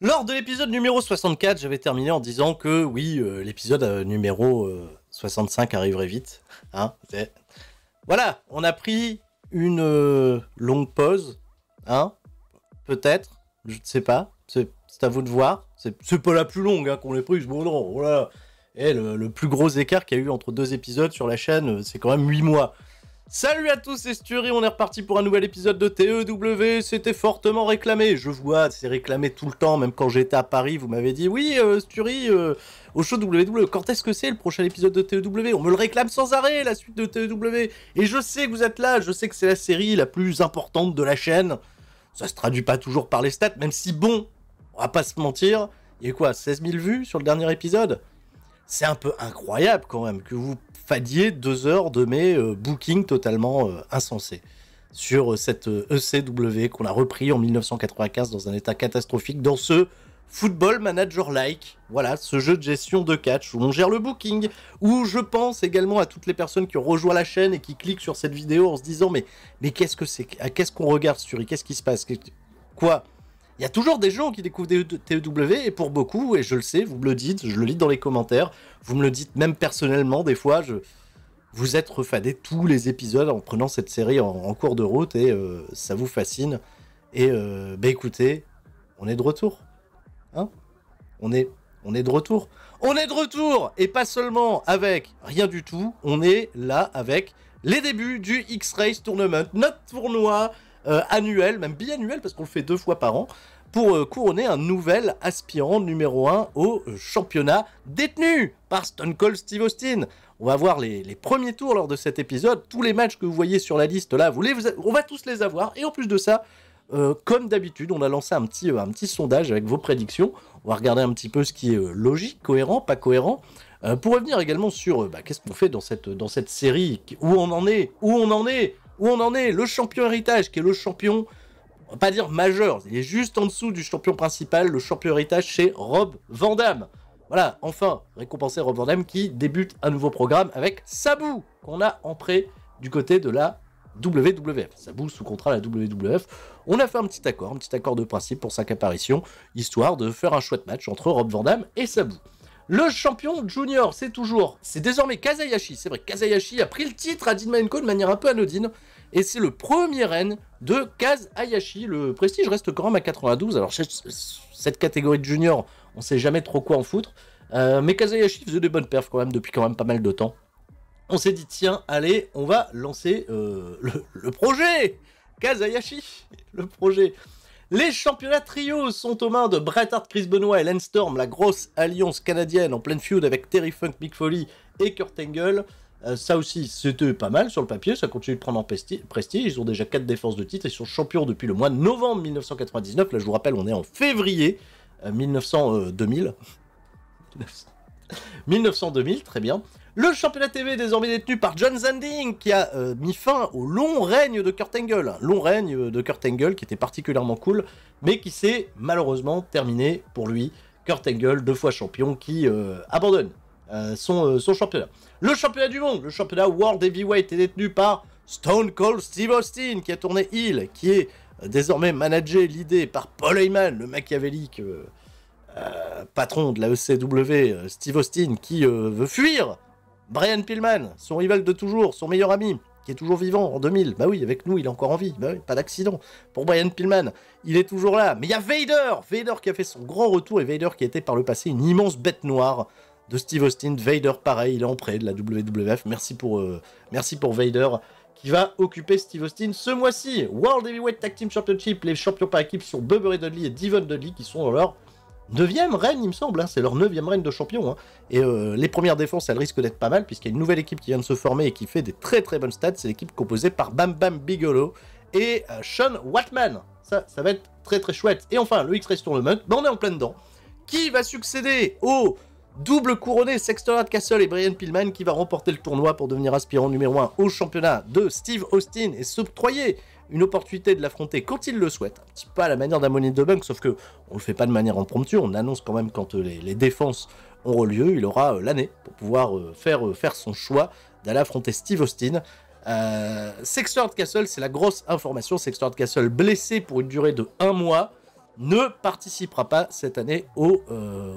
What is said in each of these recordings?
Lors de l'épisode numéro 64, j'avais terminé en disant que oui, euh, l'épisode euh, numéro 65 euh, arriverait vite. Hein voilà, on a pris une longue pause. Hein Peut-être, je ne sais pas. C'est à vous de voir. C'est pas la plus longue hein, qu'on ait prise. Bon, voilà. Oh Et eh, le, le plus gros écart qu'il y a eu entre deux épisodes sur la chaîne, c'est quand même 8 mois. Salut à tous, c'est Sturi, on est reparti pour un nouvel épisode de TEW, c'était fortement réclamé, je vois, c'est réclamé tout le temps, même quand j'étais à Paris, vous m'avez dit, oui euh, euh au show WW, quand est-ce que c'est le prochain épisode de TEW On me le réclame sans arrêt, la suite de TEW, et je sais que vous êtes là, je sais que c'est la série la plus importante de la chaîne, ça se traduit pas toujours par les stats, même si bon, on va pas se mentir, il y a quoi, 16 000 vues sur le dernier épisode c'est un peu incroyable quand même que vous fadier deux heures de mes euh, bookings totalement euh, insensés sur euh, cette ECW e qu'on a repris en 1995 dans un état catastrophique, dans ce football manager-like, voilà, ce jeu de gestion de catch où on gère le booking, où je pense également à toutes les personnes qui ont rejoint la chaîne et qui cliquent sur cette vidéo en se disant mais, mais qu'est-ce que c'est, qu'est-ce qu'on regarde sur qu'est-ce qui se passe, quoi il y a toujours des gens qui découvrent TEW e et pour beaucoup, et je le sais, vous me le dites, je le lis dans les commentaires, vous me le dites même personnellement des fois, vous êtes refadé tous les épisodes en prenant cette série en, cours de route et euh, ça vous fascine. Et ben écoutez, on est de retour. Hein on est, on est de retour. On est de retour Et pas seulement avec rien du tout, on est là avec les débuts du X-Race Tournament, notre tournoi euh, annuel, même biannuel, parce qu'on le fait deux fois par an, pour euh, couronner un nouvel aspirant numéro un au championnat détenu par Stone Cold Steve Austin. On va voir les, premiers tours lors de cet épisode. Tous les matchs que vous voyez sur la liste là, on va tous les avoir. Et en plus de ça, euh, comme d'habitude, on a lancé un petit, un petit sondage avec vos prédictions. On va regarder un petit peu ce qui est logique, cohérent, pas cohérent. pour revenir également sur bah, qu'est-ce qu'on fait dans cette, dans cette série, où on en est, où on en est, où on en est. Le champion héritage, qui est le champion, on va pas dire majeur, il est juste en dessous du champion principal, le champion héritage chez Rob Van Damme. Voilà, enfin, récompensé Rob Van Damme qui débute un nouveau programme avec Sabu, qu'on a en prêt du côté de la WWF. Sabu sous contrat à la WWF. On a fait un petit accord, un petit accord de principe pour sa apparition, histoire de faire un chouette match entre Rob Van Damme et Sabu. Le champion junior, c'est toujours, c'est désormais Kazayashi. C'est vrai, Kazayashi a pris le titre à code de manière un peu anodine. Et c'est le premier reine de Kazayashi. Le prestige reste quand même à 92. Alors, cette catégorie de junior, on sait jamais trop quoi en foutre. Euh, mais Kazayashi faisait des bonnes perfs quand même depuis quand même pas mal de temps. On s'est dit, tiens, allez, on va lancer euh, le projet Kazayashi, le projet les championnats trio sont aux mains de Bret Hart, Chris Benoit et Lance Storm, la grosse alliance canadienne en pleine feud avec Terry Funk, Big Foley et Kurt Angle. Euh, ça aussi, c'était pas mal sur le papier, ça continue de prendre en prestige. Ils ont déjà 4 défenses de titre et sont champions depuis le mois de novembre 1999. Là, je vous rappelle, on est en février 1902, euh, 1900, euh, très bien. Le championnat TV est désormais détenu par John Zanding, qui a euh, mis fin au long règne de Kurt Angle. Long règne euh, de Kurt Angle qui était particulièrement cool, mais qui s'est malheureusement terminé pour lui. Kurt Angle, deux fois champion, qui euh, abandonne son, championnat. Le championnat du monde, le championnat World Heavyweight est détenu par Stone Cold Steve Austin, qui a tourné Hill, qui est désormais managé, l'idée par Paul Heyman, le machiavélique patron de la ECW, Steve Austin, qui veut fuir Brian Pillman, son rival de toujours, son meilleur ami, qui est toujours vivant en 2000. Bah oui, avec nous, il est encore en vie. Bah oui, pas d'accident. Pour Brian Pillman, il est toujours là. Mais il y a Vader Vader qui a fait son grand retour et Vader qui était par le passé une immense bête noire de Steve Austin. Vader, pareil, il est en prêt de la WWF. Merci pour, euh, merci pour Vader qui va occuper Steve Austin ce mois-ci. World Heavyweight Tag Team Championship, les champions par équipe sont Bubber Dudley et Devon Dudley qui sont dans leur neuvième reine, il me semble. Hein. C'est leur neuvième reine de champion. Hein. Et euh, les premières défenses, elles risquent d'être pas mal, puisqu'il y a une nouvelle équipe qui vient de se former et qui fait des très très bonnes stats. C'est l'équipe composée par Bam Bam Bigelow et euh, Sean Watman. Ça, ça va être très très chouette. Et enfin, le X-Race Tournament, ben, bah, on est en plein dedans. Qui va succéder au double couronné Sexton Castle et Brian Pillman qui va remporter le tournoi pour devenir aspirant numéro 1 au championnat de Steve Austin et s'octroyer une opportunité de l'affronter quand il le souhaite, un petit peu à la manière d'un de bank, sauf que on le fait pas de manière impromptue, on annonce quand même quand euh, les, défenses auront lieu, il aura euh, l'année pour pouvoir euh, faire, faire son choix d'aller affronter Steve Austin. Euh, Castle, c'est la grosse information, Sexlord Castle blessé pour une durée de un mois, ne participera pas cette année au,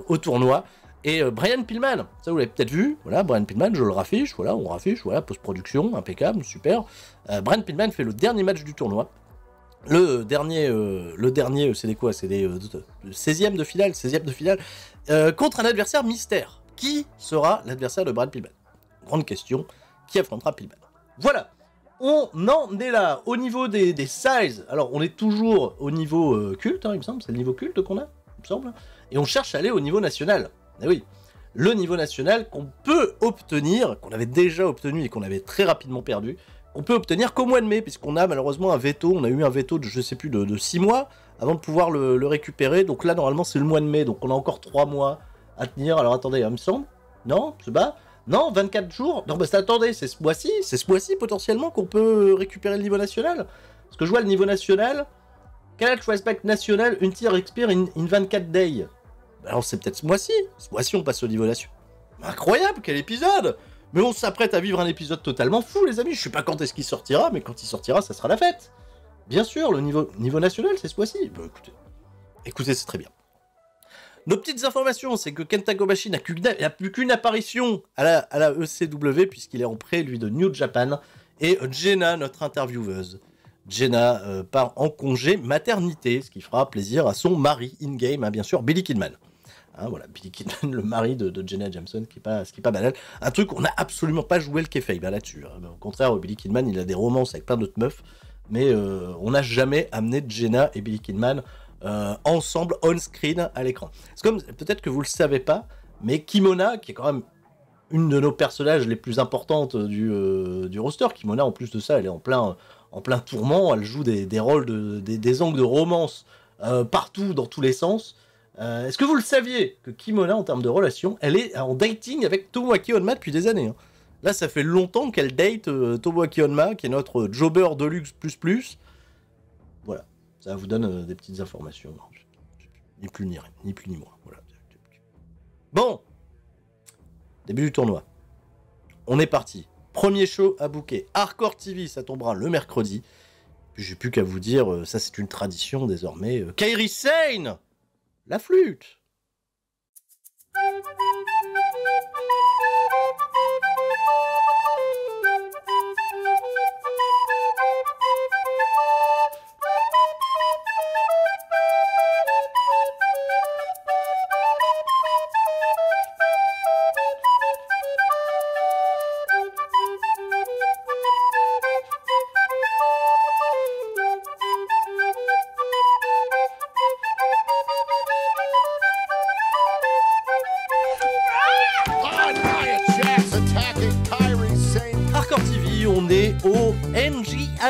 au tournoi et euh, Brian Pillman. Ça, vous l'avez peut-être vu. Voilà, Brian Pillman, je le raffiche. Voilà, on raffiche. Voilà, post-production, impeccable, super. Euh, Brian Pillman fait le dernier match du tournoi. Le dernier, euh, le dernier c'est des quoi C'est des 16e de finale, 16e de finale, contre un adversaire mystère. Qui sera l'adversaire de Brian Pillman Grande question. Qui affrontera Pillman Voilà on en est là. Au niveau des, des, sizes, alors on est toujours au niveau culte, hein, il me semble, c'est le niveau culte qu'on a, il me semble, et on cherche à aller au niveau national. Eh oui, le niveau national qu'on peut obtenir, qu'on avait déjà obtenu et qu'on avait très rapidement perdu, on peut obtenir qu'au mois de mai, puisqu'on a malheureusement un veto, on a eu un veto de je sais plus de, six 6 mois avant de pouvoir le, récupérer. Donc là normalement c'est le mois de mai, donc on a encore 3 mois à tenir. Alors attendez, il me semble. Non, c'est sais pas. Non, 24 jours Non, bah attendez, c'est ce mois-ci, c'est ce mois-ci potentiellement qu'on peut récupérer le niveau national. Parce que je vois le niveau national. Canal respect National, une tire Expire in, in 24 Days alors c'est peut-être ce mois-ci. Ce mois-ci, on passe au niveau national. Incroyable, quel épisode Mais on s'apprête à vivre un épisode totalement fou, les amis. Je sais pas quand est-ce qu'il sortira, mais quand il sortira, ça sera la fête. Bien sûr, le niveau, national, c'est ce mois-ci. Bah, écoutez, c'est très bien. Nos petites informations, c'est que Kenta Kobashi n'a plus qu'une apparition à la, ECW, puisqu'il est en prêt, lui, de New Japan. Et Jenna, notre intervieweuse. Jenna euh, part en congé maternité, ce qui fera plaisir à son mari in-game, hein, bien sûr, Billy Kidman. Hein, voilà, Billy Kidman, le mari de, Jenna Jameson, qui est pas, ce qui est pas banal. Un truc on n'a absolument pas joué le kayfabe là-dessus. Hein. Ben, au contraire, Billy Kidman, il a des romances avec plein d'autres meufs, mais euh, on n'a jamais amené Jenna et Billy Kidman euh, ensemble on screen à l'écran. C'est comme peut-être que vous ne le savez pas, mais Kimona, qui est quand même une de nos personnages les plus importantes du, euh, roster, Kimona en plus de ça, elle est en plein, en plein tourment, elle joue des, rôles des, des, angles de romance partout dans tous les sens. Euh, est-ce que vous le saviez que Kimona, en termes de relation, elle est en dating avec Tomoaki Onma depuis des années hein. Là, ça fait longtemps qu'elle date euh, Tomoaki Onma, qui est notre jobber de luxe plus plus. Voilà, ça vous donne euh, des petites informations. Ni plus ni, ni plus ni moins. Voilà. Bon, début du tournoi. On est parti. Premier show à bouquet. Hardcore TV, ça tombera le mercredi. j'ai plus qu'à vous dire, euh, ça c'est une tradition désormais. Kairi Sane la flûte.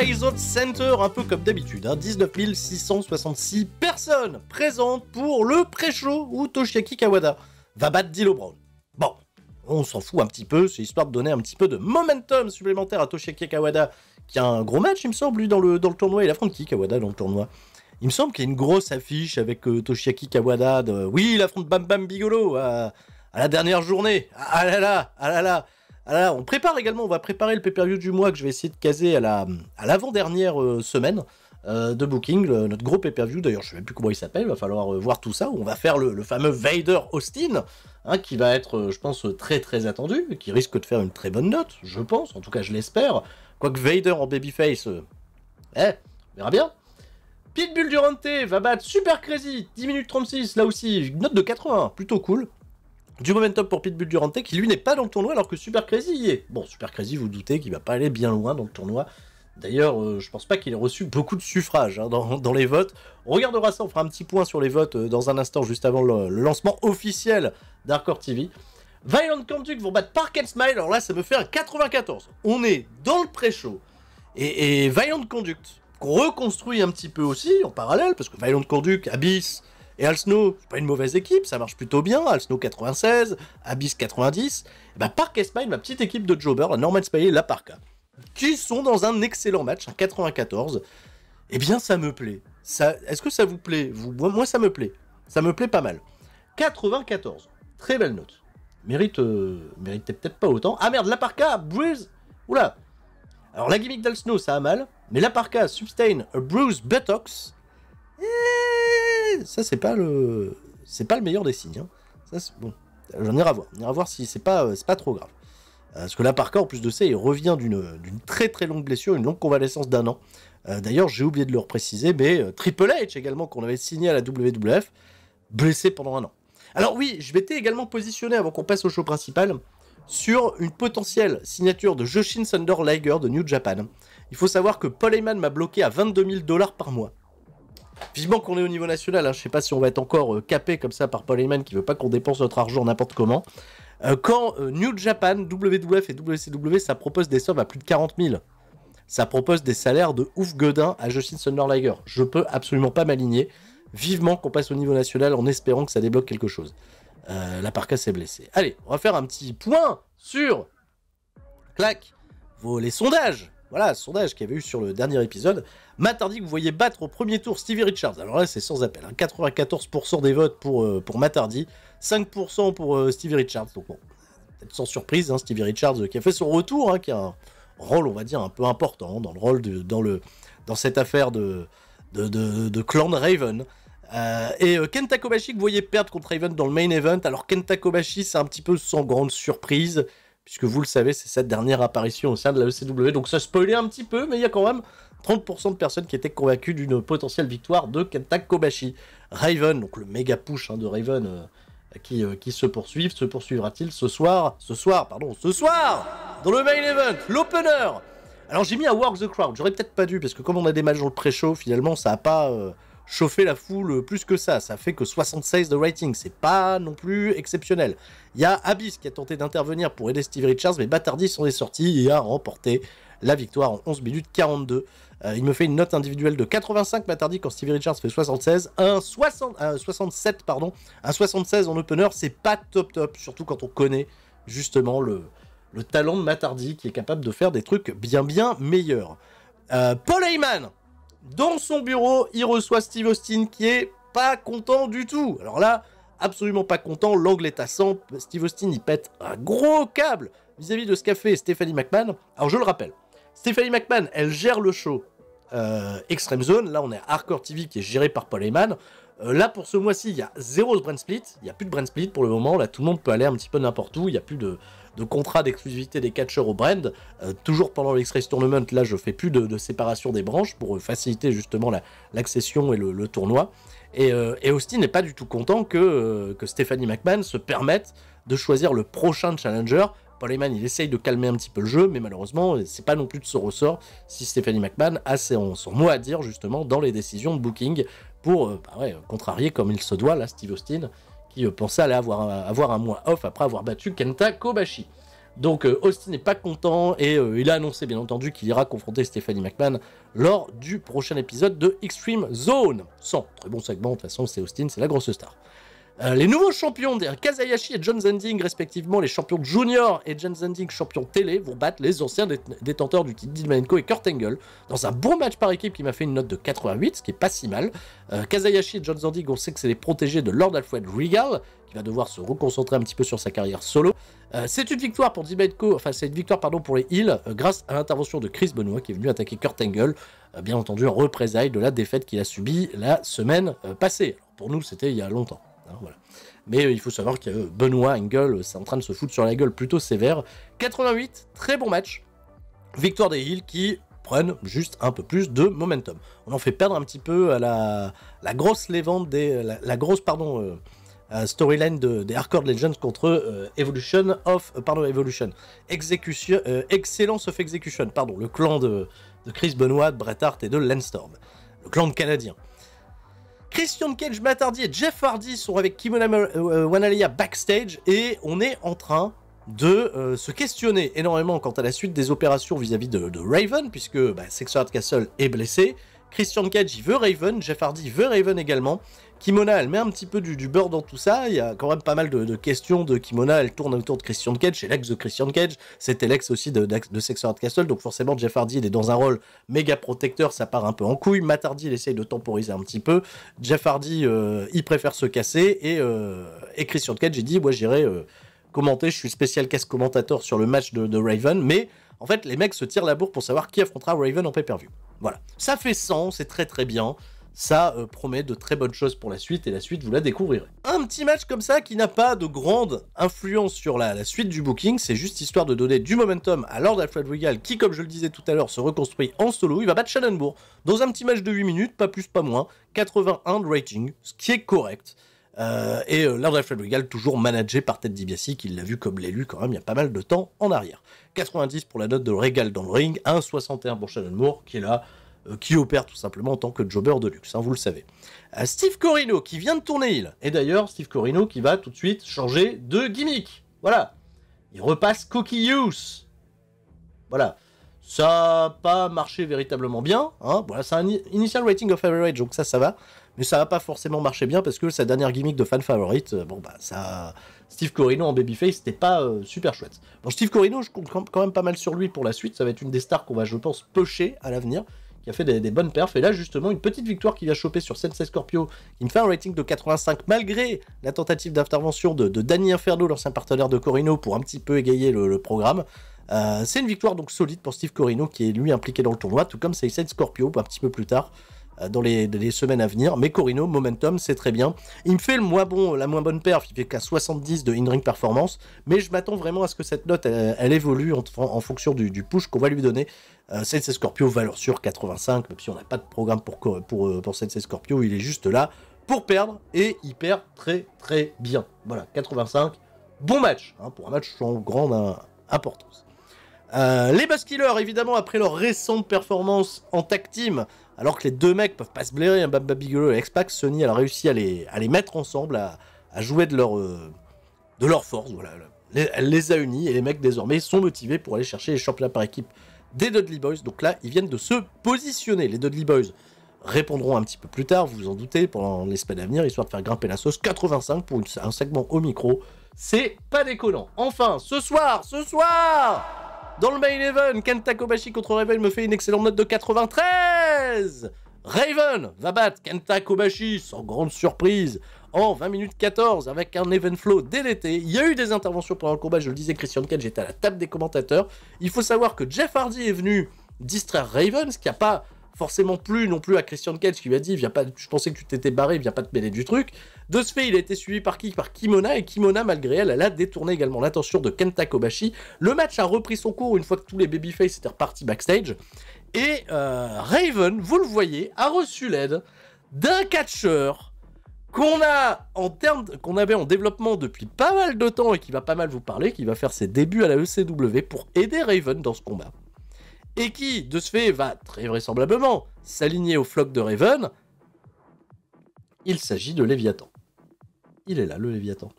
Horizon Center, un peu comme d'habitude, 19 hein, 666 personnes présentes pour le pré-show où Toshiaki Kawada va battre Dilo Brown. Bon, on s'en fout un petit peu, c'est histoire de donner un petit peu de momentum supplémentaire à Toshiaki Kawada, qui a un gros match, il me semble, lui, dans le, dans le tournoi. Il affronte qui, Kawada, dans le tournoi Il me semble qu'il y a une grosse affiche avec euh, Toshiaki Kawada. De... Oui, il affronte Bam Bam Bigolo à, à la dernière journée. Ah, ah là là, ah là là. Alors, ah on prépare également, on va préparer le pay-per-view du mois que je vais essayer de caser à l'avant-dernière euh, semaine euh, de Booking, notre gros pay-per-view. D'ailleurs, je sais même plus comment il s'appelle, va falloir euh, voir tout ça. on va faire le, fameux Vader Austin, hein, qui va être, je pense, très très attendu, qui risque de faire une très bonne note, je pense. En tout cas, je l'espère. Quoique Vader en babyface, eh, on verra bien. Bull Durante va battre Super Crazy, 10 minutes 36, là aussi, une note de 80, plutôt cool. Du momentum pour Pitbull Durante qui lui n'est pas dans le tournoi alors que Super Crazy y est. Bon, Super Crazy, vous doutez qu'il va pas aller bien loin dans le tournoi. D'ailleurs, je euh, je pense pas qu'il ait reçu beaucoup de suffrages hein, dans, les votes. On regardera ça, on fera un petit point sur les votes euh, dans un instant, juste avant le, lancement officiel d'Hardcore TV. Violent Conduct vont battre Park and Smile, alors là, ça me fait un 94. On est dans le pré-show. Et, et, Violent Conduct, qu'on reconstruit un petit peu aussi en parallèle, parce que Violent Conduct, Abyss, et Alsno, pas une mauvaise équipe, ça marche plutôt bien. Alsno 96, Abyss 90. Et eh ben, Park Espagne, ma petite équipe de Jobber, Norman spy et la Parca, qui sont dans un excellent match, un 94. Eh bien, ça me plaît. Ça, Est-ce que ça vous plaît Moi, ça me plaît. Ça me plaît pas mal. 94. Très belle note. Mérite, euh, mérite peut-être pas autant. Ah merde, la parka, bruise. Oula. Alors, la gimmick d'Alsno, ça a mal. Mais la Parca, sustain a Bruce buttocks. Et eh, ça c'est pas le, c'est pas le meilleur des signes. Hein. bon. J'en irai voir. On voir si c'est pas, c'est pas trop grave. Euh, parce que là, Parker, en plus de ça, il revient d'une, très très longue blessure, une longue convalescence d'un an. Euh, d'ailleurs, j'ai oublié de le préciser, mais euh, Triple H également, qu'on avait signé à la WWF, blessé pendant un an. Alors oui, je m'étais également positionné, avant qu'on passe au show principal, sur une potentielle signature de Joshin Thunder Liger de New Japan. Il faut savoir que Paul Heyman m'a bloqué à 22 000 dollars par mois. Vivement qu'on est au niveau national, Je hein. je sais pas si on va être encore euh, capé comme ça par Paul Heyman qui veut pas qu'on dépense notre argent n'importe comment. Euh, quand euh, New Japan, WWF et WCW, ça propose des sommes à plus de 40 000. Ça propose des salaires de ouf godin à Justin Sonderlager Je peux absolument pas m'aligner. Vivement qu'on passe au niveau national en espérant que ça débloque quelque chose. la parka s'est blessée. Allez, on va faire un petit point sur clac vos, les sondages voilà, sondage qu'il y avait eu sur le dernier épisode, Matardi que vous voyez battre au premier tour Stevie Richards. Alors là, c'est sans appel. 94% hein. des votes pour, Matardi, euh, pour 5% pour euh, Stevie Richards. Donc bon, sans surprise, hein, Stevie Richards euh, qui a fait son retour, hein, qui a un rôle, on va dire, un peu important dans le rôle dans, le, dans cette affaire de, de, clan Raven. et Kenta Kobashi que vous voyez perdre contre Raven dans le main event. Alors Kenta Kobashi, c'est un petit peu sans grande surprise puisque vous le savez, c'est cette dernière apparition au sein de la ECW. Donc ça spoilait un petit peu, mais il y a quand même 30% de personnes qui étaient convaincues d'une potentielle victoire de Kenta Kobashi. Raven, donc le méga push hein, de Raven euh, qui, euh, qui se poursuivent, se poursuivra-t-il ce soir Ce soir, pardon, ce soir Dans le main event, l'opener Alors j'ai mis à Work the Crowd, j'aurais peut-être pas dû, parce que comme on a des matchs dans le pré-show, finalement ça a pas... Euh, chauffer la foule plus que ça. Ça fait que 76 de rating, c'est pas non plus exceptionnel. Il y a Abyss qui a tenté d'intervenir pour aider Steve Richards, mais Batardi s'en est sorti et a remporté la victoire en 11 minutes 42. Euh, il me fait une note individuelle de 85 Matardi quand Steve Richards fait 76. Un, 67, pardon, un 76 en opener, c'est pas top top, surtout quand on connaît justement le, talent de Matardi qui est capable de faire des trucs bien bien meilleurs. Euh, Paul Heyman dans son bureau, il reçoit Steve Austin qui est pas content du tout. Alors là, absolument pas content, l'angle est à 100, Steve Austin il pète un gros câble vis-à-vis de ce qu'a fait Stephanie McMahon. Alors je le rappelle, Stephanie McMahon, elle gère le show euh, Extreme Zone, là on est à Hardcore TV qui est géré par Paul Heyman. Euh, là pour ce mois-ci, il y a zéro brand split, il n'y a plus de brand split pour le moment, là tout le monde peut aller un petit peu n'importe où, il n'y a plus de de contrat d'exclusivité des catcheurs au brand. Euh, toujours pendant l'X-Race Tournament, là, je fais plus de, séparation des branches pour euh, faciliter justement l'accession et le, tournoi. Euh, et, Austin n'est pas du tout content que, que Stephanie McMahon se permette de choisir le prochain challenger Paul Heyman, il essaye de calmer un petit peu le jeu, mais malheureusement, c'est pas non plus de ce ressort si Stephanie McMahon a son, mot à dire justement dans les décisions de booking pour bah contrarier comme il se doit là Steve Austin qui euh, pensait aller avoir un, mois off après avoir battu Kenta Kobashi. Donc euh, Austin n'est pas content et euh, il a annoncé bien entendu qu'il ira confronter Stephanie McMahon lors du prochain épisode de Extreme Zone. Sans très bon segment, de toute façon c'est Austin, c'est la grosse star. Euh, les nouveaux champions, Kazayashi et John Zending, respectivement, les champions junior et John Zending, champion télé, vont battre les anciens détenteurs du titre et Kurt Angle dans un bon match par équipe qui m'a fait une note de 88, ce qui est pas si mal. Euh, Kazayashi et John Zending, on sait que c'est les protégés de Lord Alfred Regal, qui va devoir se reconcentrer un petit peu sur sa carrière solo. Euh, c'est une victoire pour enfin, c'est une victoire, pardon, pour les Hills, grâce à l'intervention de Chris Benoit, qui est venu attaquer Kurt Angle, bien entendu en représailles de la défaite qu'il a subie la semaine passée. pour nous, c'était il y a longtemps. Hein, voilà. Mais euh, il faut savoir que euh, Benoît Engel, euh, c'est en train de se foutre sur la gueule plutôt sévère. 88, très bon match. Victoire des Hills qui prennent juste un peu plus de momentum. On en fait perdre un petit peu à la, grosse levante des. La, grosse, pardon. Storyline de, des Hardcore Legends contre Evolution of. pardon, Evolution. Excellence of Execution, pardon, le clan de, de Chris Benoit, de Bret Hart et de Landstorm. Le clan de Canadien. Christian Cage, Matt et Jeff Hardy sont avec Kimona euh, Wanalea backstage et on est en train de euh, se questionner énormément quant à la suite des opérations vis-à-vis de, Raven, puisque bah, Castle est blessé. Christian Cage, veut Raven, Jeff Hardy veut Raven également, Kimona, elle met un petit peu du, beurre dans tout ça. Il y a quand même pas mal de, questions de Kimona. Elle tourne autour de Christian Cage. C'est l'ex de Christian Cage. C'était l'ex aussi de, de, de Castle. Donc forcément, Jeff Hardy, il est dans un rôle méga protecteur. Ça part un peu en couille. Matt il essaye de temporiser un petit peu. Jeff Hardy, euh, il préfère se casser. Et, euh, et Christian Cage, il dit Moi, j'irai euh, commenter. Je suis spécial casse commentateur sur le match de, de Raven. Mais en fait, les mecs se tirent la bourre pour savoir qui affrontera Raven en pay-per-view. Voilà. Ça fait sens. C'est très très bien ça euh, promet de très bonnes choses pour la suite et la suite vous la découvrirez. Un petit match comme ça qui n'a pas de grande influence sur la, suite du booking, c'est juste histoire de donner du momentum à Lord Alfred Regal qui comme je le disais tout à l'heure se reconstruit en solo, il va battre Shannon dans un petit match de 8 minutes, pas plus pas moins, 81 de rating, ce qui est correct. Euh, et euh, Lord Alfred Regal, toujours managé par Ted DiBiase, qui l'a vu comme l'élu quand même il y a pas mal de temps en arrière. 90 pour la note de Regal dans le ring, 1,61 pour Shannon Moore, qui est là, euh, qui opère tout simplement en tant que jobber de luxe, hein, vous le savez. Euh, Steve Corino qui vient de tourner il, et d'ailleurs Steve Corino qui va tout de suite changer de gimmick. Voilà, il repasse Cookie Use. Voilà, ça n'a pas marché véritablement bien. Hein. Voilà, c'est un initial rating of average, donc ça, ça va. Mais ça n'a pas forcément marché bien parce que sa dernière gimmick de fan favorite, euh, bon bah ça, Steve Corino en babyface, c'était pas super chouette. Bon, Steve Corino, je compte quand même pas mal sur lui pour la suite. Ça va être une des stars qu'on va, je pense, pocher à l'avenir qui a fait des, bonnes perfs. Et là, justement, une petite victoire qui a choper sur Sensei Scorpio, qui me fait un rating de 85 malgré la tentative d'intervention de, de, Danny Inferno, l'ancien partenaire de Corino, pour un petit peu égayer le, programme. Euh, c'est une victoire donc solide pour Steve Corino, qui est lui impliqué dans le tournoi, tout comme Sensei Scorpio un petit peu plus tard. Euh, dans les, semaines à venir. Mais Corino, Momentum, c'est très bien. Il me fait le moins bon, la moins bonne perf, il fait qu'à 70 de in-ring performance, mais je m'attends vraiment à ce que cette note, elle, évolue en, fonction du, push qu'on va lui donner. Euh, Scorpio, valeur sûre, 85, même si on n'a pas de programme pour, pour, euh, pour, Scorpio, il est juste là pour perdre, et il perd très très bien. Voilà, 85, bon match, hein, pour un match en grande importance. Euh, les Baskillers, évidemment, après leur récente performance en tag team, alors que les deux mecs peuvent pas se blairer, un hein, Baba et X-Pac, Sony a réussi à les, à les mettre ensemble, à, jouer de leur, euh, de force, voilà. elle les a unis et les mecs désormais sont motivés pour aller chercher les championnats par équipe des Dudley Boys. Donc là, ils viennent de se positionner. Les Dudley Boys répondront un petit peu plus tard, vous vous en doutez, pendant les d'avenir, histoire de faire grimper la sauce. 85 pour un segment au micro. C'est pas déconnant. Enfin, ce soir, ce soir dans le main event, Kenta Kobashi contre Raven me fait une excellente note de 93 Raven va battre Kenta Kobashi, sans grande surprise, en 20 minutes 14, avec un event flow l'été. Il y a eu des interventions pendant le combat, je le disais, Christian Cage j'étais à la table des commentateurs. Il faut savoir que Jeff Hardy est venu distraire Raven, ce qui n'a pas forcément plus non plus à Christian Cage qui lui a dit pas, je pensais que tu t'étais barré, viens pas te mêler du truc. De ce fait, il a été suivi par qui Par Kimona et Kimona malgré elle, elle a détourné également l'attention de Kenta Kobashi. Le match a repris son cours une fois que tous les babyface étaient repartis backstage et euh, Raven, vous le voyez, a reçu l'aide d'un catcheur qu'on a en termes qu'on avait en développement depuis pas mal de temps et qui va pas mal vous parler, qui va faire ses débuts à la ECW pour aider Raven dans ce combat et qui, de ce fait, va très vraisemblablement s'aligner au floc de Raven, il s'agit de Léviathan. Il est là, le Léviathan.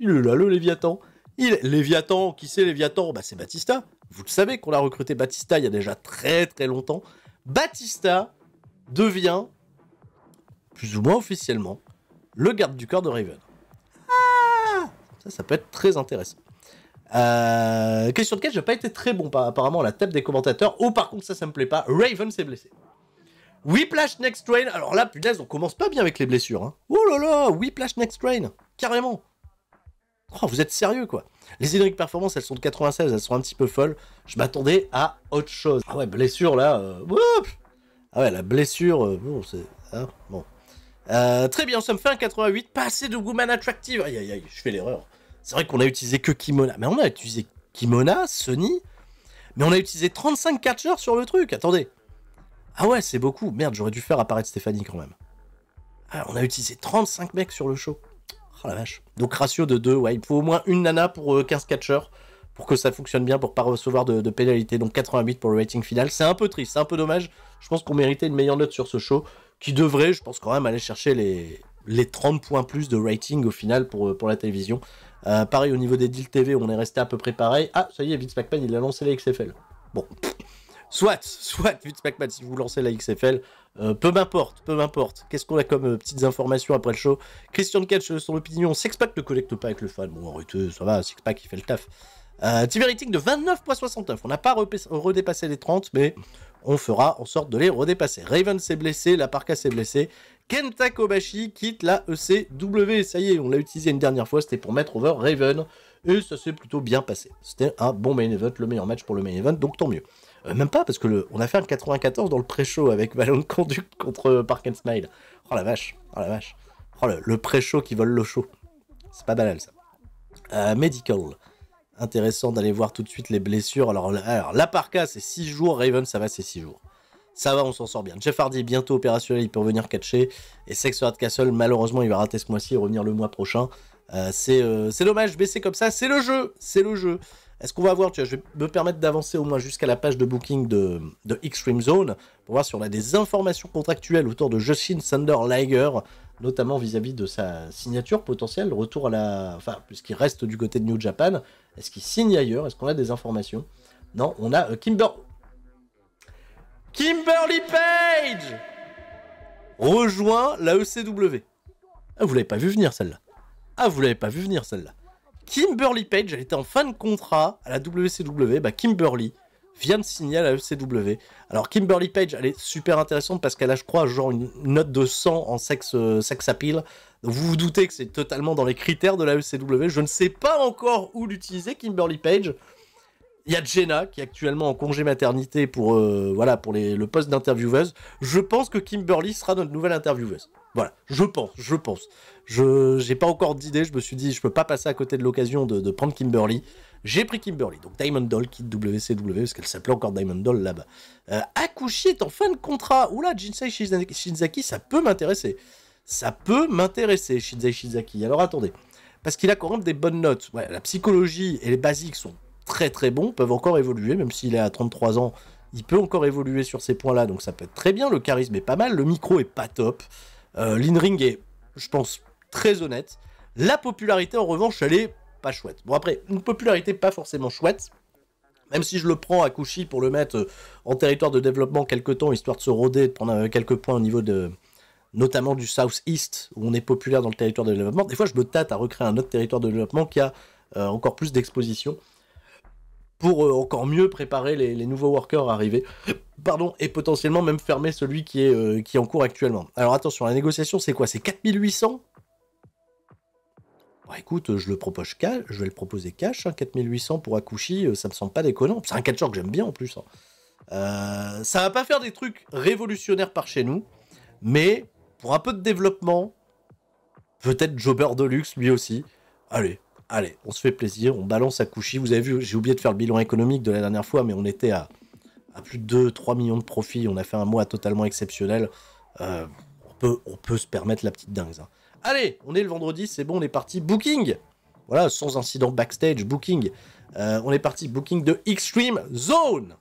Il est là, le Léviathan. Il Léviathan, qui c'est Léviathan bah, C'est Batista. Vous le savez qu'on a recruté Batista il y a déjà très très longtemps. Batista devient, plus ou moins officiellement, le garde du corps de Raven. Ah ça, ça peut être très intéressant. Euh, question de catch j'ai pas été très bon, apparemment, à la table des commentateurs. Oh, par contre, ça, ça me plaît pas. Raven s'est blessé. Whiplash Next Train. Alors là, punaise, on commence pas bien avec les blessures. Hein. Oh là là, Whiplash Next Train. Carrément. Oh, vous êtes sérieux, quoi. Les Hydric Performance, elles sont de 96, elles sont un petit peu folles. Je m'attendais à autre chose. Ah ouais, blessure, là. Euh, ah ouais, la blessure, euh, bon, c'est... Hein, bon. très bien, on me fait un 88, pas assez de Woman Attractive. Aïe, aïe, aïe, je fais l'erreur. C'est vrai qu'on a utilisé que Kimona, mais on a utilisé Kimona, Sony, mais on a utilisé 35 catcheurs sur le truc, attendez. Ah ouais, c'est beaucoup. Merde, j'aurais dû faire apparaître Stéphanie quand même. Ah, on a utilisé 35 mecs sur le show. Oh la vache. Donc ratio de 2, ouais, il faut au moins une nana pour 15 euh, catcheurs pour que ça fonctionne bien, pour pas recevoir de, pénalité. Donc 88 pour le rating final. C'est un peu triste, c'est un peu dommage. Je pense qu'on méritait une meilleure note sur ce show, qui devrait, je pense quand même, aller chercher les, les 30 points plus de rating au final pour euh, la télévision. Euh, pareil, au niveau des deals TV, on est resté à peu près pareil. Ah, ça y est, Vince McMahon, il a lancé la XFL. Bon, soit, soit, Vince McMahon, si vous lancez la XFL, euh, peu m'importe, peu m'importe. Qu'est-ce qu'on a comme euh, petites informations après le show Christian Cage, son opinion, Sexpack ne collecte pas avec le fan. Bon, arrêtez, ça va, Sexpack, il fait le taf. Euh, de 29.69. On n'a pas redépassé les 30, mais on fera en sorte de les redépasser. Raven s'est blessé, la parka s'est blessée. Kenta Kobashi quitte la ECW. Ça y est, on l'a utilisé une dernière fois, c'était pour mettre over Raven. Et ça s'est plutôt bien passé. C'était un bon main event, le meilleur match pour le main event, donc tant mieux. Euh, même pas, parce que on a fait un 94 dans le pré-show avec Valon Conduct contre Park and Smile. Oh la vache, oh la vache. Oh le, pré-show qui vole le show. C'est pas banal ça. Euh, medical. Intéressant d'aller voir tout de suite les blessures. Alors, alors la parka, c'est 6 jours, Raven, ça va, c'est 6 jours. Ça va, on s'en sort bien. Jeff Hardy bientôt opérationnel, il peut revenir catcher. Et Sex Castle, malheureusement, il va rater ce mois-ci et revenir le mois prochain. Euh, euh, c'est dommage, baisser comme ça, c'est le jeu, c'est le jeu. Est-ce qu'on va voir, tu je vais me permettre d'avancer au moins jusqu'à la page de booking de, de, Extreme Zone pour voir si on a des informations contractuelles autour de Justin Sander Liger, notamment vis-à-vis -vis de sa signature potentielle, retour à la. Enfin, puisqu'il reste du côté de New Japan, est-ce qu'il signe ailleurs Est-ce qu'on a des informations Non, on a euh, Kimber. Kimberly Page rejoint la ECW. Ah, vous l'avez pas vu venir celle-là. Ah, vous l'avez pas vu venir celle-là. Kimberly Page, elle était en fin de contrat à la WCW. Bah, Kimberly vient de signer à la ECW. Alors, Kimberly Page, elle est super intéressante parce qu'elle a, je crois, genre une note de 100 en sexe, euh, sex appeal. vous vous doutez que c'est totalement dans les critères de la ECW. Je ne sais pas encore où l'utiliser, Kimberly Page il y a Jenna qui est actuellement en congé maternité pour euh, voilà pour le poste d'intervieweuse. Je pense que Kimberly sera notre nouvelle intervieweuse. Voilà, je pense, je pense. Je n'ai pas encore d'idée. Je me suis dit je peux pas passer à côté de l'occasion de, prendre Kimberly. J'ai pris Kimberly, donc Diamond Doll qui WCW parce qu'elle s'appelait encore Diamond Doll là-bas. Euh, Akushi est en fin de contrat. Oula, Jinsei Shinzaki, ça peut m'intéresser. Ça peut m'intéresser, Shinzai Shinzaki. Alors attendez, parce qu'il a quand même des bonnes notes. la psychologie et les basiques sont très très bons peuvent encore évoluer, même s'il est à 33 ans, il peut encore évoluer sur ces points-là, donc ça peut être très bien. Le charisme est pas mal, le micro est pas top. Euh, L'in-ring est, je pense, très honnête. La popularité, en revanche, elle est pas chouette. Bon, après, une popularité pas forcément chouette. Même si je le prends à Kushi pour le mettre euh, en territoire de développement quelques temps, histoire de se roder, de prendre euh, quelques points au niveau de, notamment du South East, où on est populaire dans le territoire de développement. Des fois, je me tâte à recréer un autre territoire de développement qui a euh, encore plus d'exposition pour euh, encore mieux préparer les, nouveaux workers arrivés, pardon, et potentiellement même fermer celui qui est, euh, qui en cours actuellement. Alors attention, la négociation c'est quoi C'est 4800 bah écoute, euh, je le propose cash, je vais le proposer cash, 4800 hein, pour Akushi, ça me semble pas déconnant. C'est un catcher que j'aime bien en plus. Ça hein. ne ça va pas faire des trucs révolutionnaires par chez nous, mais pour un peu de développement, peut-être Jobber Deluxe lui aussi. Allez, allez, on se fait plaisir, on balance à coucher. Vous avez vu, j'ai oublié de faire le bilan économique de la dernière fois, mais on était à, plus de 2-3 millions de profits. On a fait un mois totalement exceptionnel. Euh, on, peut, on peut se permettre la petite dingue. Hein. Allez, on est le vendredi, c'est bon, on est parti. Booking Voilà, sans incident backstage, booking. Euh, on est parti, booking de Extreme Zone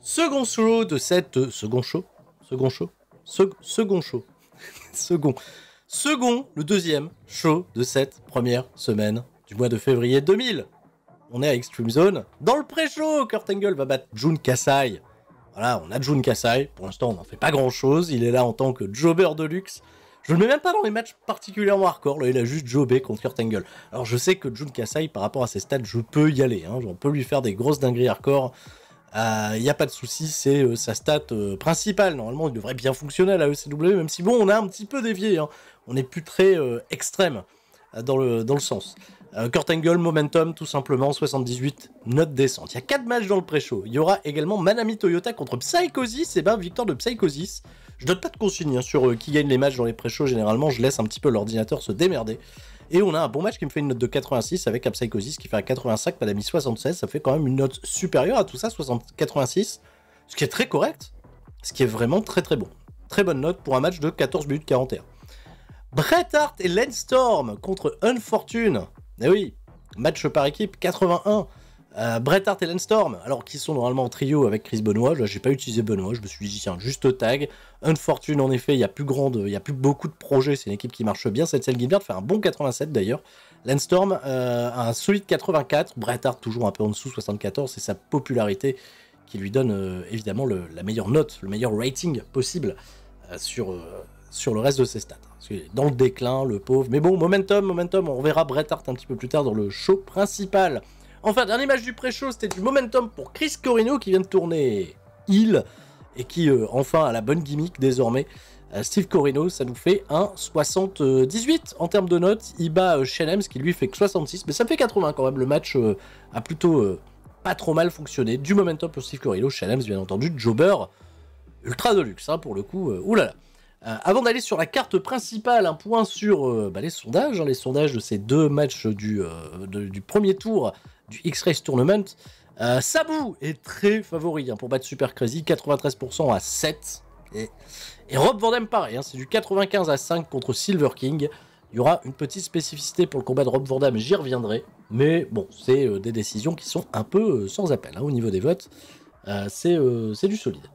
Second show de cette... Euh, second show Second show Second show Second. Second, le deuxième show de cette première semaine du mois de février 2000. On est à Extreme Zone. Dans le pré-show, Kurt Angle va battre June Kasai. Voilà, on a June Kasai. Pour l'instant, on n'en fait pas grand-chose. Il est là en tant que jobber de luxe. Je ne le mets même pas dans les matchs particulièrement hardcore. Là, il a juste jobé contre Kurt Angle. Alors, je sais que June Kasai, par rapport à ses stats, je peux y aller. On hein. peut lui faire des grosses dingueries hardcore. Il euh, n'y a pas de souci, c'est euh, sa stat euh, principale. Normalement, il devrait bien fonctionner à la ECW, même si bon, on a un petit peu dévié. Hein on n'est plus très euh, extrême euh, dans le, dans le sens. Euh, Kurt Angle, Momentum, tout simplement, 78, note descente. Il y a 4 matchs dans le pré-show. Il y aura également Manami Toyota contre Psychosis, et eh ben victoire de Psychosis. Je donne pas de consigne hein, sur qui gagne les matchs dans les pré-shows, généralement je laisse un petit peu l'ordinateur se démerder. Et on a un bon match qui me fait une note de 86 avec un Psychosis qui fait un 85, Manami 76, ça fait quand même une note supérieure à tout ça, 86, ce qui est très correct, ce qui est vraiment très très bon. Très bonne note pour un match de 14 minutes 41. Bret Hart et Landstorm contre Unfortune. Eh oui, match par équipe 81. Euh, Bret Hart et Landstorm, alors qui sont normalement en trio avec Chris Benoit. Là, j'ai pas utilisé Benoit, je me suis dit, tiens, juste tag. Unfortune, en effet, il y a plus grande, il y a plus beaucoup de projets. C'est une équipe qui marche bien. Cette scène Gilbert fait un bon 87 d'ailleurs. Landstorm, euh, un solide 84. Bret Hart, toujours un peu en dessous, 74. C'est sa popularité qui lui donne euh, évidemment la meilleure note, le meilleur rating possible sur sur le reste de ses stats. Dans le déclin, le pauvre. Mais bon, momentum, momentum, on verra Bret Hart un petit peu plus tard dans le show principal. Enfin, dernier match du pré-show, c'était du momentum pour Chris Corino qui vient de tourner il et qui euh, enfin a la bonne gimmick désormais. Euh, Steve Corino, ça nous fait un 78 en termes de notes. Il bat euh, Shane ce qui lui fait que 66, mais ça fait 80 quand même. Le match a plutôt pas trop mal fonctionné. Du momentum pour Steve Corino, Shenems bien entendu, Jobber ultra de luxe hein, pour le coup. oulala. Euh, avant d'aller sur la carte principale, un point sur euh, bah, les sondages, hein, les sondages de ces deux matchs du, euh, du premier tour du X-Race Tournament. Sabu est très favori hein, pour battre Super Crazy, 93% à 7. Et, Rob Van pareil, hein, c'est du 95 à 5 contre Silver King. Il y aura une petite spécificité pour le combat de Rob Van j'y reviendrai. Mais bon, c'est des décisions qui sont un peu sans appel au niveau des votes. c'est du solide.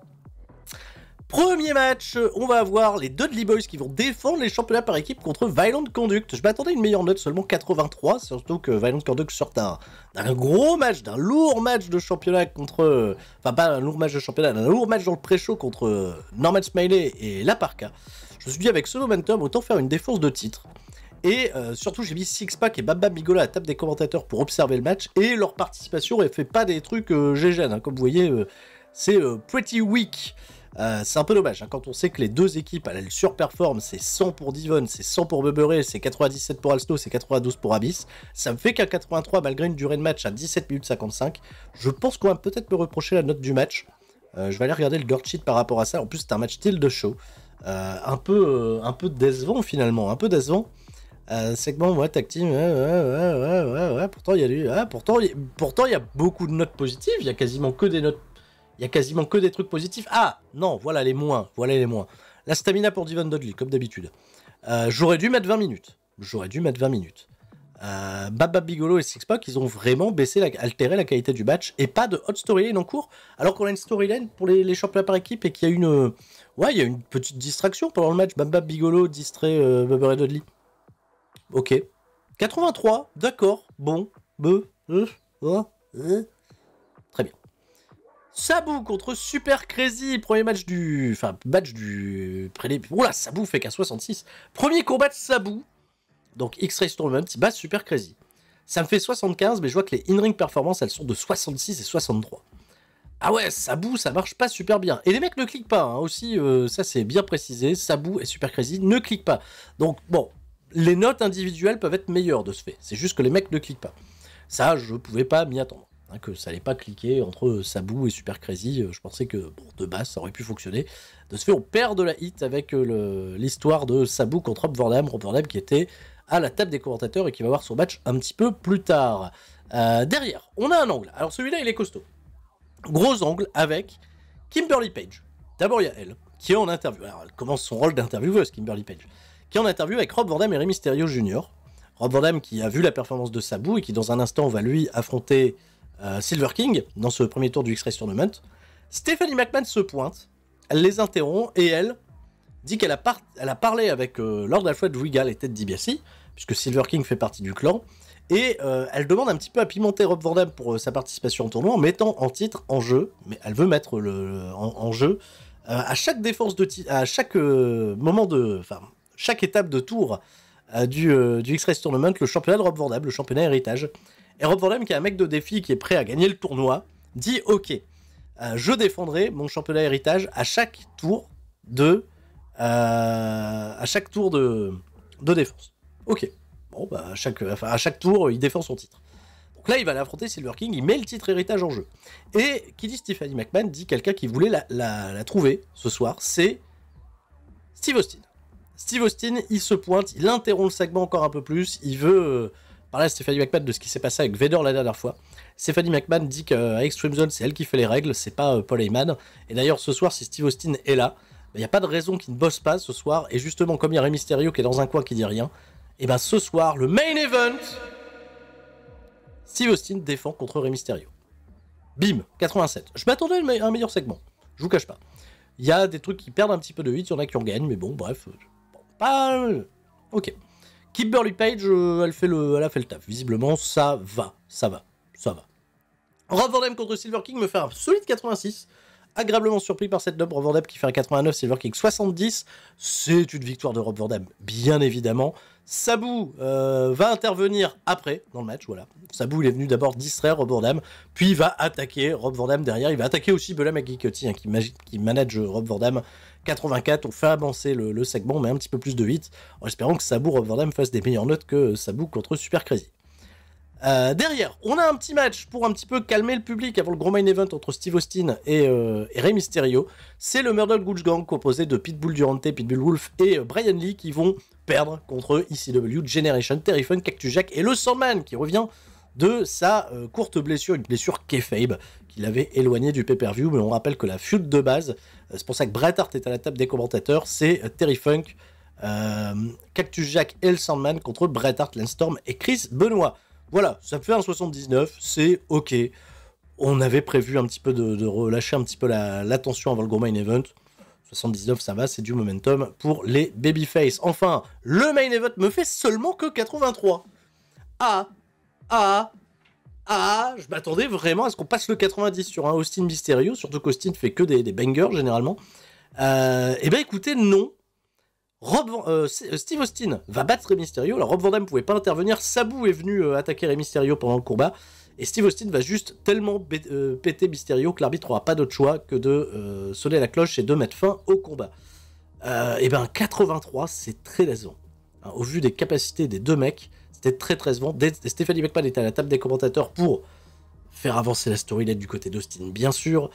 Premier match, on va avoir les Dudley Boys qui vont défendre les championnats par équipe contre Violent Conduct. Je m'attendais à une meilleure note, seulement 83, surtout que Violent Conduct sort d'un gros match, d'un lourd match de championnat contre... Enfin, pas un lourd match de championnat, un lourd match dans le pré-show contre Norman Smiley et La Parka. Je me suis dit, avec ce momentum, autant faire une défense de titre. Et euh, surtout, j'ai mis Sixpack et Baba Bigola à table des commentateurs pour observer le match. Et leur participation, elle fait pas des trucs euh, hein. Comme vous voyez, euh, c'est euh, pretty weak. Euh, c'est un peu dommage, hein, quand on sait que les deux équipes, elles surperforment, c'est 100 pour Divonne, c'est 100 pour Beberé, c'est 97 pour Alstow, c'est 92 pour Abyss. Ça me fait qu'à 83, malgré une durée de match à 17 minutes 55, je pense qu'on va peut-être me reprocher la note du match. Euh, je vais aller regarder le girl cheat par rapport à ça. En plus, c'est un match style de show. Euh, un, peu, un peu décevant finalement, un peu décevant. c'est segment ouais tactique ouais, ouais, pourtant il y a pourtant il y a beaucoup de notes positives il y a quasiment que des notes il y a quasiment que des trucs positifs. Ah non, voilà les moins, voilà les moins. La stamina pour Divan Dudley, comme d'habitude. Euh, j'aurais dû mettre 20 minutes. J'aurais dû mettre 20 minutes. Euh, Baba Bigolo et Sixpack, ils ont vraiment baissé, la, altéré la qualité du match et pas de hot storyline en cours, alors qu'on a une storyline pour les, les, championnats par équipe et qu'il y a une, euh, ouais, il y a une petite distraction pendant le match. Baba Bigolo distrait euh, Bubber et Dudley. Ok. 83, d'accord, bon, hein, hein sabou contre Super Crazy, premier match du. Enfin, match du. Oula, Sabu fait qu'à 66. Premier combat de sabou Donc, X-Ray Tournament bat Super Crazy. Ça me fait 75, mais je vois que les in-ring performances, elles sont de 66 et 63. Ah ouais, Sabu, ça marche pas super bien. Et les mecs ne cliquent pas, hein, aussi, euh, ça c'est bien précisé. Sabu et Super Crazy ne cliquent pas. Donc, bon, les notes individuelles peuvent être meilleures de ce fait. C'est juste que les mecs ne cliquent pas. Ça, je pouvais pas m'y attendre. Hein, que ça n'allait pas cliquer entre Sabu et Super Crazy. Euh, je pensais que de base ça aurait pu fonctionner. De ce fait, on perd de la hit avec euh, l'histoire de Sabu contre Rob Van Rob Van qui était à la table des commentateurs et qui va voir son match un petit peu plus tard. Euh, derrière, on a un angle. Alors celui-là, il est costaud. Gros angle avec Kimberly Page. D'abord, il y a elle, qui est en interview. Alors, elle commence son rôle d'intervieweuse, Kimberly Page, qui est en interview avec Rob Van Dam et Rey Mysterio Jr. Rob Van qui a vu la performance de Sabu et qui, dans un instant, va lui affronter euh, Silver King dans ce premier tour du X-Race Tournament. Stephanie McMahon se pointe, elle les interrompt et elle dit qu'elle a, parlé avec euh, Lord Alfred Regal et Ted DiBiase, puisque Silver King fait partie du clan, et euh, elle demande un petit peu à pimenter Rob Van pour sa participation au tournoi en mettant en titre en jeu, mais elle veut mettre le, en, jeu à chaque défense de à chaque moment de, enfin chaque étape de tour du, du X-Race Tournament le championnat de Rob le championnat héritage. Et Rob Van qui est un mec de défi qui est prêt à gagner le tournoi, dit Ok, euh, je défendrai mon championnat héritage à chaque tour de. Euh, à chaque tour de, de défense. Ok. Bon, bah, à chaque, à chaque tour, il défend son titre. Donc là, il va l'affronter Silver King, il met le titre héritage en jeu. Et qui dit Stephanie McMahon, dit quelqu'un qui voulait la, la trouver ce soir, c'est Steve Austin. Steve Austin, il se pointe, il interrompt le segment encore un peu plus, il veut euh, parlait à Stéphanie McMahon de ce qui s'est passé avec Vader la dernière fois. Stéphanie McMahon dit qu'à Extreme euh, Zone, c'est elle qui fait les règles, c'est pas euh, Paul Heyman. Et d'ailleurs, ce soir, si Steve Austin est là, bah, il n'y a pas de raison qu'il ne bosse pas ce soir. Et justement, comme il y a Rey Mysterio qui est dans un coin qui dit rien, et ben ce soir, le main event, Steve Austin défend contre Rey Mysterio. Bim, 87. Je m'attendais à un meilleur segment, je vous cache pas. Il y a des trucs qui perdent un petit peu de hits, il y en a qui en gagnent, mais bon, bref. Euh, bon, pas. Ok. Burley Page, euh, elle, fait le, elle a fait le taf. Visiblement, ça va, ça va, ça va. Rob Van contre Silver King me fait un solide 86. Agréablement surpris par cette noble Rob Van qui fait un 89, Silver King 70. C'est une victoire de Rob Van bien évidemment. Sabu euh, va intervenir après dans le match, voilà. Sabu il est venu d'abord distraire Rob Van puis il va attaquer Rob Van derrière. Il va attaquer aussi Bela et hein, qui, qui, manage Rob Van 84 on fait avancer le, segment, mais un petit peu plus de vite, en espérant que Sabu Robberdam fasse des meilleures notes que Sabu contre Super Crazy. Euh, derrière, on a un petit match pour un petit peu calmer le public avant le Grand main event entre Steve Austin et, euh, Rey Mysterio. C'est le Murder Gooch Gang composé de Pitbull Durante, Pitbull Wolf et euh, Brian Lee qui vont perdre contre ECW, Generation, Terrifon, Cactus Jack et le Sandman qui revient de sa courte blessure, une blessure kayfabe il avait éloigné du pay-per-view. Mais on rappelle que la feud de base, euh, c'est pour ça que Bret Hart est à la table des commentateurs, c'est euh, Terry Funk, euh, Cactus Jack et le Sandman contre Bret Hart, Landstorm et Chris Benoit. Voilà, ça fait un 79, c'est ok. On avait prévu un petit peu de, relâcher un petit peu l'attention tension avant le gros main event. 79, ça va, c'est du momentum pour les babyface. Enfin, le main event me fait seulement que 83. Ah, ah, ah, je m'attendais vraiment à ce qu'on passe le 90 sur un Austin Mysterio, surtout qu'Austin fait que des, bangers généralement. Euh, eh bien écoutez, non. Euh, euh, Steve Austin va battre Rey Mysterio. Alors Rob Van ne pouvait pas intervenir. Sabu est venu attaquer Rey Mysterio pendant le combat. Et Steve Austin va juste tellement péter Mysterio que l'arbitre n'aura pas d'autre choix que de sonner la cloche et de mettre fin au combat. Eh bien, 83, c'est très raison. Hein, au vu des capacités des deux mecs, très très souvent. Stéphanie McMahon est à la table des commentateurs pour faire avancer la storyline du côté d'Austin, bien sûr.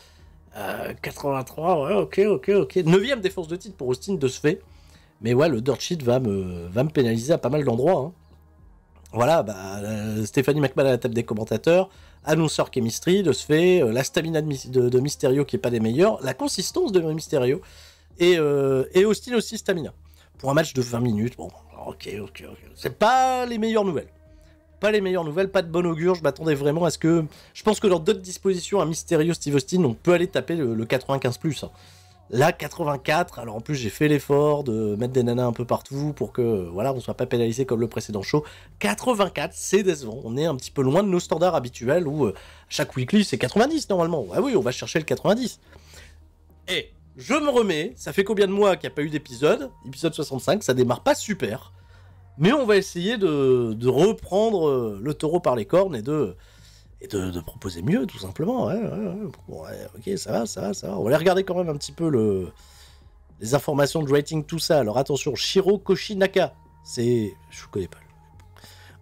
83, euh, ouais, ok, ok, ok. 9 défense de titre pour Austin de ce fait. Mais ouais, le dirt sheet va me, va me pénaliser à pas mal d'endroits. Hein. Voilà, bah, euh, Stéphanie McMahon à la table des commentateurs, annonceur chemistry de ce fait, euh, la stamina de, de, Mysterio qui est pas des meilleurs, la consistance de Mysterio et, et Austin aussi stamina. Pour un match de 20 minutes, bon, Ok, ok, ok. C'est pas les meilleures nouvelles. Pas les meilleures nouvelles, pas de bon augure. Je m'attendais vraiment à ce que. Je pense que dans d'autres dispositions, un mystérieux Steve Austin, on peut aller taper le, 95. Plus, hein. Là, 84. Alors en plus, j'ai fait l'effort de mettre des nanas un peu partout pour que, voilà, on soit pas pénalisé comme le précédent show. 84, c'est décevant. On est un petit peu loin de nos standards habituels où euh, chaque weekly c'est 90 normalement. Ah oui, on va chercher le 90. Et je me remets, ça fait combien de mois qu'il n'y a pas eu d'épisode Épisode 65, ça démarre pas super. Mais on va essayer de, reprendre euh, le taureau par les cornes et de, proposer mieux, tout simplement. Ouais, ok, ça va, ça va, ça va. On va aller regarder quand même un petit peu le, les informations de rating, tout ça. Alors attention, Shiro Koshinaka, c'est... Je connais pas.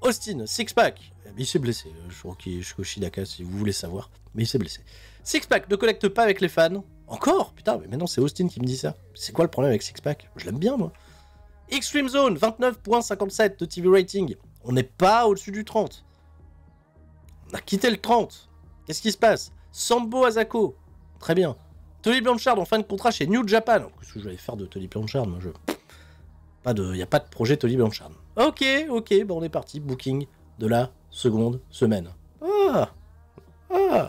Austin, Sixpack, eh ben, il s'est blessé. Euh, je crois qu'il est Koshinaka, si vous voulez savoir. Mais il s'est blessé. Sixpack ne connecte pas avec les fans. Encore Putain, mais maintenant c'est Austin qui me dit ça. C'est quoi le problème avec Sixpack Je l'aime bien, moi. Extreme Zone, 29.57 de TV rating. On n'est pas au-dessus du 30. On a quitté le 30. Qu'est-ce qui se passe Sambo Asako. Très bien. Tolly Blanchard en fin de contrat chez New Japan. Qu'est-ce que je vais faire de Tolly Blanchard moi, je... Pas de, y a pas de projet Tolly Blanchard. Ok, ok, bon on est parti. Booking de la seconde semaine. Ah, ah.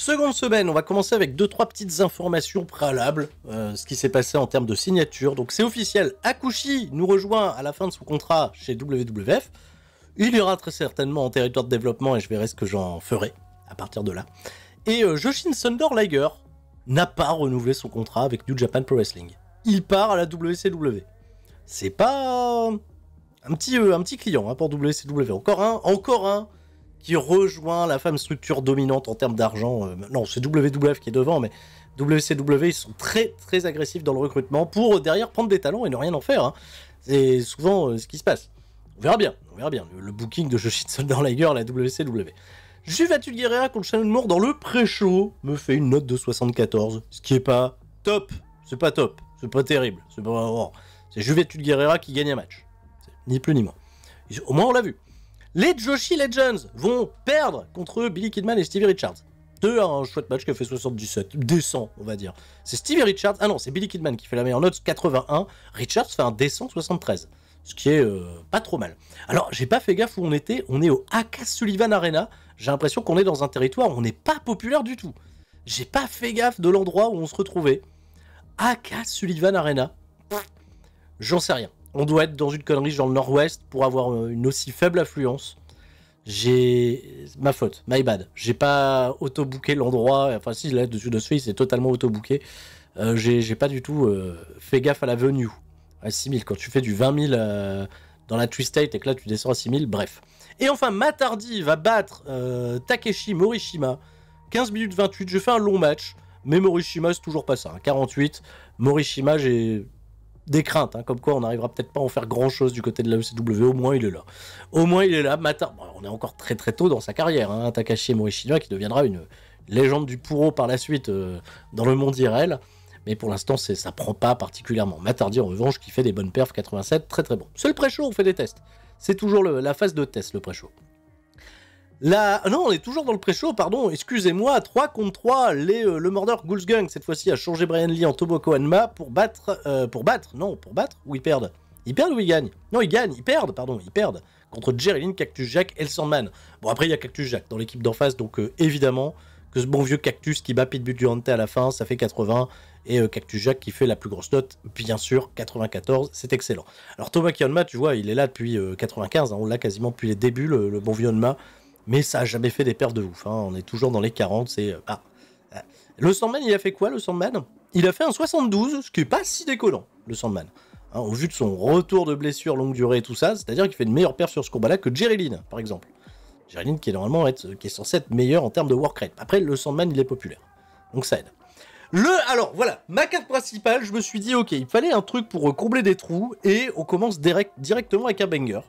Seconde semaine, on va commencer avec deux trois petites informations préalables, euh, ce qui s'est passé en termes de signature. Donc c'est officiel, Akushi nous rejoint à la fin de son contrat chez WWF. Il ira très certainement en territoire de développement et je verrai ce que j'en ferai à partir de là. Et euh, Joshin Thunder Liger n'a pas renouvelé son contrat avec New Japan Pro Wrestling. Il part à la WCW. C'est pas un petit, euh, un petit client hein, pour WCW. Encore un, encore un qui rejoint la femme structure dominante en termes d'argent. Euh, non, c'est WWF qui est devant, mais WCW, ils sont très très agressifs dans le recrutement pour euh, derrière prendre des talents et ne rien en faire. Hein. C'est souvent euh, ce qui se passe. On verra bien, on verra bien. Le, booking de Joshitsu dans la guerre, la WCW. Juventud Guerrera contre Shannon Moore dans le pré-show me fait une note de 74, ce qui est pas top. C'est pas top, c'est pas terrible, c'est pas. Oh, c'est Guerrera qui gagne un match. Ni plus ni moins. Au moins, on l'a vu les Joshi Legends vont perdre contre Billy Kidman et Stevie Richards. Deux, à un chouette match qui a fait 77, décent, on va dire. C'est Stevie Richards, ah non, c'est Billy Kidman qui fait la meilleure note, 81. Richards fait un décent 73, ce qui est euh, pas trop mal. Alors, j'ai pas fait gaffe où on était, on est au Aka Sullivan Arena. J'ai l'impression qu'on est dans un territoire où on n'est pas populaire du tout. J'ai pas fait gaffe de l'endroit où on se retrouvait. Aka Sullivan Arena. J'en sais rien on doit être dans une connerie dans le nord-ouest pour avoir euh, une aussi faible affluence. J'ai ma faute, my bad. J'ai pas auto autobooké l'endroit. Enfin, si là dessus de Suisse, c'est totalement autobooké. Euh, j'ai pas du tout euh, fait gaffe à la venue à 6000. Quand tu fais du 20 000 euh, dans la Twistate et que là tu descends à 6000, bref. Et enfin, Matardi va battre Takeshi Morishima. 15 minutes 28, je fais un long match, mais Morishima c'est toujours pas ça. 48, hein. Morishima, j'ai des craintes, hein, comme quoi on n'arrivera peut-être pas à en faire grand-chose du côté de la e au moins il est là. Au moins il est là, matin. on est encore très très tôt dans sa carrière, hein, Takashi Morishima qui deviendra une légende du pourreau par la suite euh, dans le monde IRL, mais pour l'instant ça prend pas particulièrement. Matardi en revanche qui fait des bonnes perfs 87, très très bon. C'est le pré-show, on fait des tests. C'est toujours la phase de test le pré-show. La... Non, on est toujours dans le pré-show, pardon, excusez-moi, 3 contre 3, euh, le mordeur Gulsgang cette fois-ci, a changé Brian Lee en Toboko Anma pour battre, euh, pour battre, non, pour battre, ou ils perdent Ils perdent ou ils gagnent Non, ils gagnent, ils perdent, pardon, ils perdent, contre Jerry Cactus Jack et Sandman. Bon, après, il y a Cactus Jack dans l'équipe d'en face, donc euh, évidemment que ce bon vieux Cactus qui bat Pitbull Durante à la fin, ça fait 80, et Cactus Jack qui fait la plus grosse note, bien sûr, 94, c'est excellent. Alors Toboko Anma, tu vois, il est là depuis 95, hein, on l'a quasiment depuis les débuts, le, le bon vieux Anma, mais ça n'a jamais fait des pertes de ouf. Hein. On est toujours dans les 40, c'est... Euh, ah. euh, le Sandman, il a fait quoi, le Sandman Il a fait un 72, ce qui n'est pas si décollant, le Sandman. Hein, au vu de son retour de blessure longue durée et tout ça, c'est-à-dire qu'il fait une meilleure perte sur ce combat-là que Jerry par exemple. Jerry qui est normalement euh, qui est censé être meilleur en termes de work rate. Après, le Sandman, il est populaire. Donc ça aide. Le, alors voilà, ma carte principale, je me suis dit, ok, il fallait un truc pour combler des trous, et on commence directement avec un banger.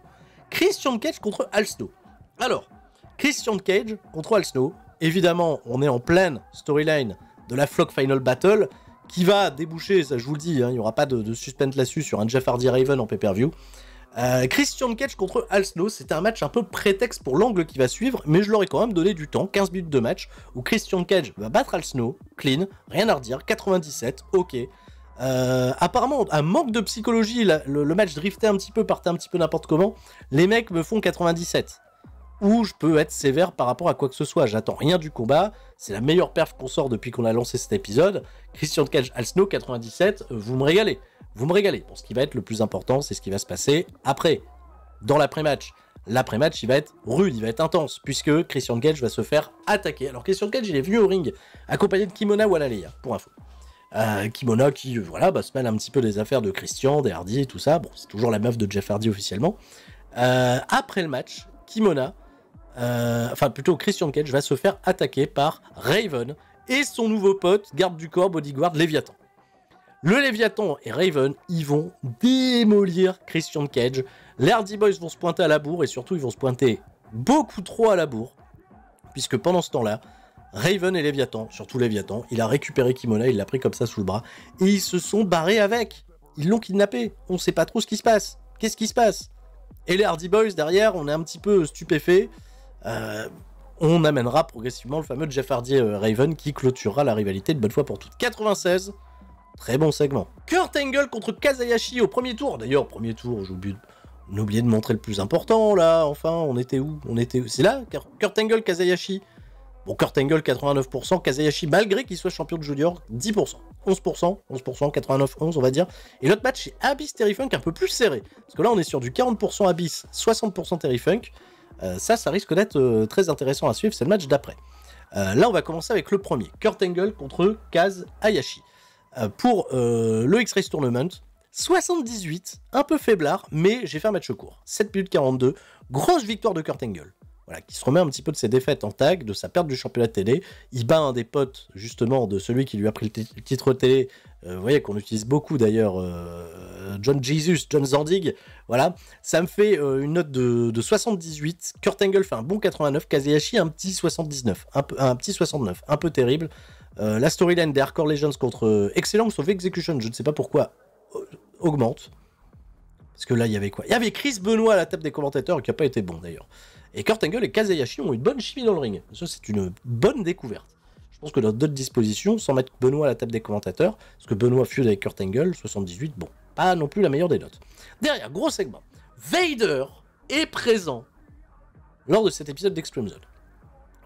Christian Cage contre Alsto. Alors, Christian Cage contre Al Snow. Évidemment, on est en pleine storyline de la Flock Final Battle qui va déboucher, ça je vous le dis, hein, il n'y aura pas de, suspense là-dessus sur un Jeff Hardy Raven en pay-per-view. Euh, Christian Cage contre Al Snow, c'était un match un peu prétexte pour l'angle qui va suivre, mais je leur ai quand même donné du temps, 15 minutes de match, où Christian Cage va battre Al Snow, clean, rien à redire, 97, ok. Euh, apparemment, un manque de psychologie, le, le, match driftait un petit peu, partait un petit peu n'importe comment, les mecs me font 97 où je peux être sévère par rapport à quoi que ce soit. J'attends rien du combat. C'est la meilleure perf qu'on sort depuis qu'on a lancé cet épisode. Christian de Cage, Snow 97, vous me régalez. Vous me régalez. Pour ce qui va être le plus important, c'est ce qui va se passer après, dans l'après-match. L'après-match, il va être rude, il va être intense, puisque Christian de Cage va se faire attaquer. Alors, Christian de Cage, il est venu au ring, accompagné de Kimona Walalia, hein, pour info. Euh, Kimona qui, euh, voilà, bah, se mêle un petit peu des affaires de Christian, des Hardy et tout ça. Bon, c'est toujours la meuf de Jeff Hardy officiellement. Euh, après le match, Kimona euh, enfin plutôt Christian Cage va se faire attaquer par Raven et son nouveau pote, garde du corps, bodyguard, Léviathan. Le Léviathan et Raven, ils vont démolir Christian Cage. Les Hardy Boys vont se pointer à la bourre et surtout ils vont se pointer beaucoup trop à la bourre. Puisque pendant ce temps-là, Raven et Léviathan, surtout Léviathan, il a récupéré Kimona, il l'a pris comme ça sous le bras, et ils se sont barrés avec. Ils l'ont kidnappé. On ne sait pas trop ce qui se passe. Qu'est-ce qui se passe Et les Hardy Boys derrière, on est un petit peu stupéfait. Euh, on amènera progressivement le fameux Jeff Hardy euh, Raven qui clôturera la rivalité de bonne foi pour toutes. 96, très bon segment. Kurt Angle contre Kazayashi au premier tour. D'ailleurs, premier tour, j'ai oublié, de montrer le plus important là. Enfin, on était où On était C'est là Kurt Angle, Kazayashi. Bon, Kurt Angle 89%, Kazayashi malgré qu'il soit champion de junior 10%, 11%, 11%, 89, 11 on va dire. Et l'autre match c'est Abyss Terry Funk un peu plus serré parce que là on est sur du 40% Abyss, 60% Terry Funk. Euh, ça, ça risque d'être euh, très intéressant à suivre, c'est le match d'après. Euh, là, on va commencer avec le premier, Kurt Angle contre Kaz Hayashi. pour le X-Race Tournament, 78, un peu faiblard, mais j'ai fait un match court. 7 minutes 42, grosse victoire de Kurt Angle voilà, qui se remet un petit peu de ses défaites en tag, de sa perte du championnat de télé. Il bat un des potes, justement, de celui qui lui a pris le titre télé. Euh, vous voyez qu'on utilise beaucoup d'ailleurs euh, John Jesus, John Zandig. Voilà, ça me fait euh, une note de, 78. Kurt Angle fait un bon 89, Kazeyashi un petit 79, un, petit 69, un peu terrible. la storyline des Hardcore Legends contre Excellence of Execution, je ne sais pas pourquoi, augmente. Parce que là, il y avait quoi Il y avait Chris Benoit à la table des commentateurs, qui n'a pas été bon d'ailleurs. Et Kurt Angle et Kazayashi ont une bonne chimie dans le ring. Ça, c'est une bonne découverte. Je pense que dans d'autres dispositions, sans mettre Benoît à la table des commentateurs, parce que Benoît feud avec Kurt Angle, 78, bon, pas non plus la meilleure des notes. Derrière, gros segment, Vader est présent lors de cet épisode d'Extreme Zone.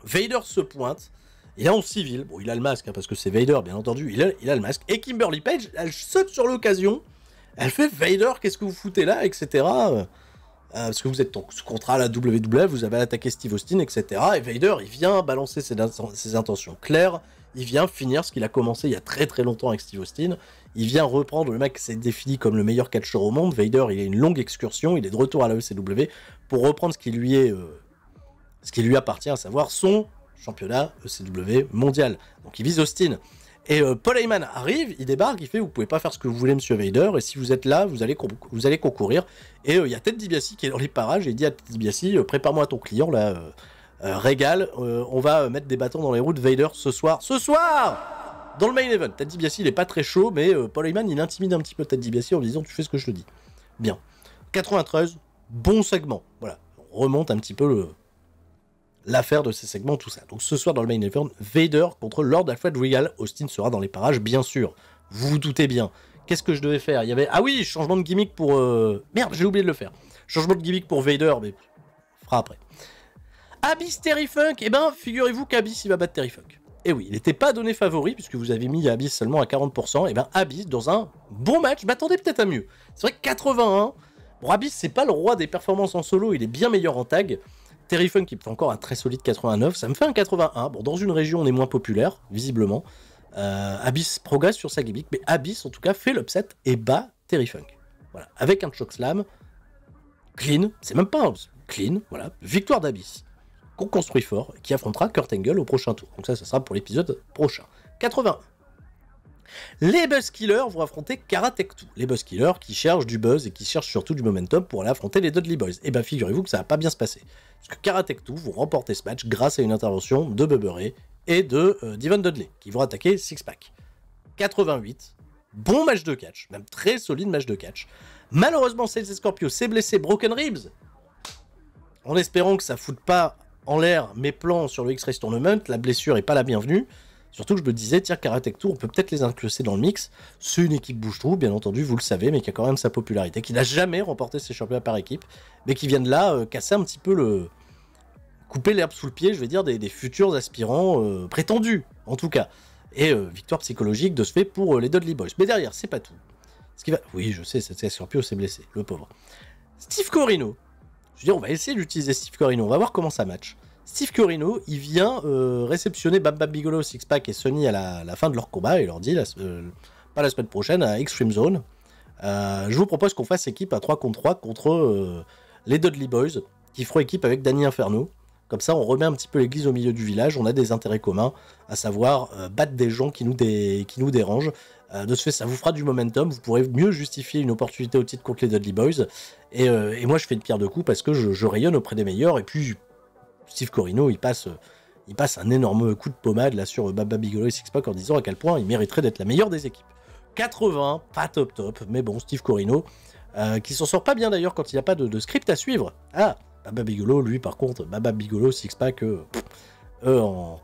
Vader se pointe, et en civil, bon, il a le masque, hein, parce que c'est Vader, bien entendu, il a, il a le masque, et Kimberly Page, elle saute sur l'occasion, elle fait Vader, qu'est-ce que vous foutez là, etc. Euh, parce que vous êtes sous contrat à la WWE, vous avez attaqué Steve Austin, etc. Et Vader, il vient balancer ses, intentions claires, il vient finir ce qu'il a commencé il y a très très longtemps avec Steve Austin, il vient reprendre le mec qui s'est défini comme le meilleur catcheur au monde, Vader, il a une longue excursion, il est de retour à la ECW pour reprendre ce qui lui est... Euh, ce qui lui appartient, à savoir son championnat ECW mondial. Donc il vise Austin. Et euh, Paul Heyman arrive, il débarque, il fait Vous pouvez pas faire ce que vous voulez, monsieur Vader, et si vous êtes là, vous allez, concourir. Et euh, il y a Ted DiBiase qui est dans les parages, et il dit à Ted DiBiase euh, Prépare-moi ton client, là, régale, on va mettre des bâtons dans les roues de Vader ce soir. Ce soir Dans le main event. Ted DiBiase, il est pas très chaud, mais Paul Heyman, il intimide un petit peu Ted DiBiase en lui disant Tu fais ce que je te dis. Bien. 93, bon segment. Voilà. On remonte un petit peu le, l'affaire de ces segments, tout ça. Donc ce soir dans le main event, Vader contre Lord Alfred Regal. Austin sera dans les parages, bien sûr. Vous vous doutez bien. Qu'est-ce que je devais faire Il y avait. Ah oui, changement de gimmick pour. Euh, merde, j'ai oublié de le faire. Changement de gimmick pour Vader, mais. On fera après. Abyss Terry Funk Eh ben, figurez-vous qu'Abyss, il va battre Terry Funk. Et eh oui, il n'était pas donné favori, puisque vous avez mis Abyss seulement à 40%. Et eh ben, Abyss, dans un bon match, m'attendais peut-être à mieux. C'est vrai que 81. Bon, Abyss, c'est pas le roi des performances en solo, il est bien meilleur en tag. Terry Funk, qui fait encore un très solide 89, ça me fait un 81. Bon, dans une région, on est moins populaire, visiblement. Euh, Abyss progresse sur sa gimmick, mais Abyss, en tout cas, fait l'upset et bat Terry Voilà, avec un choc slam clean, c'est même pas un clean, voilà, victoire d'Abyss, qu'on construit fort, qui affrontera Kurt Angle au prochain tour. Donc ça, ça sera pour l'épisode prochain. 81. Les Buzz Killers vont affronter Karatek Les Buzz Killers qui cherchent du buzz et qui cherchent surtout du momentum pour aller affronter les Dudley Boys. Et eh bien, figurez-vous que ça va pas bien se passer que Karatek2 vont remporter ce match grâce à une intervention de Bubberé et de euh, Dudley, qui vont attaquer Sixpack. 88, bon match de catch, même très solide match de catch. Malheureusement, Sales Scorpio s'est blessé Broken Ribs. En espérant que ça foute pas en l'air mes plans sur le x ray Tournament, la blessure est pas la bienvenue. Surtout que je me disais, tiens, Karatek Tour, on peut peut-être les incluser dans le mix. C'est une équipe bouche-trou, bien entendu, vous le savez, mais qui a quand même sa popularité, qui n'a jamais remporté ses championnats par équipe, mais qui vient de là euh, casser un petit peu le. couper l'herbe sous le pied, je vais dire, des, futurs aspirants euh, prétendus, en tout cas. Et euh, victoire psychologique de ce fait pour les Dudley Boys. Mais derrière, c'est pas tout. Ce qui va... Oui, je sais, c'est Scorpio s'est blessé, le pauvre. Steve Corino. Je veux dire, on va essayer d'utiliser Steve Corino, on va voir comment ça match. Steve Corino, il vient euh, réceptionner Bam bigolo Six Sixpack et Sony à la, fin de leur combat et leur dit, euh, pas la semaine prochaine, à Extreme Zone. Euh, je vous propose qu'on fasse équipe à 3 contre 3 contre les Dudley Boys, qui feront équipe avec Danny Inferno. Comme ça, on remet un petit peu l'église au milieu du village, on a des intérêts communs, à savoir battre des gens qui nous, qui nous dérangent. de ce fait, ça vous fera du momentum, vous pourrez mieux justifier une opportunité au titre contre les Dudley Boys. Et, moi, je fais une pierre de coups parce que je rayonne auprès des meilleurs, et puis Steve Corino, il passe, euh, il passe un énorme coup de pommade là sur euh, Baba Bigolo et Sixpack en disant à quel point il mériterait d'être la meilleure des équipes. 80, pas top top, mais bon, Steve Corino, euh, qui s'en sort pas bien d'ailleurs quand il n'y a pas de, script à suivre. Ah, Baba Bigolo, lui par contre, Baba Bigolo, Sixpack, en,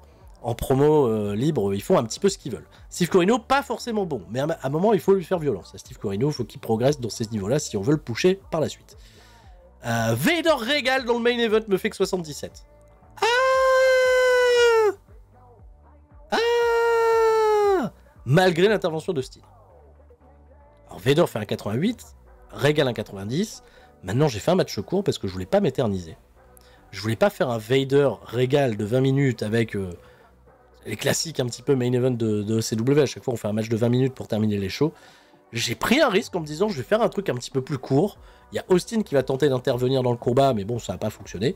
promo libre, ils font un petit peu ce qu'ils veulent. Steve Corino, pas forcément bon, mais à, un moment, il faut lui faire violence. À Steve Corino, il faut qu'il progresse dans ces niveaux-là si on veut le pousser par la suite. Euh, Vader Regal dans le main event me fait que 77. Ah Ah Malgré l'intervention de Steve. Alors Vader fait un 88, Regal un 90. Maintenant j'ai fait un match court parce que je voulais pas m'éterniser. Je voulais pas faire un Vader Regal de 20 minutes avec euh, les classiques un petit peu main event de, de CW. À chaque fois on fait un match de 20 minutes pour terminer les shows. J'ai pris un risque en me disant je vais faire un truc un petit peu plus court il y a Austin qui va tenter d'intervenir dans le combat, mais bon, ça n'a pas fonctionné.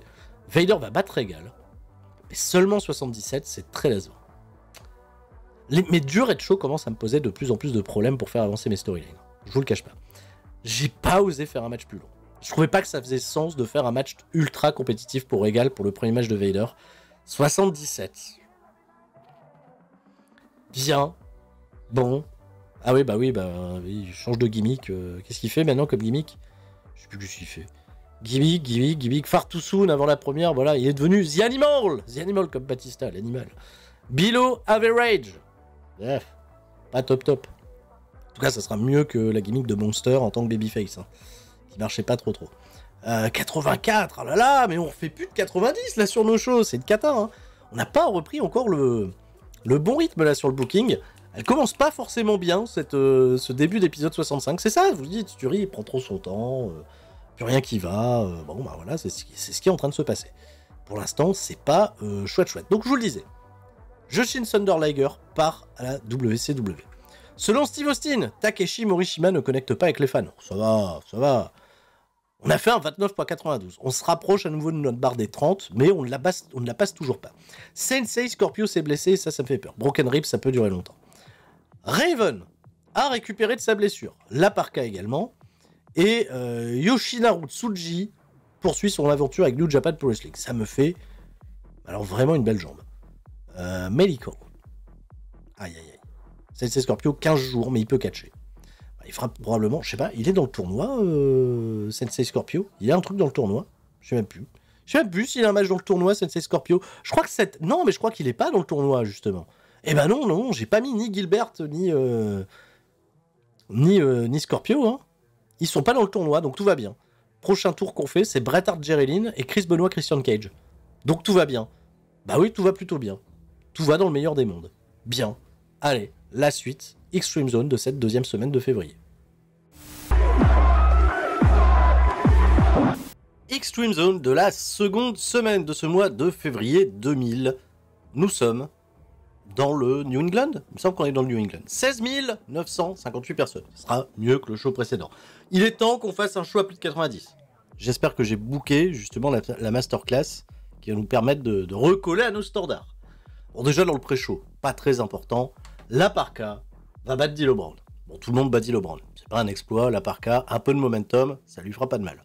Vader va battre Regal. Mais seulement 77, c'est très lassant. Mais mes durs et chaud commencent à me poser de plus en plus de problèmes pour faire avancer mes storylines. Je vous le cache pas. J'ai pas osé faire un match plus long. Je trouvais pas que ça faisait sens de faire un match ultra compétitif pour Regal pour le premier match de Vader. 77. Bien. Bon. Ah oui, bah oui, bah euh, il change de gimmick. Euh, qu'est-ce qu'il fait maintenant comme gimmick je sais plus que je suis fait. Gimmick, gimmick, gimmick, far too soon avant la première, voilà, il est devenu The Animal The Animal comme Batista, l'animal. Below average Bref, pas top top. En tout cas, ça sera mieux que la gimmick de Monster en tant que babyface, hein, qui marchait pas trop trop. 84, oh euh, ah là là, mais on fait plus de 90 là sur nos shows, c'est de cata. Hein. On n'a pas repris encore le, le bon rythme là sur le booking. Elle commence pas forcément bien, euh, ce début d'épisode 65. C'est ça, vous dites, Turi, il prend trop son temps, euh, plus rien qui va. Euh, bon, bah voilà, c'est ce, qui est en train de se passer. Pour l'instant, c'est pas chouette chouette. Donc, je vous le disais, Joshin Thunder part à la WCW. Selon Steve Austin, Takeshi Morishima ne connecte pas avec les fans. Ça va, ça va. On a fait un 29.92. On se rapproche à nouveau de notre barre des 30, mais on ne la, passe, toujours pas. Sensei Scorpio s'est blessé, ça, ça me fait peur. Broken Rip, ça peut durer longtemps. Raven a récupéré de sa blessure, La l'Aparka également, et euh, Yoshinaru Tsuji poursuit son aventure avec New Japan Pro Wrestling. Ça me fait alors vraiment une belle jambe. Euh, Aïe aïe aïe. Sensei Scorpio 15 jours, mais il peut catcher. Il frappe probablement, je sais pas, il est dans le tournoi, euh, Sensei Scorpio. Il y a un truc dans le tournoi. Je sais même plus. Je sais même plus s'il a un match dans le tournoi, Sensei Scorpio. Je crois que cette. Non, mais je crois qu'il n'est pas dans le tournoi, justement. Eh ben non, non, j'ai pas mis ni Gilbert ni euh, ni, euh, ni Scorpio. Hein. Ils sont pas dans le tournoi, donc tout va bien. Prochain tour qu'on fait, c'est Bret Hart, et Chris Benoit, Christian Cage. Donc tout va bien. Bah oui, tout va plutôt bien. Tout va dans le meilleur des mondes. Bien. Allez, la suite, Extreme Zone de cette deuxième semaine de février. Extreme Zone de la seconde semaine de ce mois de février 2000. Nous sommes dans le New England. Il me semble qu'on est dans le New England. 16 958 personnes. Ce sera mieux que le show précédent. Il est temps qu'on fasse un show à plus de 90. J'espère que j'ai booké justement la, masterclass qui va nous permettre de, recoller à nos standards. Bon, déjà dans le pré-show, pas très important, la Parka va battre Dilo Brown. Bon, tout le monde bat Dilo Brown. C'est pas un exploit, la Parka, un peu de momentum, ça lui fera pas de mal.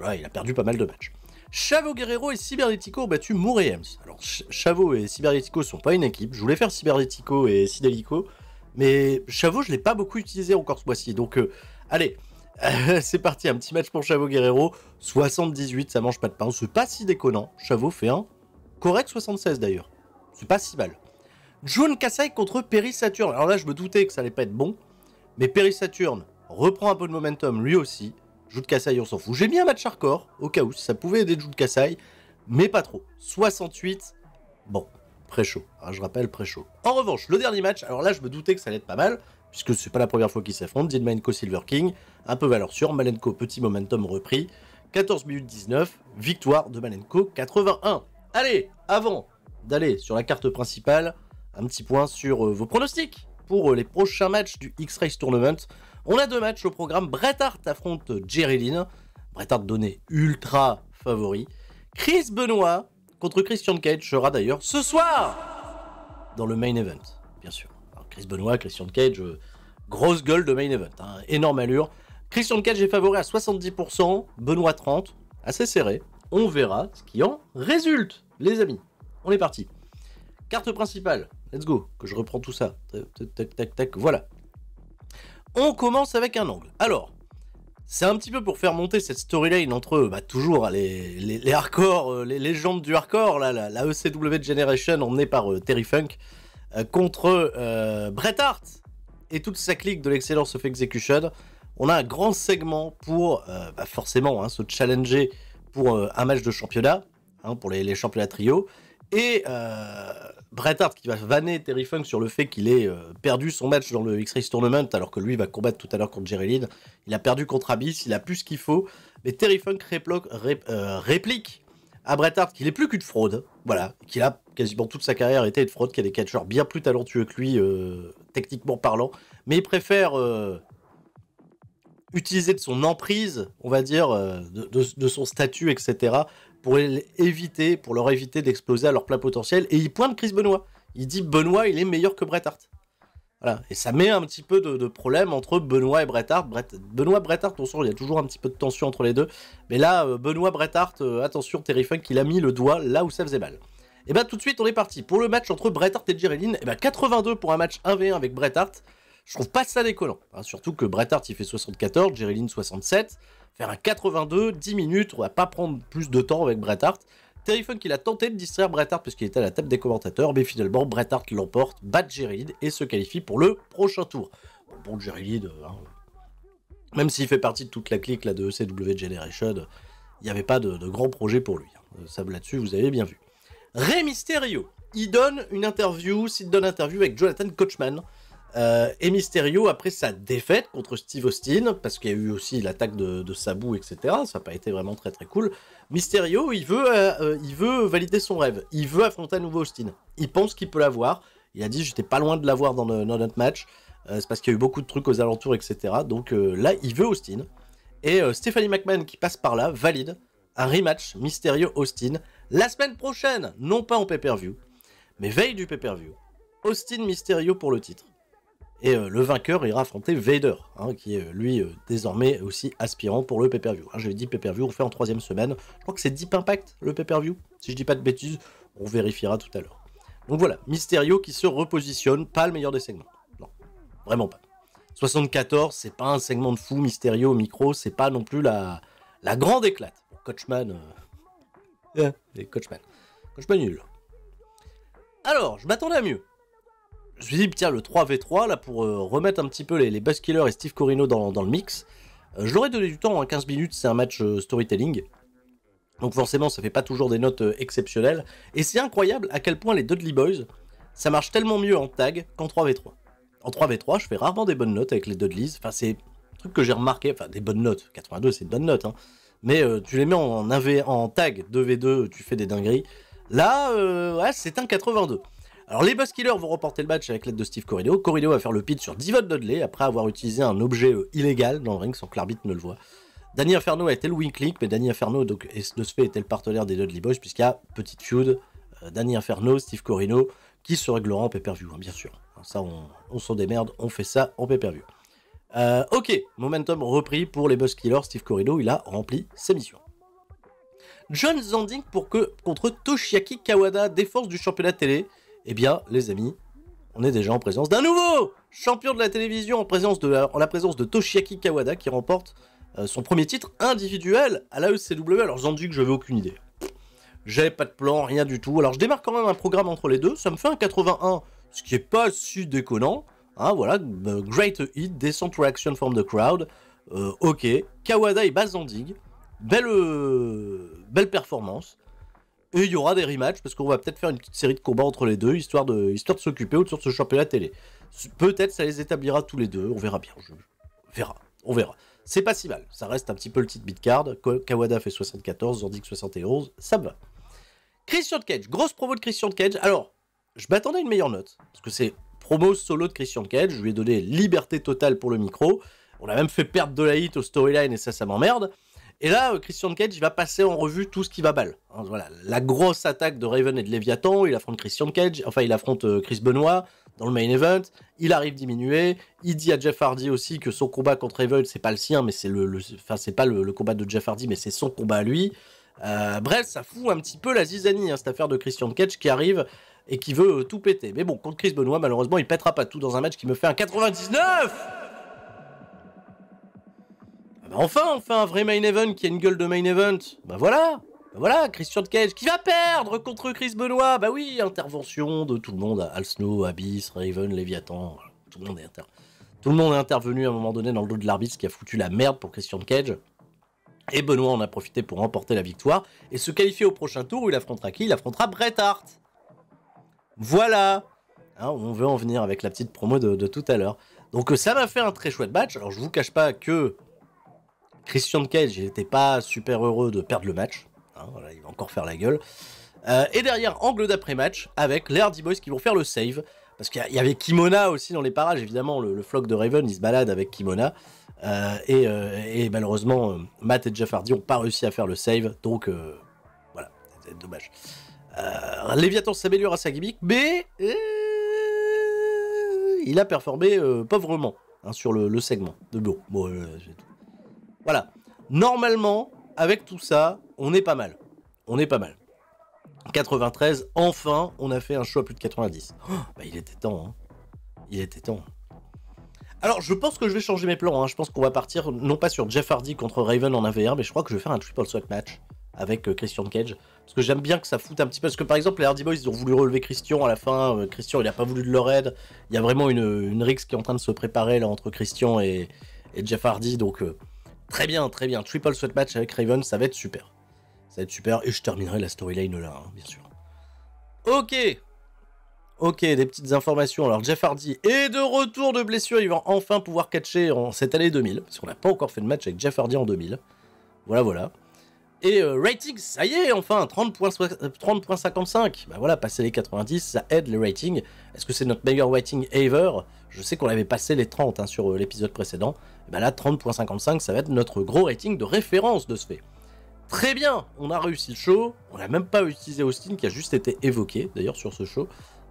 Là, il a perdu pas mal de matchs. Chavo Guerrero et Cybernetico ont battu Alors, Chavo et Cybernetico sont pas une équipe. Je voulais faire Cybernetico et Sidelico, mais Chavo, je l'ai pas beaucoup utilisé encore ce mois-ci. Donc, euh, allez, c'est parti. Un petit match pour Chavo Guerrero. 78, ça mange pas de pain. C'est pas si déconnant. Chavo fait un correct 76 d'ailleurs. C'est pas si mal. John Kasai contre Perry Saturn. Alors là, je me doutais que ça allait pas être bon, mais Perry Saturn reprend un peu de momentum lui aussi. Joue de Kassai, on s'en fout. J'ai mis un match hardcore, au cas où, ça pouvait aider Joues de Kassai, mais pas trop. 68, bon, pré-chaud. Ah, je rappelle, pré-chaud. En revanche, le dernier match, alors là, je me doutais que ça allait être pas mal, puisque c'est pas la première fois qu'ils s'affrontent. Malenko, Silver King, un peu valeur sûre. Malenko, petit momentum repris. 14 minutes 19, victoire de Malenko 81. Allez, avant d'aller sur la carte principale, un petit point sur euh, vos pronostics pour euh, les prochains matchs du X-Race Tournament. On a deux matchs au programme. Bret Hart affronte Jerry Lynn. Bret Hart donné ultra favori. Chris Benoit contre Christian Cage sera d'ailleurs ce soir dans le main event, bien sûr. Chris Benoit, Christian Cage, euh, grosse gueule de main event, hein, énorme allure. Christian Cage est favori à 70%, Benoit 30%, assez serré. On verra ce qui en résulte, les amis. On est parti. Carte principale, let's go, que je reprends tout ça. tac, tac, tac, voilà on commence avec un angle. Alors, c'est un petit peu pour faire monter cette storyline entre euh, bah, toujours hein, les, les, hardcore, euh, les légendes du hardcore, la, la, ECW Generation emmenée par euh, Terry Funk, contre Bret Hart et toute sa clique de l'Excellence of Execution. On a un grand segment pour bah, forcément hein, se challenger pour un match de championnat, hein, pour les, les championnats trio. Et Bret Hart qui va vanner Terry Funk sur le fait qu'il ait euh, perdu son match dans le X-Race Tournament alors que lui va combattre tout à l'heure contre Jerry Lynn. Il a perdu contre Abyss, il a plus ce qu'il faut. Mais Terry Funk euh, réplique à Bret Hart qu'il n'est plus qu'une fraude. Voilà, qu'il a quasiment toute sa carrière été une fraude, qu'il y a des catcheurs bien plus talentueux que lui, euh, techniquement parlant. Mais il préfère utiliser de son emprise, on va dire, de son statut, etc., pour éviter, pour leur éviter d'exploser à leur plein potentiel. Et il pointe Chris Benoit. Il dit Benoit, il est meilleur que Bret Hart. Voilà. Et ça met un petit peu de, problème entre Benoît et Bret Hart. Bret, Benoît, Bret Hart, on sent il y a toujours un petit peu de tension entre les deux. Mais là, euh, Benoît, Bret Hart, euh, attention, Terry Funk, a mis le doigt là où ça faisait mal. Et eh bien tout de suite, on est parti. Pour le match entre Bret Hart et Jerry Lynn, et eh ben 82 pour un match 1v1 avec Bret Hart. Je trouve pas ça décollant. Hein. surtout que Bret Hart, il fait 74, Jerry Lynn 67 faire un 82, 10 minutes, on va pas prendre plus de temps avec Bret Hart. Terry Funk, a tenté de distraire Bret Hart puisqu'il était à la table des commentateurs, mais finalement Bret Hart l'emporte, bat Jerry et se qualifie pour le prochain tour. Bon, Jerry euh, hein. même s'il fait partie de toute la clique là, de ECW Generation, il n'y avait pas de, grand projet pour lui. Ça, hein. euh, là-dessus, vous avez bien vu. Ray Mysterio, il donne une interview, s'il donne interview avec Jonathan Coachman, euh, et Mysterio, après sa défaite contre Steve Austin, parce qu'il y a eu aussi l'attaque de, Sabu, etc., ça n'a pas été vraiment très très cool, Mysterio, il veut, euh, euh, il veut valider son rêve. Il veut affronter à nouveau Austin. Il pense qu'il peut l'avoir. Il a dit, j'étais pas loin de l'avoir dans, notre match. c'est parce qu'il y a eu beaucoup de trucs aux alentours, etc. Donc là, il veut Austin. Et Stephanie McMahon, qui passe par là, valide un rematch Mysterio-Austin la semaine prochaine, non pas en pay-per-view, mais veille du pay-per-view. Austin Mysterio pour le titre. Et euh, le vainqueur ira affronter Vader, hein, qui est euh, lui euh, désormais aussi aspirant pour le pay-per-view. Hein, J'avais dit pay-per-view, on fait en troisième semaine. Je crois que c'est Deep Impact le pay-per-view. Si je dis pas de bêtises, on vérifiera tout à l'heure. Donc voilà, Mysterio qui se repositionne, pas le meilleur des segments. Non, vraiment pas. 74, c'est pas un segment de fou, Mysterio au micro, c'est pas non plus la, la grande éclate. Coachman. Euh... Coachman. Coachman nul. Alors, je m'attendais à mieux je me suis dit, tiens, le 3v3, là, pour euh, remettre un petit peu les, les Buzzkiller et Steve Corino dans, le mix, euh, je leur ai donné du temps, 15 hein, minutes, c'est un match euh, storytelling. Donc forcément, ça fait pas toujours des notes exceptionnelles. Et c'est incroyable à quel point les Dudley Boys, ça marche tellement mieux en tag qu'en 3v3. En 3v3, je fais rarement des bonnes notes avec les Dudleys. Enfin, c'est un truc que j'ai remarqué. Enfin, des bonnes notes. 82, c'est une bonnes notes. Hein. Mais tu les mets en, en tag 2v2, tu fais des dingueries. Là, ouais, c'est un 82. Alors les killers vont remporter le match avec l'aide de Steve Corrido. Corrido va faire le pit sur Divot Dudley après avoir utilisé un objet euh, illégal dans le ring sans que l'arbitre ne le voit. Danny Inferno a le wing link mais Danny Inferno de ce fait était le partenaire des Dudley Boys puisqu'il y a petite feud, euh, Danny Inferno, Steve Corrido qui se réglera en pay-per-view, hein, bien sûr. ça, on, s'en démerde, on fait ça en pay-per-view. Euh, ok, momentum repris pour les killers, Steve Corrido il a rempli ses missions. John Zanding pour que, contre Toshiaki Kawada, défense du championnat télé. Eh bien, les amis, on est déjà en présence d'un nouveau champion de la télévision, en, présence de la, la présence de Toshiaki Kawada qui remporte euh, son premier titre individuel à la ECW. Alors, Zandig, que je n'avais aucune idée. J'avais pas de plan, rien du tout. Alors, je démarre quand même un programme entre les deux. Ça me fait un 81, ce qui est pas si déconnant. Hein, voilà, euh, great hit, descent reaction from the crowd. Euh, ok, Kawada et Bazandig. Belle, belle performance. Et il y aura des rematchs parce qu'on va peut-être faire une petite série de combats entre les deux, histoire de, histoire de s'occuper autour de ce la télé. Peut-être ça les établira tous les deux, on verra bien. on verra, on verra. C'est pas si mal, ça reste un petit peu le titre bitcard. Kawada fait 74, Zordik 71, ça me va. Christian Cage, grosse promo de Christian Cage. Alors, je m'attendais à une meilleure note, parce que c'est promo solo de Christian Cage, je lui ai donné liberté totale pour le micro. On a même fait perdre de la hit au storyline et ça, ça m'emmerde. Et là, euh, Christian Cage va passer en revue tout ce qui va mal. Hein, voilà, la grosse attaque de Raven et de Leviathan, il affronte Christian Cage, enfin il affronte euh, Chris Benoit dans le main event, il arrive diminué, il dit à Jeff Hardy aussi que son combat contre Raven, c'est pas le sien, mais c'est le, enfin c'est pas le, combat de Jeff Hardy, mais c'est son combat à lui. Euh, bref, ça fout un petit peu la zizanie, hein, cette affaire de Christian Cage qui arrive et qui veut tout péter. Mais bon, contre Chris Benoit, malheureusement, il pètera pas tout dans un match qui me fait un 99 ah bah enfin, on fait un vrai main event qui a une gueule de main event. Bah voilà, bah voilà, Christian Cage qui va perdre contre Chris Benoit. Bah oui, intervention de tout le monde, Al Snow, Abyss, Raven, Leviathan. tout le monde est intervenu à un moment donné dans le dos de l'arbitre qui a foutu la merde pour Christian Cage. Et Benoît en a profité pour remporter la victoire et se qualifier au prochain tour où il affrontera qui Il affrontera Bret Hart. Voilà hein, On veut en venir avec la petite promo de, tout à l'heure. Donc euh, ça m'a fait un très chouette match. Alors je vous cache pas que Christian Cage, il n'était pas super heureux de perdre le match. Hein, il va encore faire la gueule. Euh, et derrière, angle d'après-match, avec les Hardy Boys qui vont faire le save. Parce qu'il y avait Kimona aussi dans les parages, évidemment. Le, flock floc de Raven, il se balade avec Kimona. Euh, euh, et, malheureusement, Matt et Jeff Hardy n'ont pas réussi à faire le save. Donc, voilà, c'est dommage. Léviathan s'améliore à sa gimmick, mais il a performé pauvrement hein, sur le, segment de Beau. Bon, voilà. Normalement, avec tout ça, on est pas mal. On est pas mal. 93, enfin, on a fait un show à plus de 90. Bah, il était temps. Hein. Il était temps. Alors, je pense que je vais changer mes plans. Hein. Je pense qu'on va partir non pas sur Jeff Hardy contre Raven en 1 v mais je crois que je vais faire un triple swap match avec euh, Christian Cage. Parce que j'aime bien que ça foute un petit peu. Parce que par exemple, les Hardy Boys, ils ont voulu relever Christian à la fin. Euh, Christian, il a pas voulu de leur aide. Il y a vraiment une, une Rix qui est en train de se préparer là entre Christian et, Jeff Hardy. Donc. Euh, Très bien, très bien. Triple sweat match avec Raven, ça va être super. Ça va être super. Et je terminerai la storyline là, hein, bien sûr. Ok. Ok, des petites informations. Alors, Jeff Hardy est de retour de blessure. Il va enfin pouvoir catcher en cette année 2000. Parce qu'on n'a pas encore fait de match avec Jeff Hardy en 2000. Voilà, voilà. Et euh, rating, ça y est, enfin, 30.55. Euh, bah voilà, passer les 90, ça aide les ratings. Est-ce que c'est notre meilleur rating ever Je sais qu'on avait passé les 30 hein, sur euh, l'épisode précédent. Et eh bah ben là, 30.55, ça va être notre gros rating de référence de ce fait. Très bien, on a réussi le show. On n'a même pas utilisé Austin, qui a juste été évoqué, d'ailleurs, sur ce show.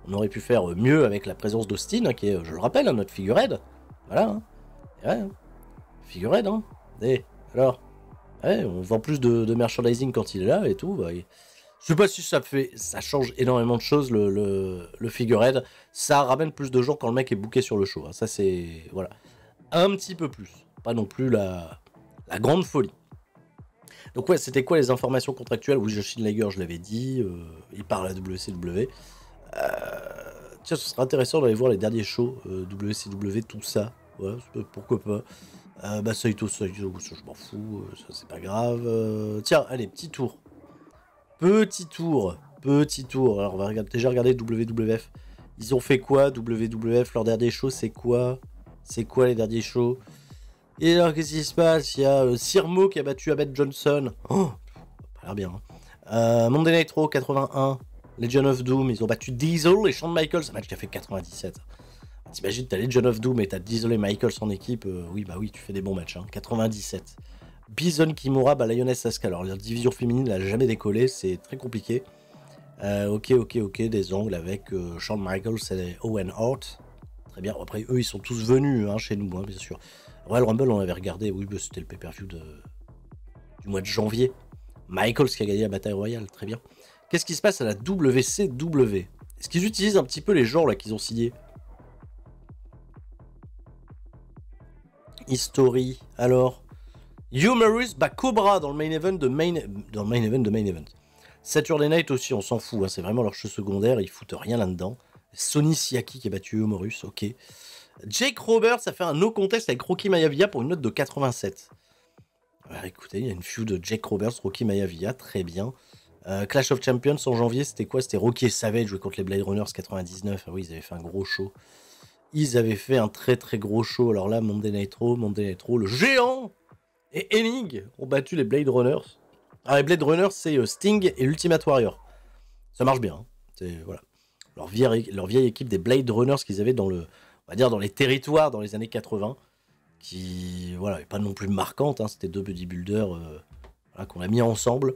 On aurait pu faire mieux avec la présence d'Austin, hein, qui est, je le rappelle, hein, notre figure Voilà. Hein. Eh ouais, figure Figurehead, hein. Et eh, alors on vend plus de, merchandising quand il est là et tout. Bah, je sais pas si ça fait, ça change énormément de choses le, le, figurehead. Ça ramène plus de gens quand le mec est bouqué sur le show. Hein. Ça c'est voilà, un petit peu plus. Pas non plus la, grande folie. Donc ouais, c'était quoi les informations contractuelles Oui, Joshine Lager, je l'avais dit. Euh, il parle à WCW. Euh, tiens, ce sera intéressant d'aller voir les derniers shows WCW, euh, tout ça. pourquoi pas. Euh, bah Saito, Saito, je m'en fous, euh, ça c'est pas grave. Euh, tiens, allez, petit tour. Petit tour, petit tour. Alors on va regarder, déjà regarder WWF. Ils ont fait quoi WWF Leur dernier show, c'est quoi C'est quoi les derniers shows Et alors qu'est-ce qui se passe Il y a euh, Sirmo qui a battu Abed Johnson. Oh, pas l'air bien. Hein. Monday Night Raw 81. Legion of Doom, ils ont battu Diesel et Shawn Michaels. Un match qui a fait 97. T'imagines, t'as Legion John of Doom et t'as désolé Michael, son équipe. Euh, oui, bah oui, tu fais des bons matchs. 97. Hein. Bison Kimura, bah Lioness Alors, la division féminine n'a jamais décollé, c'est très compliqué. Euh, ok, ok, ok, des angles avec euh, Shawn Michaels et Owen Hart. Très bien. Après, eux, ils sont tous venus hein, chez nous, hein, bien sûr. Royal Rumble, on avait regardé. Oui, bah, c'était le pay-per-view du mois de janvier. Michaels qui a gagné la bataille royale. Très bien. Qu'est-ce qui se passe à la WCW Est-ce qu'ils utilisent un petit peu les genres là qu'ils ont signés History. Alors, Humorous bah Cobra dans le main event de main, dans le main event de main event. Saturday Night aussi, on s'en fout. Hein, c'est vraiment leur show secondaire. Ils foutent rien là-dedans. Sony Siaki qui a battu Humorous, ok. Jake Roberts a fait un no contest avec Rocky Mayavia pour une note de 87. Bah, écoutez, il y a une feud de Jake Roberts, Rocky Mayavia, très bien. Euh, Clash of Champions en janvier, c'était quoi C'était Rocky Savage contre les Blade Runners 99. Ah oui, ils avaient fait un gros show ils avaient fait un très très gros show. Alors là, Monday Night Monday Night le géant et Henning ont battu les Blade Runners. Alors ah, les Blade Runners, c'est euh, Sting et Ultimate Warrior. Ça marche bien. Hein. C'est voilà. Leur vieille, leur vieille équipe des Blade Runners qu'ils avaient dans le, on va dire dans les territoires dans les années 80, qui voilà, pas non plus marquante. Hein. C'était deux bodybuilders euh, qu'on a mis ensemble.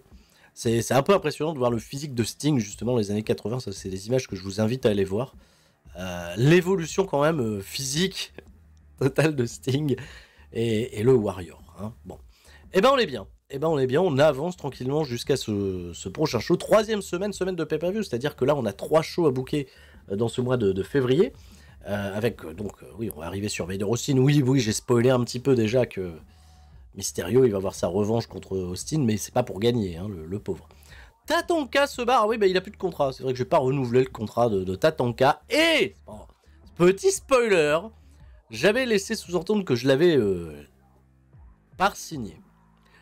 C'est un peu impressionnant de voir le physique de Sting justement dans les années 80. Ça, c'est des images que je vous invite à aller voir. Euh, l'évolution quand même euh, physique totale de Sting et, le Warrior. Hein. Bon, eh ben on est bien. Eh ben on est bien, on avance tranquillement jusqu'à ce, prochain show. Troisième semaine, semaine de pay-per-view, c'est-à-dire que là on a trois shows à bouquer euh, dans ce mois de, février. avec donc, oui, on va arriver sur Vader Austin. Oui, oui, j'ai spoilé un petit peu déjà que Mysterio il va avoir sa revanche contre Austin, mais c'est pas pour gagner, hein, le pauvre. Tatanka se barre. Ah oui, bah, il a plus de contrat. C'est vrai que je vais pas renouveler le contrat de, Tatanka. Et, petit spoiler, j'avais laissé sous-entendre que je l'avais euh, par signé.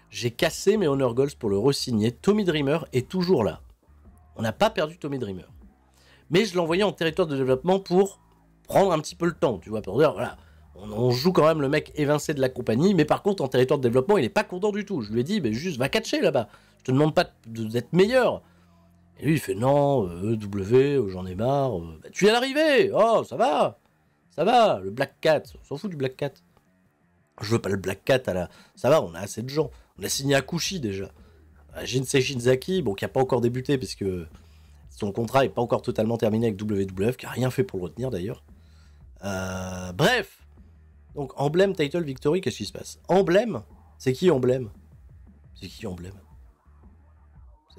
J'ai cassé mes honor goals pour le resigner. Tommy Dreamer est toujours là. On n'a pas perdu Tommy Dreamer. Mais je l'envoyais en territoire de développement pour prendre un petit peu le temps, tu vois, pour dire, voilà, on, joue quand même le mec évincé de la compagnie, mais par contre, en territoire de développement, il n'est pas content du tout. Je lui ai dit, mais juste, va catcher là-bas te demande pas d'être meilleur. Et lui, il fait non, euh, W, euh, j'en ai marre. Euh, bah, tu es arrivé oh, ça va, ça va, le Black Cat, on s'en fout du Black Cat. Je veux pas le Black Cat à la. Ça va, on a assez de gens. On a signé Akushi déjà. Jinsei Shinzaki, bon, qui a pas encore débuté, puisque son contrat est pas encore totalement terminé avec WWF, qui a rien fait pour le retenir d'ailleurs. bref, donc emblème, title, victory, qu'est-ce qui se passe Emblème, c'est qui emblème C'est qui emblème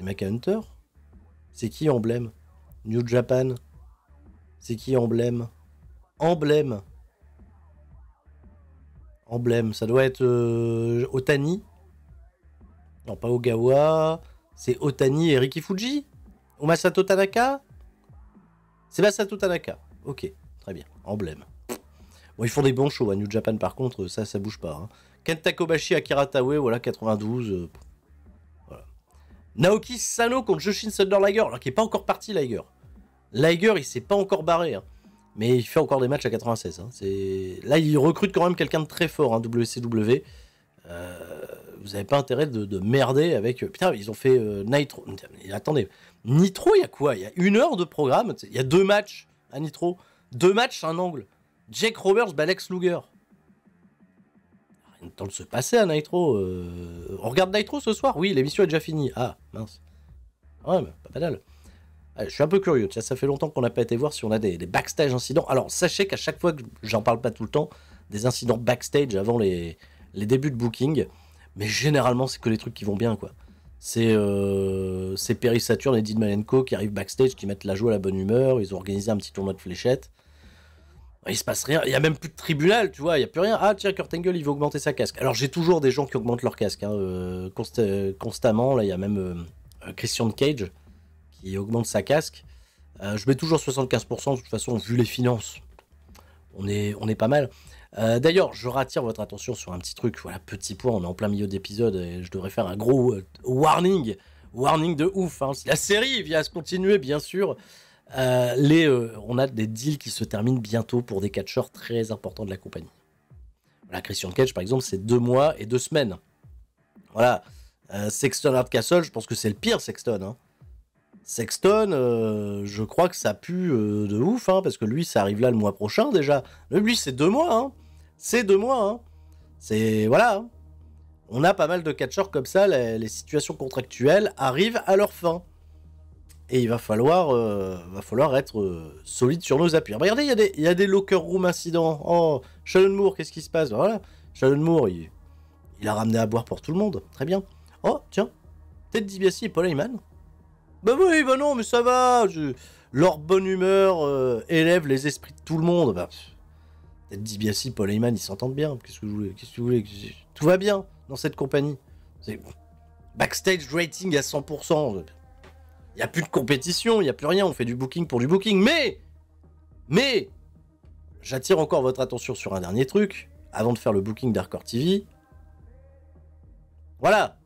c'est Hunter C'est qui emblème New Japan C'est qui emblème Emblème Emblème, ça doit être euh, Otani Non, pas Ogawa. C'est Otani et Riki Fuji Ou Tanaka C'est Masato Tanaka. Ok, très bien. Emblème. Bon, ils font des bons shows à New Japan par contre, ça, ça bouge pas. Hein. Kenta Akira voilà, 92. Naoki Sano contre Joshin Liger, alors qu'il n'est pas encore parti, Liger. Liger, il s'est pas encore barré. Hein. Mais il fait encore des matchs à 96. Hein. Là, il recrute quand même quelqu'un de très fort, WCW. Hein, euh, vous n'avez pas intérêt de, merder avec. Euh, putain, ils ont fait euh, Nitro. Attendez, Nitro, il y a quoi Il y a une heure de programme. Il y a deux matchs à Nitro. Deux matchs, un angle. Jake Roberts, Balex Luger a le temps de se passer à Nitro. Euh, on regarde Nitro ce soir Oui, l'émission est déjà finie. Ah, mince. Ouais, mais pas banal. Ah, je suis un peu curieux. Ça, fait longtemps qu'on n'a pas été voir si on a des, backstage incidents. Alors, sachez qu'à chaque fois que j'en parle pas tout le temps, des incidents backstage avant les, les débuts de booking. Mais généralement, c'est que les trucs qui vont bien, quoi. C'est euh, Perry Saturn et did Malenko qui arrivent backstage, qui mettent la joue à la bonne humeur. Ils ont organisé un petit tournoi de fléchettes. Il se passe rien. Il y a même plus de tribunal, tu vois. Il y a plus rien. Ah tiens, Kurt Angle, il veut augmenter sa casque. Alors j'ai toujours des gens qui augmentent leur casque hein, euh, euh, constamment. Là, il y a même euh, Christian Cage qui augmente sa casque. je mets toujours 75%. De toute façon, vu les finances, on est, on est pas mal. D'ailleurs, je rattire votre attention sur un petit truc. Voilà, petit point. On est en plein milieu d'épisode et je devrais faire un gros warning, warning de ouf. Hein. La série vient se continuer, bien sûr. Euh, euh, on a des deals qui se terminent bientôt pour des catcheurs très importants de la compagnie. Voilà, Christian Cage, par exemple, c'est deux mois et deux semaines. Voilà. Euh, Sexton Hardcastle, je pense que c'est le pire, Sexton. Hein. Sexton, je crois que ça pue de ouf, hein, parce que lui, ça arrive là le mois prochain déjà. Mais lui, c'est deux mois. Hein. C'est deux mois. C'est. Voilà. On a pas mal de catcheurs comme ça, les situations contractuelles arrivent à leur fin et il va falloir, euh, va falloir être euh, solide sur nos appuis. Ah, bah, regardez, il y, a des, y a des locker room incidents. Oh, Shannon Moore, qu'est-ce qui se passe bah, Voilà, Shannon Moore, il, a ramené à boire pour tout le monde. Très bien. Oh, tiens, Ted DiBiase et Paul Heyman. Bah oui, bah non, mais ça va. Leur bonne humeur euh, élève les esprits de tout le monde. Bah, Ted DiBiase, Paul Heyman, ils s'entendent bien. Qu'est-ce que vous voulez, que vous voulez Tout va bien dans cette compagnie. backstage rating à 100%. Il n'y a plus de compétition, il n'y a plus rien, on fait du booking pour du booking. Mais, mais, j'attire encore votre attention sur un dernier truc, avant de faire le booking d'Arcor TV. Voilà,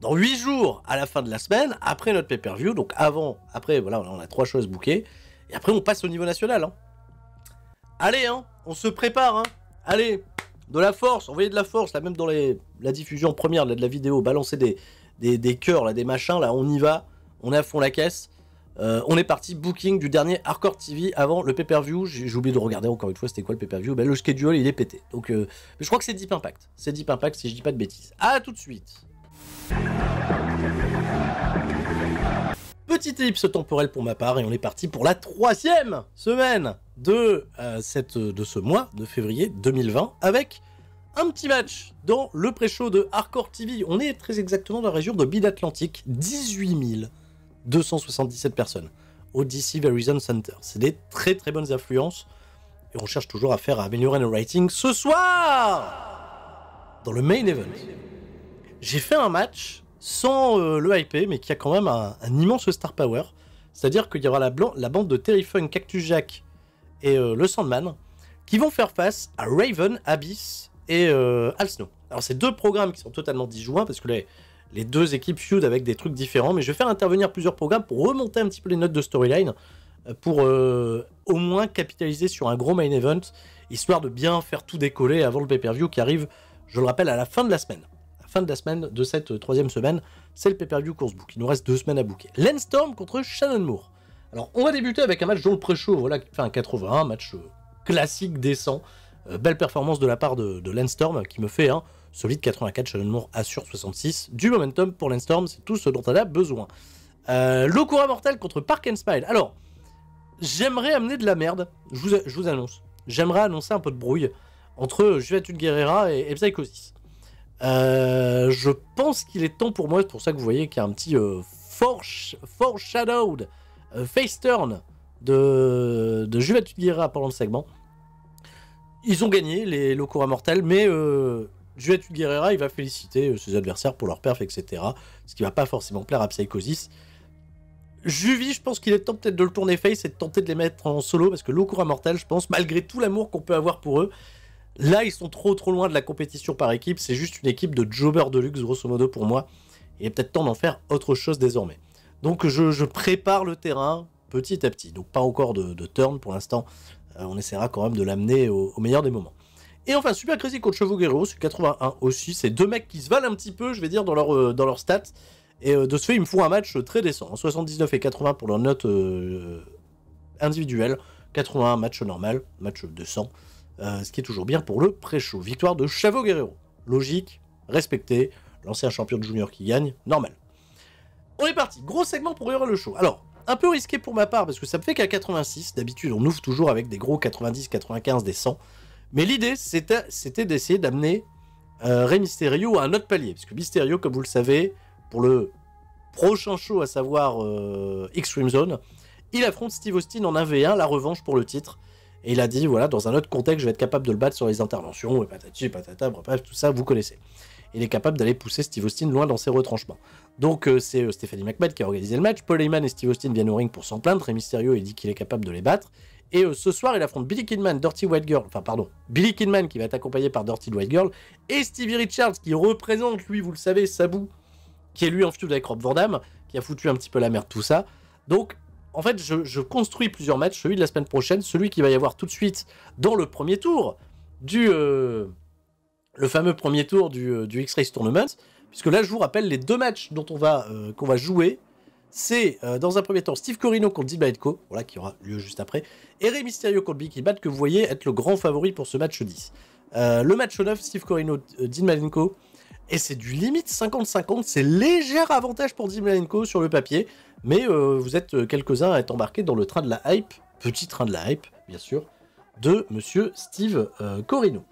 dans 8 jours, à la fin de la semaine, après notre pay-per-view, donc avant, après, voilà, on a trois choses bookées, et après on passe au niveau national. Hein. Allez, hein, on se prépare, hein. allez, de la force, envoyez de la force, là même dans les, la diffusion première de la vidéo, balancez des, des, des cœurs, là, des machins, là, on y va on est à fond la caisse. Euh, on est parti, booking du dernier Hardcore TV avant le pay-per-view. J'ai oublié de regarder encore une fois c'était quoi le pay-per-view. Ben, le schedule il est pété. Donc, euh, je crois que c'est Deep Impact. C'est Deep Impact si je dis pas de bêtises. A tout de suite. Petite ellipse temporelle pour ma part et on est parti pour la troisième semaine de, euh, cette, de ce mois de février 2020 avec un petit match dans le pré-show de Hardcore TV. On est très exactement dans la région de Bid atlantique 18 000 277 personnes. au DC Verizon Center. C'est des très très bonnes influences. Et on cherche toujours à faire améliorer le ratings. Ce soir Dans le main event. J'ai fait un match sans euh, le IP, mais qui a quand même un, immense star power. C'est-à-dire qu'il y aura la, la, bande de Terry Funk, Cactus Jack et euh, le Sandman qui vont faire face à Raven, Abyss et euh, Al Snow. Alors, c'est deux programmes qui sont totalement disjoints parce que les, les deux équipes feudent avec des trucs différents, mais je vais faire intervenir plusieurs programmes pour remonter un petit peu les notes de storyline, euh, pour euh, au moins capitaliser sur un gros main event, histoire de bien faire tout décoller avant le pay-per-view qui arrive, je le rappelle, à la fin de la semaine. la fin de la semaine de cette euh, troisième semaine, c'est le pay-per-view course book. Il nous reste deux semaines à bouquer. Landstorm contre Shannon Moore. Alors, on va débuter avec un match jour le pré-show, voilà, un 81, match classique, décent. belle performance de la part de, de qui me fait un. Hein, Solide 84, Shannon Moore assure 66. Du momentum pour Landstorm, c'est tout ce dont elle a besoin. Euh, Mortal contre Park and Smile. Alors, j'aimerais amener de la merde, je vous, annonce. J'aimerais annoncer un peu de brouille entre Juventus Guerrera et, et Psychosis. Euh, je pense qu'il est temps pour moi, c'est pour ça que vous voyez qu'il y a un petit euh, foreshadowed euh, face turn de, de Guerrera pendant le segment. Ils ont gagné, les locaux mortels, mais Juetu Guerrera, il va féliciter euh, ses adversaires pour leur perf, etc. Ce qui va pas forcément plaire à Psychosis. Juvie, je pense qu'il est temps peut-être de le tourner face et de tenter de les mettre en solo parce que courant Mortal, je pense, malgré tout l'amour qu'on peut avoir pour eux, là ils sont trop trop loin de la compétition par équipe. C'est juste une équipe de jobber de luxe, grosso modo pour moi. Il est peut-être temps d'en faire autre chose désormais. Donc je, prépare le terrain petit à petit. Donc pas encore de, turn pour l'instant. Euh, on essaiera quand même de l'amener au meilleur des moments. Et enfin, Super critique contre Chevaux Guerrero, c'est 81 aussi. C'est deux mecs qui se valent un petit peu, je vais dire, dans leur, euh, dans leur stats. Et euh, de ce fait, ils me font un match euh, très décent. 79 hein. et 80 pour leur note individuelle. 81 match normal, match 200. ce qui est toujours bien pour le pré-show. Victoire de Chavo Guerrero. Logique, respecté. L'ancien champion de junior qui gagne, normal. On est parti. Gros segment pour Hurrah le show. Alors, un peu risqué pour ma part parce que ça me fait qu'à 86. D'habitude, on ouvre toujours avec des gros 90, 95, des 100. Mais l'idée, c'était d'essayer d'amener euh, Rey Mysterio à un autre palier. Parce que Mysterio, comme vous le savez, pour le prochain show, à savoir Extreme euh, Zone, il affronte Steve Austin en 1v1, la revanche pour le titre. Et il a dit, voilà, dans un autre contexte, je vais être capable de le battre sur les interventions, et patati, patata, bref, tout ça, vous connaissez. Il est capable d'aller pousser Steve Austin loin dans ses retranchements. Donc, euh, c'est Stephanie McMahon qui a organisé le match. Paul Heyman et Steve Austin viennent au ring pour s'en plaindre. Rey Mysterio, il dit qu'il est capable de les battre. Et euh, ce soir, il affronte Billy Kidman, Dirty White Girl, enfin pardon, Billy Kidman qui va être accompagné par Dirty White Girl, et Stevie Richards qui représente, lui, vous le savez, Sabu, qui est lui en feud avec Rob Van qui a foutu un petit peu la merde tout ça. Donc, en fait, je, construis plusieurs matchs, celui de la semaine prochaine, celui qui va y avoir tout de suite dans le premier tour du... Euh, le fameux premier tour euh, du, X-Race Tournament, puisque là, je vous rappelle les deux matchs dont on va, qu'on va jouer c'est euh, dans un premier temps Steve Corino contre Dean voilà, qui aura lieu juste après, et Ray Mysterio contre Big Bat, que vous voyez être le grand favori pour ce match 10. Euh, le match 9, Steve Corino, contre euh, Dean et c'est du limite 50-50, c'est léger avantage pour Dean sur le papier, mais vous êtes quelques-uns à être embarqués dans le train de la hype, petit train de la hype, bien sûr, de monsieur Steve Corino.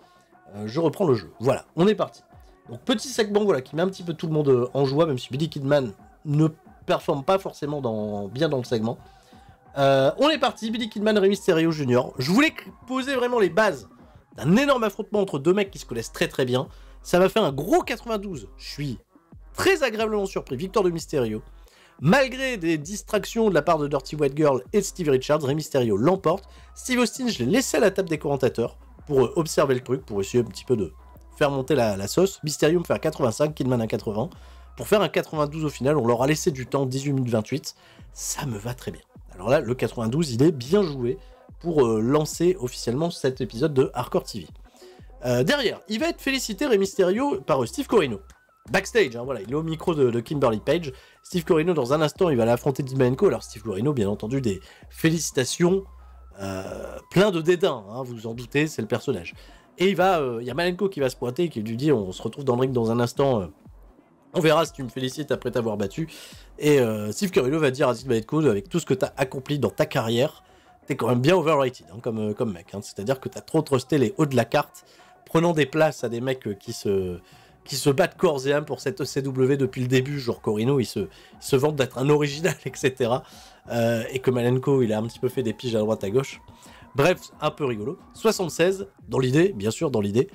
je reprends le jeu, voilà, on est parti. Donc petit segment voilà, qui met un petit peu tout le monde en joie, même si Billy Kidman ne performe pas forcément dans, bien dans le segment. Euh, on est parti, Billy Kidman, Rey Mysterio Junior. Je voulais poser vraiment les bases d'un énorme affrontement entre deux mecs qui se connaissent très très bien. Ça m'a fait un gros 92. Je suis très agréablement surpris. Victoire de Mysterio. Malgré des distractions de la part de Dirty White Girl et de Steve Richards, Rey Mysterio l'emporte. Steve Austin, je l'ai laissé à la table des commentateurs pour euh, observer le truc, pour essayer un petit peu de faire monter la, la sauce. Mysterio me fait un 85, Kidman à 80. Pour faire un 92 au final, on leur a laissé du temps, 18 minutes 28. Ça me va très bien. Alors là, le 92, il est bien joué pour euh, lancer officiellement cet épisode de Hardcore TV. Euh, derrière, il va être félicité Rey Mysterio par euh, Steve Corino. Backstage, hein, voilà, il est au micro de, Kimberly Page. Steve Corino, dans un instant, il va l'affronter Dimenko. Alors, Steve Corino, bien entendu, des félicitations plein de dédain, hein, vous vous en doutez, c'est le personnage. Et il va, il y a Malenko qui va se pointer, qui lui dit On se retrouve dans le ring dans un instant, on verra si tu me félicites après t'avoir battu. Et euh, Steve va dire à Steve avec tout ce que t'as accompli dans ta carrière, t'es quand même bien overrated hein, comme, euh, comme mec. Hein. C'est-à-dire que t'as trop trusté les hauts de la carte, prenant des places à des mecs euh, qui se, qui se battent corps et âme pour cette ECW depuis le début. Genre Corino, il se, se vante d'être un original, etc. Euh, et que Malenko, il a un petit peu fait des piges à droite à gauche. Bref, un peu rigolo. 76, dans l'idée, bien sûr, dans l'idée.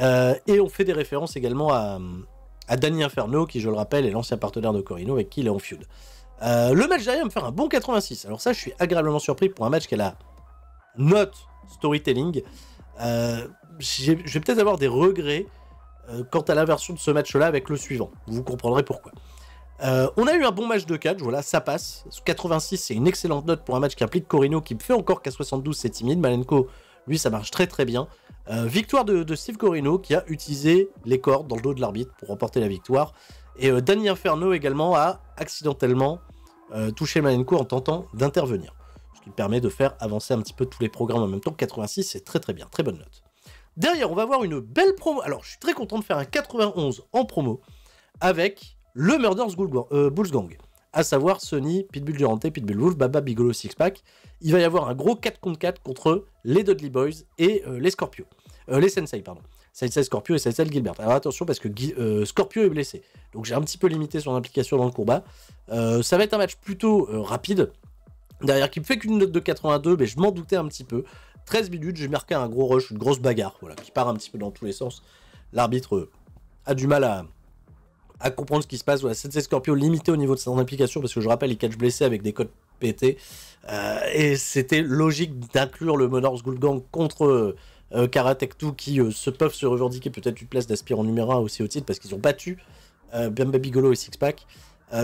et on fait des références également à, à Danny Inferno, qui je le rappelle est l'ancien partenaire de Corino avec qui il est en feud. Euh, le match derrière me faire un bon 86. Alors ça, je suis agréablement surpris pour un match qui a la note storytelling. Euh, je vais peut-être avoir des regrets euh, quant à l'inversion de ce match-là avec le suivant. Vous comprendrez pourquoi. on a eu un bon match de 4 voilà, ça passe. 86, c'est une excellente note pour un match qui implique Corino, qui fait encore qu'à 72, c'est timide. Malenko, lui, ça marche très très bien. Euh, victoire de, Steve Corino qui a utilisé les cordes dans le dos de l'arbitre pour remporter la victoire. Et euh, Daniel Danny Inferno également a accidentellement euh, touché Malenko en tentant d'intervenir. Ce qui permet de faire avancer un petit peu tous les programmes en même temps. 86, c'est très très bien, très bonne note. Derrière, on va voir une belle promo. Alors, je suis très content de faire un 91 en promo avec le Murders Bulls Gang à savoir Sony, Pitbull Durante, Pitbull Wolf, Baba Bigolo, Sixpack. Il va y avoir un gros 4 contre 4 contre les Dudley Boys et euh, les Scorpio. Euh, les Sensei, pardon. Sensei Scorpio et Sensei Gilbert. Alors attention parce que euh, Scorpio est blessé. Donc j'ai un petit peu limité son implication dans le combat. ça va être un match plutôt rapide. Derrière qui fait qu'une note de 82, mais je m'en doutais un petit peu. 13 minutes, j'ai marqué un gros rush, une grosse bagarre, voilà, qui part un petit peu dans tous les sens. L'arbitre a du mal à, à comprendre ce qui se passe. Voilà, cette Scorpio limité au niveau de son implication parce que je rappelle, il catch blessé avec des codes pétés. Euh, et c'était logique d'inclure le Monarchs Gulgang contre euh, Karatek 2, qui euh, se peuvent se revendiquer peut-être une place d'aspirant numéro 1 aussi au titre, parce qu'ils ont battu euh, Bamba Bigolo et Sixpack.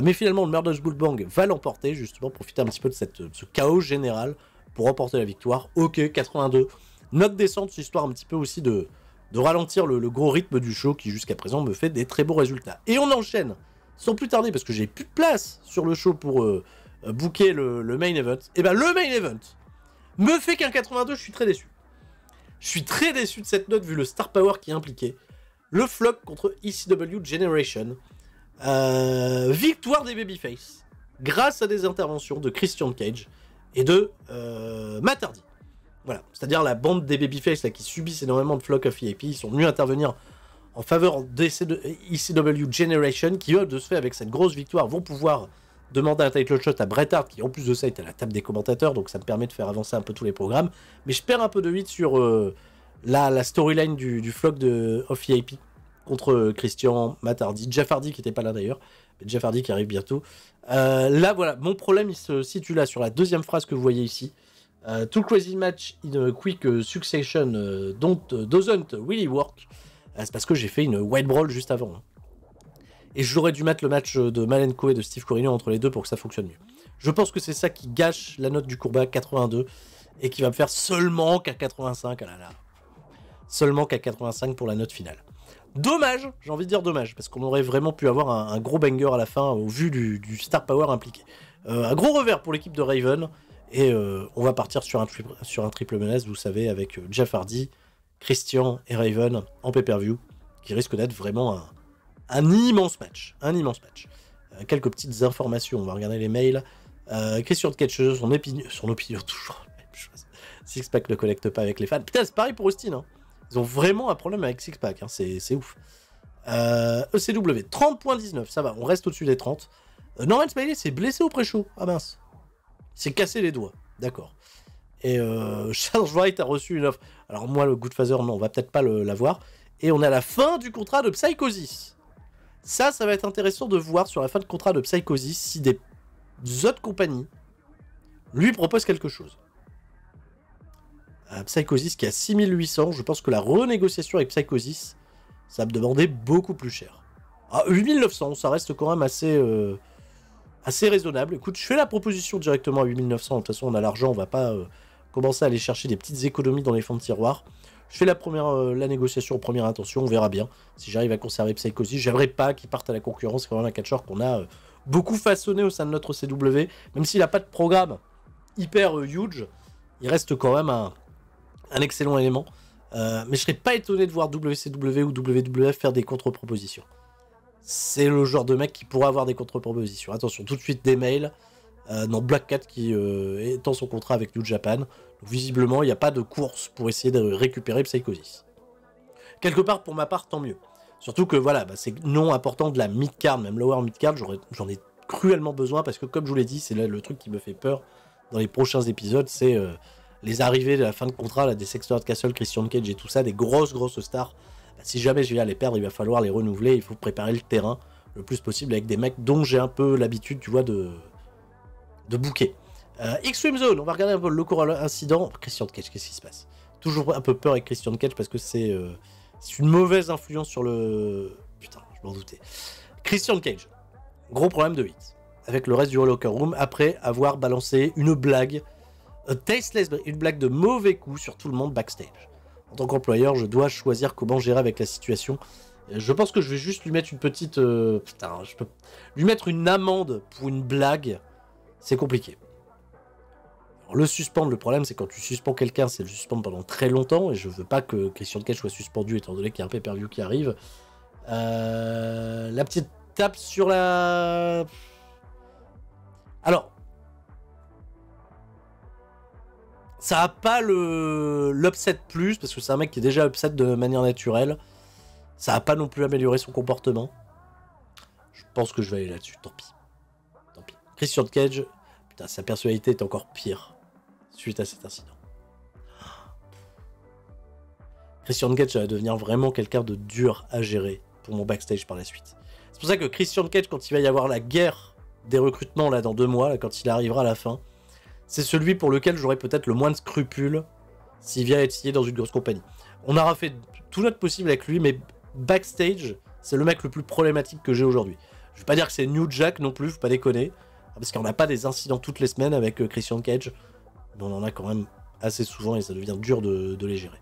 mais finalement, le Murdoch Gold va l'emporter, justement, profiter un petit peu de ce chaos général pour remporter la victoire. Ok, 82. Note descente, histoire un petit peu aussi de, de ralentir le, gros rythme du show qui jusqu'à présent me fait des très beaux résultats. Et on enchaîne, sans plus tarder, parce que j'ai plus de place sur le show pour euh, euh, booker le, main event. Et eh ben le main event me fait qu'un 82, je suis très déçu. Je suis très déçu de cette note vu le star power qui est impliqué. Le flop contre ECW Generation. Euh, victoire des Babyface grâce à des interventions de Christian Cage et de euh, Matardi. C'est-à-dire la bande des Babyface là, qui subissent énormément de flock of EIP. ils sont venus intervenir en faveur d'ECW e Generation, qui eux, de ce fait, avec cette grosse victoire, vont pouvoir demander un title shot à Bret Hart, qui en plus de ça est à la table des commentateurs, donc ça me permet de faire avancer un peu tous les programmes. Mais je perds un peu de 8 sur euh, la, storyline du, du flock de of EIP contre euh, Christian Matardi, Jeff qui n'était pas là d'ailleurs, mais Jeff qui arrive bientôt. Euh, là voilà, mon problème il se situe là sur la deuxième phrase que vous voyez ici. Euh, tout Crazy Match in a Quick euh, Succession euh, don't, Doesn't Really Work. c'est parce que j'ai fait une White Brawl juste avant. Et j'aurais dû mettre le match de Malenko et de Steve Corino entre les deux pour que ça fonctionne mieux. Je pense que c'est ça qui gâche la note du courbat 82 et qui va me faire seulement qu'à 85. Ah là là. Seulement qu'à 85 pour la note finale. Dommage, j'ai envie de dire dommage, parce qu'on aurait vraiment pu avoir un, gros banger à la fin au vu du, star power impliqué. un gros revers pour l'équipe de Raven. Et euh, on va partir sur un, triple menace, vous savez, avec euh, Jeff Hardy, Christian et Raven en pay-per-view, qui risque d'être vraiment un, immense match. Un immense match. Euh, quelques petites informations, on va regarder les mails. Christian question de catcheuse, son, opinion, toujours la même chose. Sixpack ne collecte pas avec les fans. Putain, c'est pareil pour Austin. Hein. Ils ont vraiment un problème avec Sixpack, hein. c'est ouf. ECW, e 30.19, ça va, on reste au-dessus des 30. Norman Smiley s'est blessé au pré-show. Ah mince. C'est cassé les doigts. D'accord. Et euh, Charles Wright a reçu une offre. Alors moi, le Goodfather, non, on va peut-être pas l'avoir. Et on a la fin du contrat de Psychosis. Ça, ça va être intéressant de voir sur la fin de contrat de Psychosis si des autres compagnies lui proposent quelque chose. Psychosis qui a 6800, je pense que la renégociation avec Psychosis, ça va me demander beaucoup plus cher. Ah, 8900, ça reste quand même assez... Euh, assez raisonnable. Écoute, je fais la proposition directement à 8900. De toute façon, on a l'argent, on va pas euh, commencer à aller chercher des petites économies dans les fonds de tiroir. Je fais la première, euh, la négociation en première intention, on verra bien. Si j'arrive à conserver Psychosis, j'aimerais pas qu'il parte à la concurrence. C'est quand même un catcheur qu'on a euh, beaucoup façonné au sein de notre CW. Même s'il n'a pas de programme hyper huge, il reste quand même un, un excellent élément. mais je serais pas étonné de voir WCW ou WWF faire des contre-propositions c'est le genre de mec qui pourrait avoir des contre-propositions. Attention, tout de suite des mails. Euh, dans non, Black Cat qui euh, étend son contrat avec New Japan. Donc, visiblement, il n'y a pas de course pour essayer de récupérer Psychosis. Quelque part, pour ma part, tant mieux. Surtout que voilà, bah, c'est non important de la mid-card, même lower mid-card, j'en ai cruellement besoin parce que, comme je vous l'ai dit, c'est le truc qui me fait peur dans les prochains épisodes c'est euh, les arrivées de la fin de contrat là, des de Castle, Christian Cage et tout ça, des grosses, grosses stars bah, si jamais je viens les perdre, il va falloir les renouveler, il faut préparer le terrain le plus possible avec des mecs dont j'ai un peu l'habitude, tu vois, de, de bouquer. Euh, x Extreme Zone, on va regarder un peu le cours incident. Christian Cage, qu'est-ce qui se passe Toujours un peu peur avec Christian Cage parce que euh, c'est une mauvaise influence sur le. Putain, je m'en doutais. Christian Cage, gros problème de 8 avec le reste du locker room après avoir balancé une blague, euh, tasteless, une blague de mauvais coup sur tout le monde backstage en tant qu'employeur, je dois choisir comment gérer avec la situation. Je pense que je vais juste lui mettre une petite. Euh, putain, je peux. Lui mettre une amende pour une blague, c'est compliqué. le suspendre, le problème, c'est quand tu suspends quelqu'un, c'est le suspendre pendant très longtemps, et je veux pas que Christian de Cage soit suspendu, étant donné qu'il y a un pay-per-view qui arrive. Euh, la petite tape sur la. Alors, Ça a pas le l'upset plus, parce que c'est un mec qui est déjà upset de manière naturelle. Ça a pas non plus amélioré son comportement. Je pense que je vais aller là-dessus, tant pis. Tant pis. Christian Cage, putain, sa personnalité est encore pire suite à cet incident. Christian Cage va devenir vraiment quelqu'un de dur à gérer pour mon backstage par la suite. C'est pour ça que Christian Cage, quand il va y avoir la guerre des recrutements là dans deux mois, là, quand il arrivera à la fin, c'est celui pour lequel j'aurais peut-être le moins de scrupules s'il vient être dans une grosse compagnie. On aura fait tout notre possible avec lui, mais backstage, c'est le mec le plus problématique que j'ai aujourd'hui. Je vais pas dire que c'est New Jack non plus, faut pas déconner, parce qu'on n'a pas des incidents toutes les semaines avec euh, Christian Cage, mais on en a quand même assez souvent et ça devient dur de, de les gérer.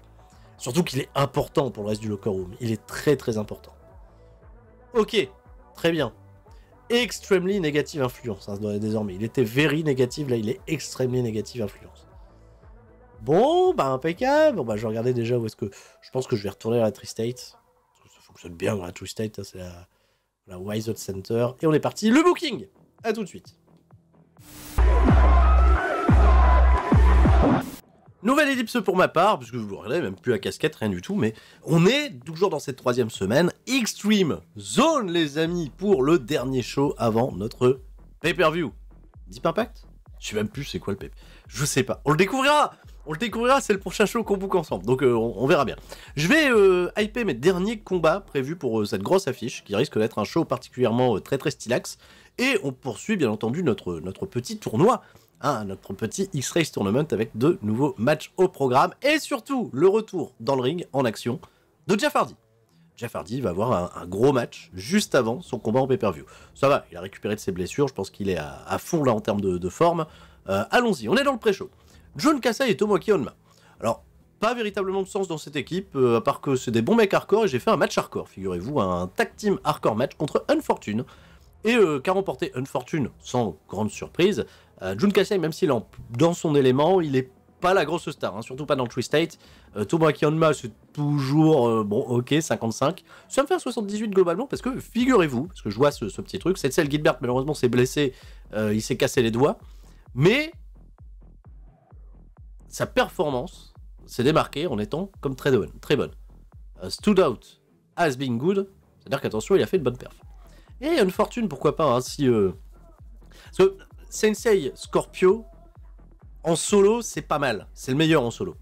Surtout qu'il est important pour le reste du locker room, il est très très important. Ok, très bien extremely negative influence hein, désormais. Il était very négatif, là il est extremely Negative influence. Bon, bah impeccable. Bon, bah je regardais déjà où est-ce que. Je pense que je vais retourner à la Tri-State. ça fonctionne bien dans hein, la Tri-State, hein, c'est la, la Center. Et on est parti, le booking! À tout de suite. Nouvelle ellipse pour ma part, puisque vous regardez même plus la casquette, rien du tout, mais on est toujours dans cette troisième semaine. Extreme Zone, les amis, pour le dernier show avant notre pay-per-view. Deep Impact Je sais même plus c'est quoi le pay Je sais pas. On le découvrira On le découvrira, c'est le prochain show qu'on boucle ensemble, donc euh, on, verra bien. Je vais euh, hyper mes derniers combats prévus pour euh, cette grosse affiche, qui risque d'être un show particulièrement très très stylax. Et on poursuit bien entendu notre, notre petit tournoi notre petit X-Race Tournament avec deux nouveaux matchs au programme et surtout le retour dans le ring en action de Jeff Hardy. Jeff Hardy va avoir un, gros match juste avant son combat en pay-per-view. Ça va, il a récupéré de ses blessures, je pense qu'il est à, fond là en termes de, forme. Euh, allons-y, on est dans le pré-show. John Kassai et Tomoki Onma. Alors, pas véritablement de sens dans cette équipe, euh, à part que c'est des bons mecs hardcore et j'ai fait un match hardcore, figurez-vous, un tag team hardcore match contre Unfortune. Et euh, qu'a remporté Unfortune, sans grande surprise, euh, Jun même s'il est dans son élément, il n'est pas la grosse star, hein, surtout pas dans Tree State. Euh, Tomoaki c'est toujours, euh, bon, ok, 55. Ça me fait 78 globalement, parce que figurez-vous, parce que je vois ce, petit truc, de celle Gilbert, malheureusement, s'est blessé, euh, il s'est cassé les doigts, mais sa performance s'est démarquée en étant comme très bonne. Très bonne. Euh, stood out has been good, c'est-à-dire qu'attention, il a fait une bonne perf. Et une fortune, pourquoi pas, hein, si... Sensei Scorpio, en solo, c'est pas mal. C'est le meilleur en solo.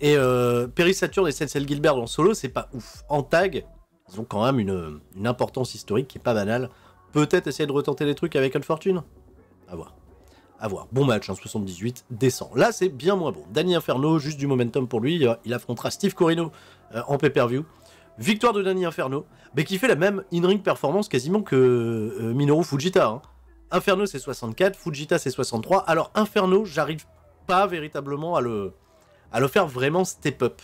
Et euh, Perry Saturn et Sensei Gilbert en solo, c'est pas ouf. En tag, ils ont quand même une, importance historique qui est pas banale. Peut-être essayer de retenter les trucs avec Unfortune À voir. À voir. Bon match, en 78, descend. Là, c'est bien moins bon. Danny Inferno, juste du momentum pour lui. Euh, il affrontera Steve Corino euh, en pay-per-view. Victoire de Danny Inferno, mais qui fait la même in-ring performance quasiment que Minoru Fujita. Hein. Inferno c'est 64, Fujita c'est 63. Alors Inferno, j'arrive pas véritablement à le, à le faire vraiment step up.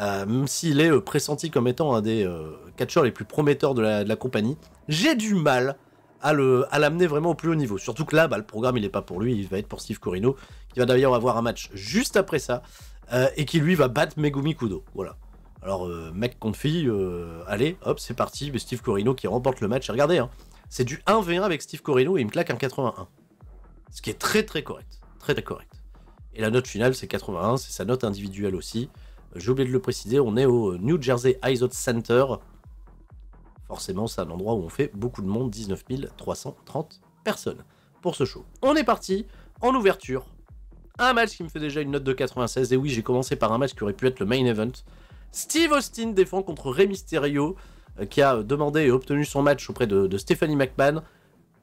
Euh, même s'il est euh, pressenti comme étant un des euh, catcheurs les plus prometteurs de la, compagnie, j'ai du mal à l'amener à vraiment au plus haut niveau. Surtout que là, bah, le programme, il n'est pas pour lui, il va être pour Steve Corino, qui va d'ailleurs avoir un match juste après ça, et qui lui va battre Megumi Kudo. Voilà. Alors, mec contre allez, hop, c'est parti, Steve Corino qui remporte le match. Regardez, hein, c'est du 1v1 avec Steve Corino et il me claque un 81. Ce qui est très très correct. Très très correct. Et la note finale, c'est 81, c'est sa note individuelle aussi. Euh, j'ai oublié de le préciser, on est au euh, New Jersey ISOT Center. Forcément, c'est un endroit où on fait beaucoup de monde, 19 330 personnes pour ce show. On est parti en ouverture. Un match qui me fait déjà une note de 96. Et oui, j'ai commencé par un match qui aurait pu être le main event. Steve Austin défend contre Rey Mysterio. Euh, qui a demandé et obtenu son match auprès de, Stephanie McMahon.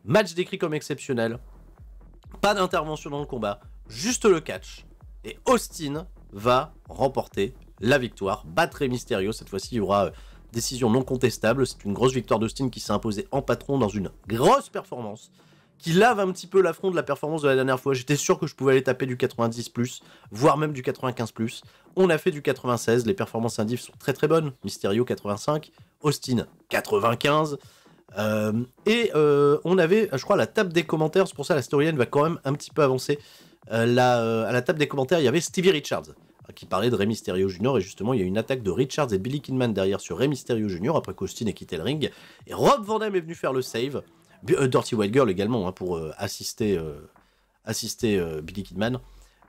Match décrit comme exceptionnel. Pas d'intervention dans le combat, juste le catch. Et Austin va remporter la victoire. Battre Mysterio, cette fois-ci, il y aura euh, décision non contestable. C'est une grosse victoire d'Austin qui s'est imposée en patron dans une grosse performance qui lave un petit peu l'affront de la performance de la dernière fois. J'étais sûr que je pouvais aller taper du 90+, plus, voire même du 95+. Plus. On a fait du 96, les performances indives sont très très bonnes. Mysterio 85, Austin 95. Euh, et euh, on avait, je crois, la table des commentaires, c'est pour ça la storyline va quand même un petit peu avancer. Euh, à la table des commentaires, il y avait Stevie Richards qui parlait de Rey Mysterio Junior Et justement, il y a eu une attaque de Richards et Billy Kidman derrière sur Rey Mysterio Junior après qu'Austin ait quitté le ring. Et Rob Van Damme est venu faire le save. Dirty White Girl également hein, pour assister, assister Billy Kidman.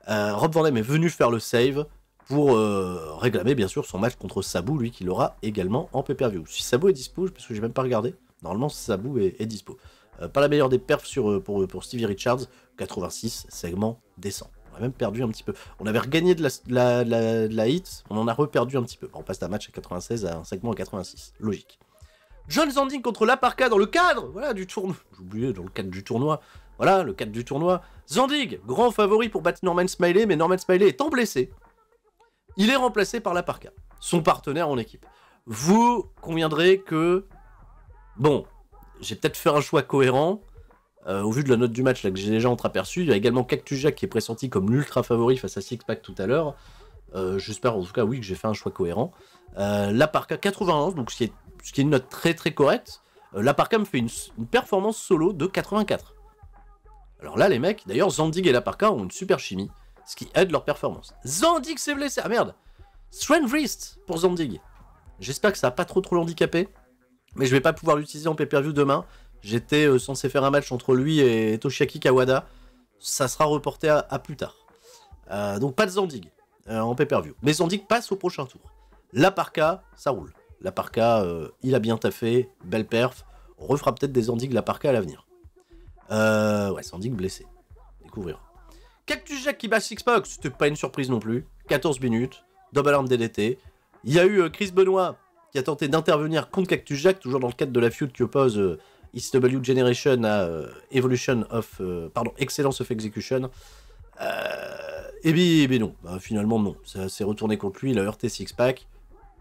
Rob Van Damme est venu faire le save pour euh, réclamer bien sûr son match contre Sabu, lui qui l'aura également en pay-per-view. Si Sabu est dispo, parce que j'ai même pas regardé, normalement Sabu est, dispo. Euh, pas la meilleure des perfs euh, pour, Stevie Richards, 86, segment décent. On a même perdu un petit peu. On avait regagné de la, hit, on en a reperdu un petit peu. on passe d'un match à 96 à un segment à 86, logique. John Zandig contre Laparca dans le cadre voilà, du tournoi. J'oubliais, dans le cadre du tournoi. Voilà, le cadre du tournoi. Zandig, grand favori pour battre Norman Smiley, mais Norman Smiley étant blessé, il est remplacé par la Parka, son partenaire en équipe. Vous conviendrez que, bon, j'ai peut-être fait un choix cohérent. Euh, au vu de la note du match là, que j'ai déjà entreaperçu, il y a également Cactus Jack qui est pressenti comme l'ultra favori face à Sixpack tout à l'heure. Euh, j'espère en tout cas, oui, que j'ai fait un choix cohérent. la Parka 91, donc ce qui, est, ce qui est une note très très correcte. Euh, la Parka me fait une, performance solo de 84. Alors là, les mecs, d'ailleurs, Zandig et la Parka ont une super chimie ce qui aide leur performance. Zandig s'est blessé. Ah merde Strength Wrist pour Zandig. J'espère que ça n'a pas trop trop l'handicapé. Mais je vais pas pouvoir l'utiliser en pay-per-view demain. J'étais euh, censé faire un match entre lui et Toshiaki Kawada. Ça sera reporté à, plus tard. Euh, donc pas de Zandig euh, en pay-per-view. Mais Zandig passe au prochain tour. La parka, ça roule. La parka, il a bien taffé, belle perf. On refera peut-être des Zandig la parka à l'avenir. ouais, Zandig blessé. Découvrir. Cactus Jack qui bat Xbox, c'était pas une surprise non plus. 14 minutes, double alarme DDT. Il y a eu euh, Chris Benoit qui a tenté d'intervenir contre Cactus Jack, toujours dans le cadre de la feud qui oppose east euh, ECW Generation à euh, Evolution of. pardon, Excellence of Execution. et bien, non, bah, finalement non. Ça s'est retourné contre lui, il a heurté Six-Pack.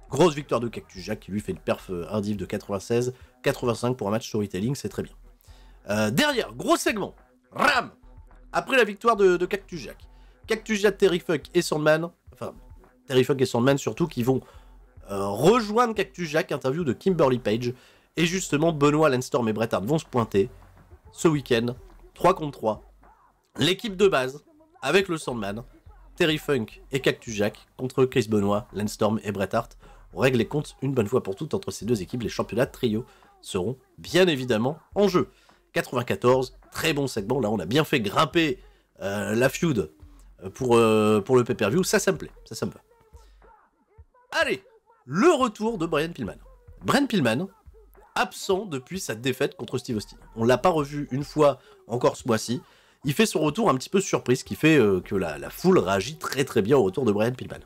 Grosse victoire de Cactus Jack qui lui fait une perf indive de 96-85 pour un match storytelling, c'est très bien. derrière, gros segment, RAM après la victoire de, Cactus Jack. Cactus Jack, Funk et Sandman, enfin, Terry Funk et Sandman surtout, qui vont euh, rejoindre Cactus Jack, interview de Kimberly Page. Et justement, Benoît, Landstorm et Bret Hart vont se pointer ce week-end, 3 contre 3. L'équipe de base, avec le Sandman, Terry Funk et Cactus Jack, contre Chris Benoit, Landstorm et Bret Hart. règle les comptes une bonne fois pour toutes entre ces deux équipes. Les championnats de trio seront bien évidemment en jeu. 94. Très bon segment. Là, on a bien fait grimper euh, la feud euh, pour, euh, pour le pay-per-view. Ça, ça me plaît. Ça, ça me va. Allez, le retour de Brian Pillman. Brian Pillman, absent depuis sa défaite contre Steve Austin. On ne l'a pas revu une fois encore ce mois-ci. Il fait son retour un petit peu surprise, ce qui fait que la, foule réagit très très bien au retour de Brian Pillman.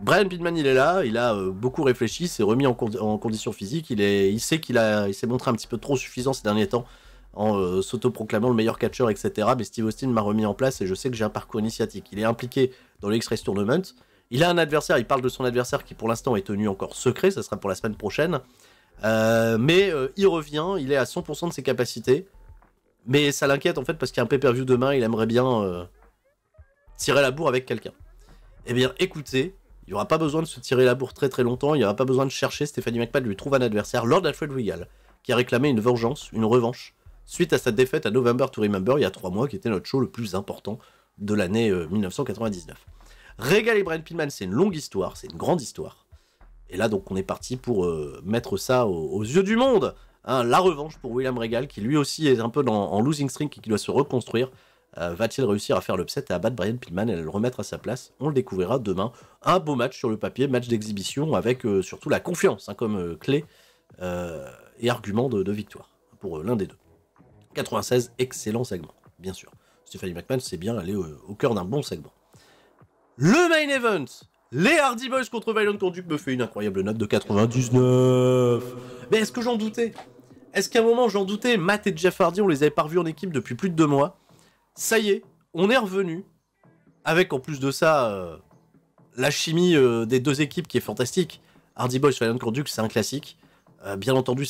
Brian Pillman, il est là, il a beaucoup réfléchi, s'est remis en, en, condition physique, il, est, il sait qu'il il s'est montré un petit peu trop suffisant ces derniers temps en sauto euh, s'autoproclamant le meilleur catcheur, etc. Mais Steve Austin m'a remis en place et je sais que j'ai un parcours initiatique. Il est impliqué dans l'X-Race Tournament. Il a un adversaire, il parle de son adversaire qui pour l'instant est tenu encore secret, ça sera pour la semaine prochaine. Euh, mais euh, il revient, il est à 100% de ses capacités. Mais ça l'inquiète en fait parce qu'il y a un pay-per-view demain, il aimerait bien tirer la bourre avec quelqu'un. Eh bien écoutez, il n'y aura pas besoin de se tirer la bourre très très longtemps, il n'y aura pas besoin de chercher, Stéphanie mcpad lui trouve un adversaire, Lord Alfred Regal, qui a réclamé une vengeance, une revanche, suite à sa défaite à November to Remember il y a trois mois, qui était notre show le plus important de l'année 1999. Euh, Regal et Brian Pillman, c'est une longue histoire, c'est une grande histoire. Et là, donc, on est parti pour euh, mettre ça aux, yeux du monde. Hein, la revanche pour William Regal, qui lui aussi est un peu dans, en losing streak et qui doit se reconstruire. Euh, va-t-il réussir à faire l'upset et à battre Brian Pillman et à le remettre à sa place On le découvrira demain. Un beau match sur le papier, match d'exhibition avec surtout la confiance hein, comme clé et argument de victoire pour l'un des deux. 96, excellent segment, bien sûr. Stephanie McMahon, c'est bien aller au, cœur d'un bon segment. Le main event les Hardy Boys contre Violent Conduct me fait une incroyable note de 99. Mais est-ce que j'en doutais Est-ce qu'à un moment j'en doutais Matt et Jeff Hardy, on les avait pas revus en équipe depuis plus de deux mois. Ça y est, on est revenu. Avec en plus de ça, euh, la chimie euh, des deux équipes qui est fantastique. Hardy Boys, Violent Conduct, c'est un classique. Euh, bien entendu,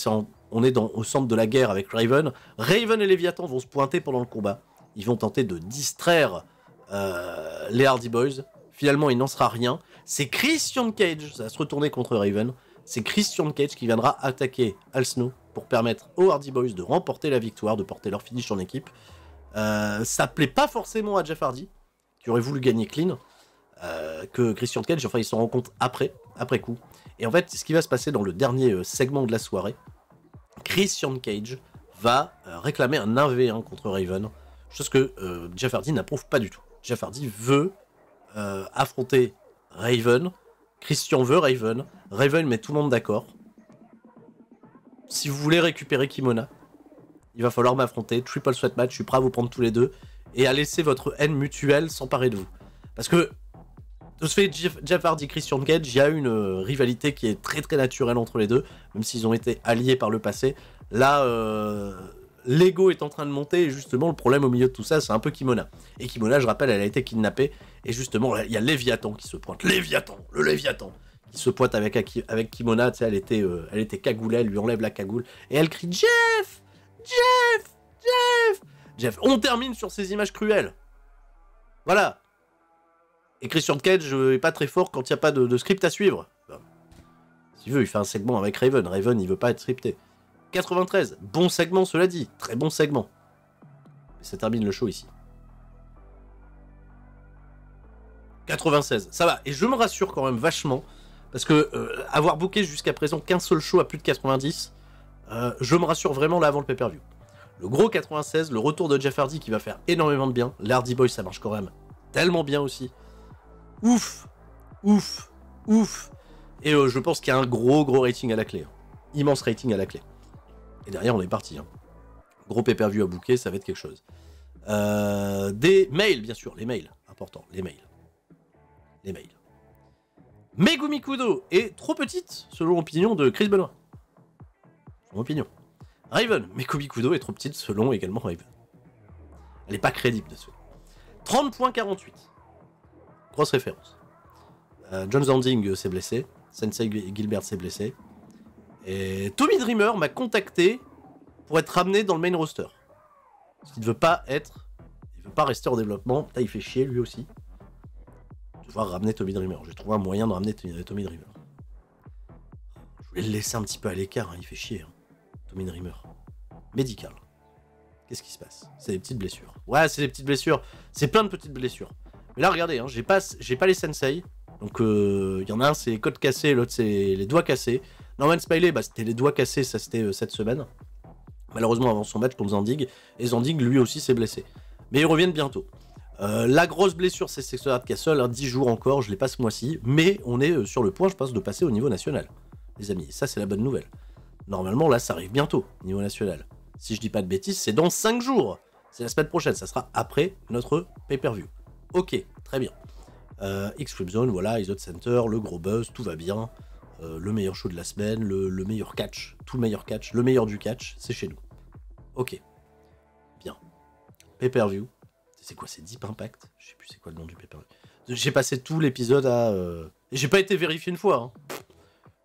on est au centre de la guerre avec Raven. Raven et Léviathan vont se pointer pendant le combat. Ils vont tenter de distraire euh, les Hardy Boys. Finalement, il n'en sera rien. C'est Christian Cage, ça va se retourner contre Raven. C'est Christian Cage qui viendra attaquer Al Snow pour permettre aux Hardy Boys de remporter la victoire, de porter leur finish en équipe. ça euh, ça plaît pas forcément à Jeff Hardy, qui aurait voulu gagner clean, que Christian Cage. Enfin, ils se compte après, après coup. Et en fait, ce qui va se passer dans le dernier euh, segment de la soirée, Christian Cage va euh, réclamer un 1v1 contre Raven, chose que euh, Jeff Hardy n'approuve pas du tout. Jeff Hardy veut affronter Raven, Christian veut Raven, Raven met tout le monde d'accord. Si vous voulez récupérer Kimona, il va falloir m'affronter, triple sweat match, je suis prêt à vous prendre tous les deux, et à laisser votre haine mutuelle s'emparer de vous. Parce que tout se fait, Jeff Hardy, Christian Cage, il y a une euh, rivalité qui est très très naturelle entre les deux, même s'ils ont été alliés par le passé. Là, euh, l'ego est en train de monter, et justement, le problème au milieu de tout ça, c'est un peu Kimona. Et Kimona, je rappelle, elle a été kidnappée, et justement, il y a Léviathan qui se pointe. Léviathan, le Léviathan qui se pointe avec, avec Kimona, tu sais, elle était, euh, elle était cagoulée, elle lui enlève la cagoule, et elle crie Jeff Jeff Jeff Jeff On termine sur ces images cruelles. Voilà, et Christian Cage est pas très fort quand il n'y a pas de, script à suivre. S'il veut, il fait un segment avec Raven. Raven, il veut pas être scripté. 93, bon segment, cela dit. Très bon segment. ça termine le show ici. 96, ça va. Et je me rassure quand même vachement. Parce que euh, avoir booké jusqu'à présent qu'un seul show à plus de 90, euh, je me rassure vraiment là avant le pay-per-view. Le gros 96, le retour de Jeff Hardy qui va faire énormément de bien. L'Hardy Boy, ça marche quand même tellement bien aussi ouf, ouf, ouf. Et euh, je pense qu'il y a un gros, gros rating à la clé. Hein. Immense rating à la clé. Et derrière, on est parti. Hein. Gros pay à bouquet, ça va être quelque chose. Euh, des mails, bien sûr, les mails. Important, les mails. Les mails. Megumi Kudo est trop petite, selon l'opinion de Chris Benoit. Mon opinion. Raven, Megumi Kudo est trop petite, selon également Raven. Elle n'est pas crédible, de ce 30.48. Grosse référence. Euh, John Zanding euh, s'est blessé. Sensei Gilbert s'est blessé. Et Tommy Dreamer m'a contacté pour être ramené dans le main roster. Parce ne veut pas être. Il veut pas rester en développement. il fait chier lui aussi. Devoir ramener Tommy Dreamer. J'ai trouvé un moyen de ramener Tommy Dreamer. Je vais le laisser un petit peu à l'écart. Hein. Il fait chier. Hein. Tommy Dreamer. Médical. Qu'est-ce qui se passe C'est des petites blessures. Ouais, c'est des petites blessures. C'est plein de petites blessures là, regardez, hein, j'ai pas, les sensei. Donc, il euh, y en a un, c'est code cassée, l'autre, c'est les doigts cassés. Norman Smiley, bah, c'était les doigts cassés, ça c'était euh, cette semaine. Malheureusement, avant son match contre Zandig. Et Zandig, lui aussi, s'est blessé. Mais ils reviennent bientôt. Euh, la grosse blessure, c'est Sexton Castle, 10 hein, jours encore, je l'ai pas ce mois-ci. Mais on est sur le point, je pense, de passer au niveau national. Les amis, ça, c'est la bonne nouvelle. Normalement, là, ça arrive bientôt, niveau national. Si je dis pas de bêtises, c'est dans 5 jours. C'est la semaine prochaine, ça sera après notre pay-per-view. Ok, très bien. Euh, Extreme Zone, voilà, Isot Center, le gros buzz, tout va bien. Euh, le meilleur show de la semaine, le, meilleur catch, tout le meilleur catch, le meilleur du catch, c'est chez nous. Ok. Bien. Pay-per-view. C'est quoi, c'est Deep Impact Je sais plus c'est quoi le nom du pay-per-view. J'ai passé tout l'épisode à. Euh, et j'ai pas été vérifié une fois. Hein.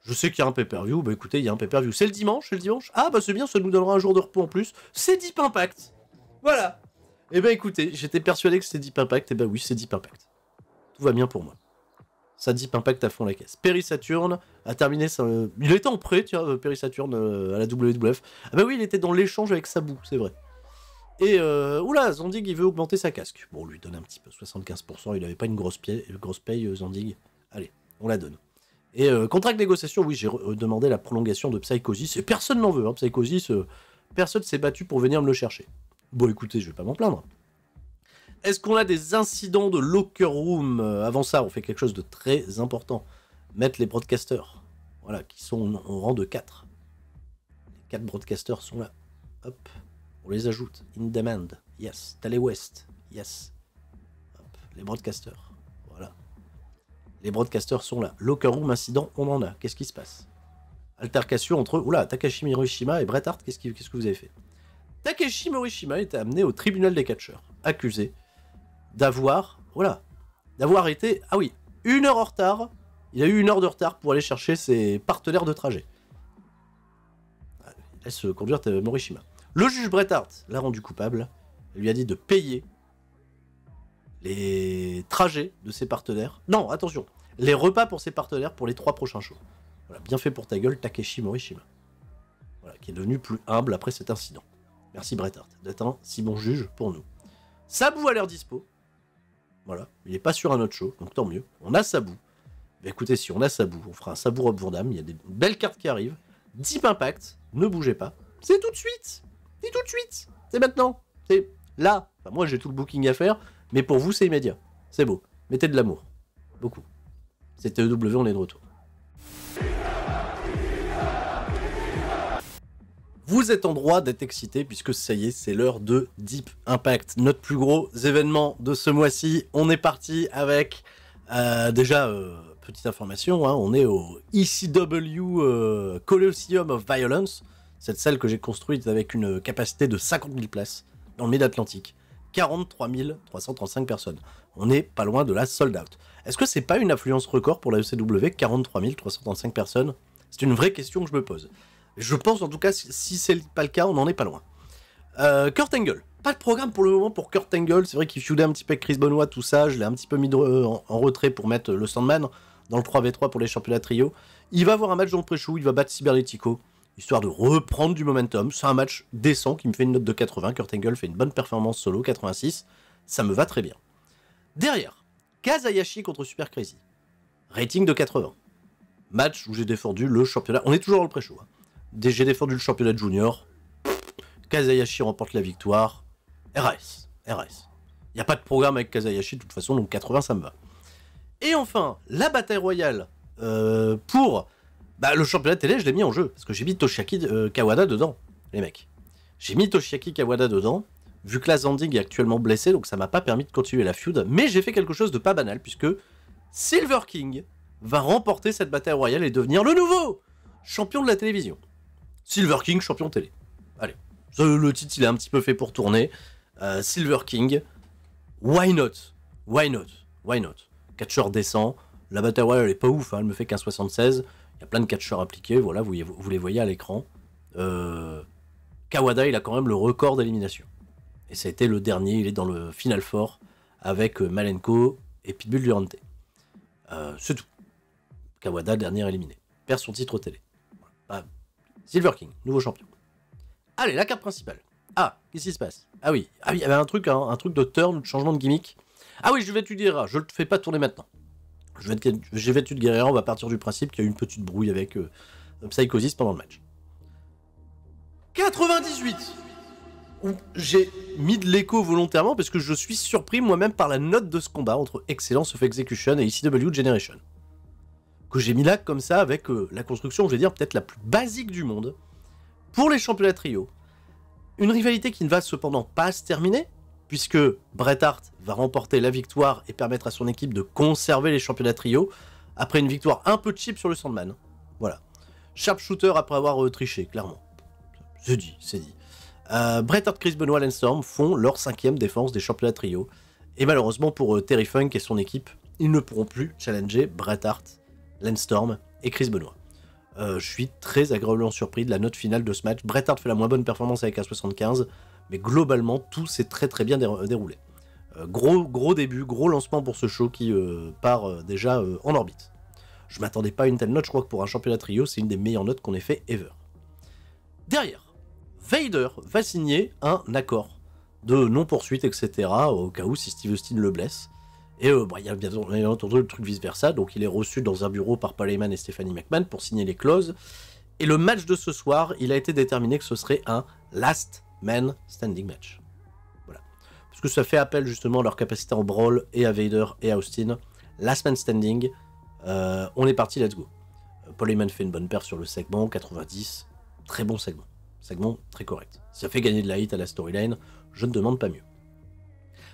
Je sais qu'il y a un pay-per-view, bah écoutez, il y a un pay-per-view. C'est le dimanche, c'est le dimanche. Ah bah c'est bien, ça nous donnera un jour de repos en plus. C'est Deep Impact. Voilà. Eh ben écoutez, j'étais persuadé que c'était Deep Impact, et eh ben oui, c'est Deep Impact. Tout va bien pour moi. Ça Deep Impact à fond la caisse. Perry Saturne a terminé sa... Il était en prêt, tu vois, euh, Perry euh, à la WWF. Ah ben oui, il était dans l'échange avec Sabou, c'est vrai. Et euh, oula, Zandig, il veut augmenter sa casque. Bon, on lui donne un petit peu, 75%, il n'avait pas une grosse, paye, grosse paye, euh, Zandig. Allez, on la donne. Et euh, de négociation, oui, j'ai demandé la prolongation de Psychosis, et personne n'en veut. Hein, Psychosis, personne s'est battu pour venir me le chercher. Bon, écoutez, je vais pas m'en plaindre. Est-ce qu'on a des incidents de locker room euh, Avant ça, on fait quelque chose de très important. Mettre les broadcasters. Voilà, qui sont au rang de 4. Les 4 broadcasters sont là. Hop, on les ajoute. In demand. Yes. Tally West. Yes. Hop, les broadcasters. Voilà. Les broadcasters sont là. Locker room incident, on en a. Qu'est-ce qui se passe Altercation entre oula, Takashi Hiroshima et Bret Hart, qu'est-ce que vous avez fait Takeshi Morishima était amené au tribunal des catcheurs, accusé d'avoir, voilà, d'avoir été, ah oui, une heure en retard. Il a eu une heure de retard pour aller chercher ses partenaires de trajet. se ah, laisse conduire Morishima. Le juge Bret l'a rendu coupable. Il lui a dit de payer les trajets de ses partenaires. Non, attention, les repas pour ses partenaires pour les trois prochains shows. Voilà, bien fait pour ta gueule, Takeshi Morishima. Voilà, qui est devenu plus humble après cet incident. Merci Bret Hart d'être un si bon juge pour nous. Sabou à l'heure dispo. Voilà, il n'est pas sur un autre show, donc tant mieux. On a Sabou. Bah, écoutez, si on a Sabou, on fera un Sabou Rob Vandam. Il y a des belles cartes qui arrivent. Deep Impact, ne bougez pas. C'est tout de suite C'est tout de suite C'est maintenant C'est là Moi, j'ai tout le booking à faire, mais pour vous, c'est immédiat. C'est beau. Mettez de l'amour. Beaucoup. C'était EW, on est de retour. Vous êtes en droit d'être excité puisque ça y est, c'est l'heure de Deep Impact, notre plus gros événement de ce mois-ci. On est parti avec euh, déjà euh, petite information, hein, on est au ECW euh, Colosseum of Violence, cette salle que j'ai construite avec une capacité de 50 000 places dans le Mid-Atlantique, 43 335 personnes. On n'est pas loin de la sold out. Est-ce que c'est pas une affluence record pour la ECW 43 335 personnes C'est une vraie question que je me pose. Je pense en tout cas, si c'est pas le cas, on n'en est pas loin. Euh, Kurt Angle. Pas de programme pour le moment pour Kurt Angle. C'est vrai qu'il feudait un petit peu avec Chris Benoit, tout ça. Je l'ai un petit peu mis en, retrait pour mettre euh, le Sandman dans le 3v3 pour les championnats trio. Il va avoir un match dans le pré-show. Il va battre Cybernetico Histoire de reprendre du momentum. C'est un match décent qui me fait une note de 80. Kurt Angle fait une bonne performance solo, 86. Ça me va très bien. Derrière, Kazayashi contre Super Crazy. Rating de 80. Match où j'ai défendu le championnat. On est toujours dans le pré-show. Hein. J'ai défendu le championnat junior. Kazayashi remporte la victoire. RS. RS. Il n'y a pas de programme avec Kazayashi de toute façon, donc 80 ça me va. Et enfin, la bataille royale euh, pour bah, le championnat télé, je l'ai mis en jeu, parce que j'ai mis Toshiaki euh, Kawada dedans, les mecs. J'ai mis Toshiaki Kawada dedans, vu que la Zanding est actuellement blessé, donc ça m'a pas permis de continuer la feud, mais j'ai fait quelque chose de pas banal, puisque Silver King va remporter cette bataille royale et devenir le nouveau champion de la télévision. Silver King, champion télé. Allez, le titre il est un petit peu fait pour tourner. Euh, Silver King, why not Why not Why not Catcher descend. la bataille elle est pas ouf, hein. elle me fait qu'un 76. Il y a plein de catchers appliqués, voilà, vous, les voyez à l'écran. Euh, Kawada il a quand même le record d'élimination. Et ça a été le dernier, il est dans le final fort avec euh, Malenko et Pitbull Durante. c'est tout. Kawada, dernier éliminé. Perd son titre télé. Silver King, nouveau champion. Allez, la carte principale. Ah, qu'est-ce qui se passe Ah oui, ah oui, il y avait un truc, hein, un truc de turn, de changement de gimmick. Ah oui, je vais tu dire, je te fais pas tourner maintenant. Je vais, te, je vais on va partir du principe qu'il y a eu une petite brouille avec euh, euh, Psychosis pendant le match. 98 J'ai mis de l'écho volontairement parce que je suis surpris moi-même par la note de ce combat entre Excellence of Execution et ECW Generation que j'ai mis là comme ça avec euh, la construction, je vais dire, peut-être la plus basique du monde pour les championnats trio. Une rivalité qui ne va cependant pas se terminer, puisque Bret Hart va remporter la victoire et permettre à son équipe de conserver les championnats trio après une victoire un peu cheap sur le Sandman. Voilà. Sharpshooter après avoir euh, triché, clairement. C'est dit, c'est dit. Euh, Bret Hart, Chris Benoit, Landstorm font leur cinquième défense des championnats trio. Et malheureusement pour Terry Funk et son équipe, ils ne pourront plus challenger Bret Hart Storm et Chris Benoit. Euh, je suis très agréablement surpris de la note finale de ce match. Bret Hart fait la moins bonne performance avec un 75 mais globalement, tout s'est très très bien déroulé. Euh, gros, gros début, gros lancement pour ce show qui euh, part déjà en orbite. Je m'attendais pas à une telle note, je crois que pour un championnat trio, c'est une des meilleures notes qu'on ait fait ever. Derrière, Vader va signer un accord de non-poursuite, etc., au cas où si Steve Austin le blesse. Et euh, bah, il y a bien entendu le truc vice-versa, donc il est reçu dans un bureau par Paul et Stephanie McMahon pour signer les clauses. Et le match de ce soir, il a été déterminé que ce serait un Last Man Standing Match. Voilà. Parce que ça fait appel justement à leur capacité en brawl et à Vader et à Austin. Last Man Standing, euh, on est parti, let's go. Euh, Paul fait une bonne paire sur le segment, 90, très bon segment. Segment très correct. Ça fait gagner de la hit à la storyline, je ne demande pas mieux.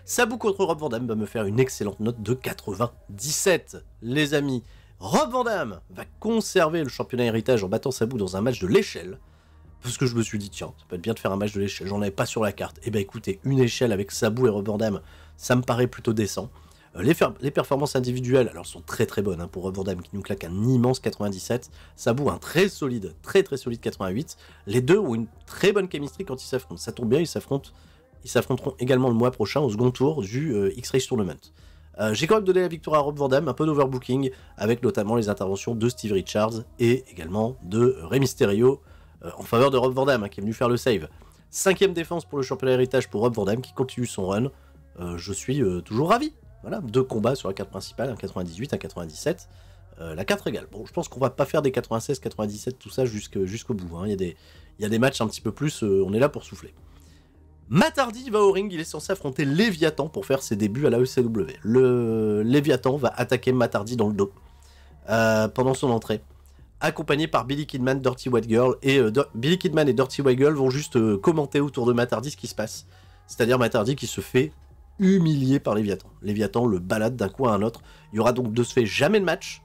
Sabu contre Rob Van Damme va me faire une excellente note de 97. Les amis, Rob Van Damme va conserver le championnat héritage en battant Sabu dans un match de l'échelle. Parce que je me suis dit, tiens, ça peut être bien de faire un match de l'échelle, j'en avais pas sur la carte. Et eh bah ben, écoutez, une échelle avec Sabu et Rob Van Damme, ça me paraît plutôt décent. Euh, les, performances individuelles, alors sont très très bonnes hein, pour Rob Van Damme qui nous claque un immense 97, Sabu un très solide, très très solide 88. Les deux ont une très bonne chemistry quand ils s'affrontent. Ça tombe bien, ils s'affrontent ils s'affronteront également le mois prochain au second tour du euh, X-Race Tournament. Euh, j'ai quand même donné la victoire à Rob Van Damme, un peu d'overbooking, avec notamment les interventions de Steve Richards et également de Rey Mysterio euh, en faveur de Rob Van hein, qui est venu faire le save. Cinquième défense pour le championnat héritage pour Rob Van Damme, qui continue son run. je suis toujours ravi. Voilà, deux combats sur la carte principale, un 98, un 97. la carte égale. Bon, je pense qu'on va pas faire des 96, 97, tout ça jusqu'au bout. Hein. Il, y a des, des, matchs un petit peu plus, on est là pour souffler. Matardi va au ring, il est censé affronter Léviathan pour faire ses débuts à la ECW. Le Léviathan va attaquer Matardi dans le dos euh, pendant son entrée. Accompagné par Billy Kidman, Dirty White Girl, et euh, Billy Kidman et Dirty White Girl vont juste euh, commenter autour de Matardi ce qui se passe. C'est-à-dire Matardi qui se fait humilier par Léviathan. Léviathan le balade d'un coup à un autre. Il y aura donc de ce fait jamais de match.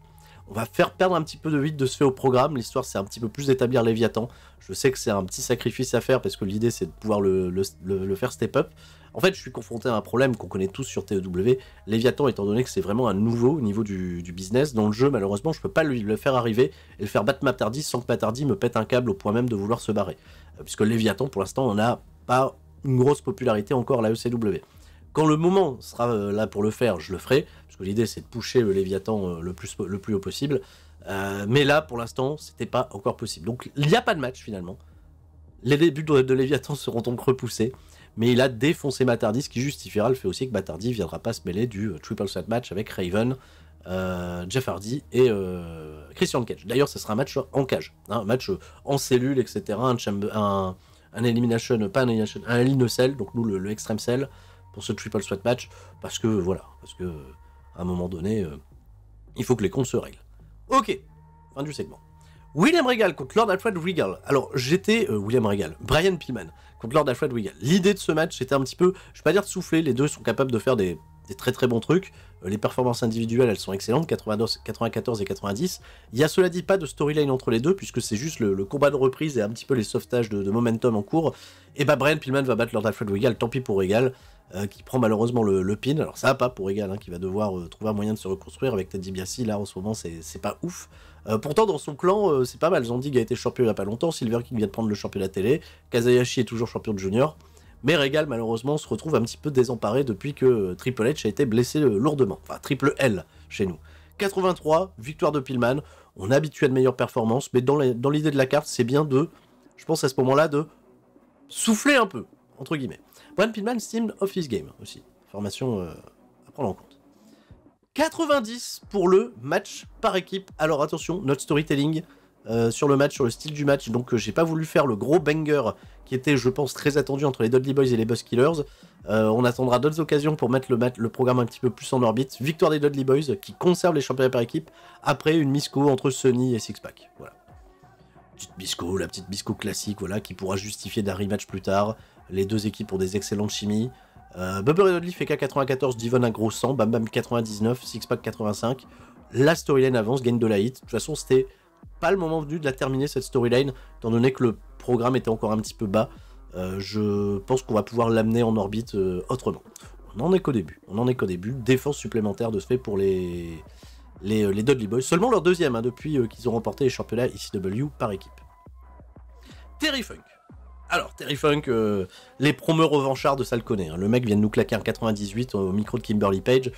On va faire perdre un petit peu de vite de ce fait au programme. L'histoire, c'est un petit peu plus d'établir Léviathan. Je sais que c'est un petit sacrifice à faire parce que l'idée, c'est de pouvoir le, faire step up. En fait, je suis confronté à un problème qu'on connaît tous sur TEW. Léviathan, étant donné que c'est vraiment un nouveau au niveau du, business, dans le jeu, malheureusement, je ne peux pas lui le faire arriver et le faire battre Matardi sans que Matardi me pète un câble au point même de vouloir se barrer. Euh, puisque Léviathan, pour l'instant, on n'a pas une grosse popularité encore à la ECW. Quand le moment sera euh, là pour le faire, je le ferai l'idée, c'est de pousser le Léviathan euh, le plus, le plus haut possible. Euh, mais là, pour l'instant, c'était pas encore possible. Donc, il n'y a pas de match finalement. Les débuts de, Léviathan seront donc repoussés. Mais il a défoncé Matardi, ce qui justifiera le fait aussi que Matardi viendra pas se mêler du euh, triple sweat match avec Raven, Jeff Hardy et Christian Cage. D'ailleurs, ce sera un match en cage, hein, un match en cellule, etc. Un, un, un, elimination, pas un elimination, un cell, donc nous le, le Extreme Cell pour ce triple sweat match, parce que voilà, parce que à un moment donné, euh, il faut que les comptes se règlent. Ok, fin du segment. William Regal contre Lord Alfred Regal. Alors, j'étais euh, William Regal, Brian Pillman contre Lord Alfred Regal. L'idée de ce match, c'était un petit peu, je vais pas dire de souffler, les deux sont capables de faire des, très très bons trucs. Euh, les performances individuelles, elles sont excellentes, 94 et 90. Il y a cela dit pas de storyline entre les deux, puisque c'est juste le, combat de reprise et un petit peu les sauvetages de, de momentum en cours. Et eh bah, ben, Brian Pillman va battre Lord Alfred Regal, tant pis pour Regal. Euh, qui prend malheureusement le, pin. Alors ça va pas pour Regal hein, qui va devoir euh, trouver un moyen de se reconstruire avec Teddy Biassi. Là en ce moment c'est pas ouf. Euh, pourtant dans son clan c'est pas mal. Zandig a été champion il y a pas longtemps. Silver King vient de prendre le championnat télé. Kazayashi est toujours champion de junior. Mais Regal malheureusement se retrouve un petit peu désemparé depuis que Triple H a été blessé lourdement. Enfin Triple L chez nous. 83, victoire de Pillman. On est habitué à de meilleures performances, mais dans l'idée de la carte, c'est bien de, je pense à ce moment-là, de souffler un peu, entre guillemets. Pin Pittman, Steam Office Game aussi. Formation euh, à prendre en compte. 90 pour le match par équipe. Alors attention, notre storytelling euh, sur le match, sur le style du match. Donc euh, j'ai pas voulu faire le gros banger qui était, je pense, très attendu entre les Dudley Boys et les Killers. on attendra d'autres occasions pour mettre le, match, le programme un petit peu plus en orbite. Victoire des Dudley Boys qui conserve les championnats par équipe après une misco entre Sony et Sixpack. Voilà petite bisco, la petite bisco classique, voilà, qui pourra justifier d'un rematch plus tard. Les deux équipes ont des excellentes chimies. Euh, Bubble et Dudley fait K94, Divon un gros sang. Bam Bam 99, Sixpack 85. La storyline avance, gagne de la hit. De toute façon, c'était pas le moment venu de la terminer cette storyline, étant donné que le programme était encore un petit peu bas. Euh, je pense qu'on va pouvoir l'amener en orbite euh, autrement. On en est qu'au début. On en est qu'au début. Défense supplémentaire de ce fait pour les, les, euh, Dudley Boys. Seulement leur deuxième hein, depuis qu'ils ont remporté les championnats ICW par équipe. Terry Funk. Alors, Terry Funk, euh, les promeurs revanchards de ça hein. le mec vient de nous claquer un 98 au micro de Kimberly Page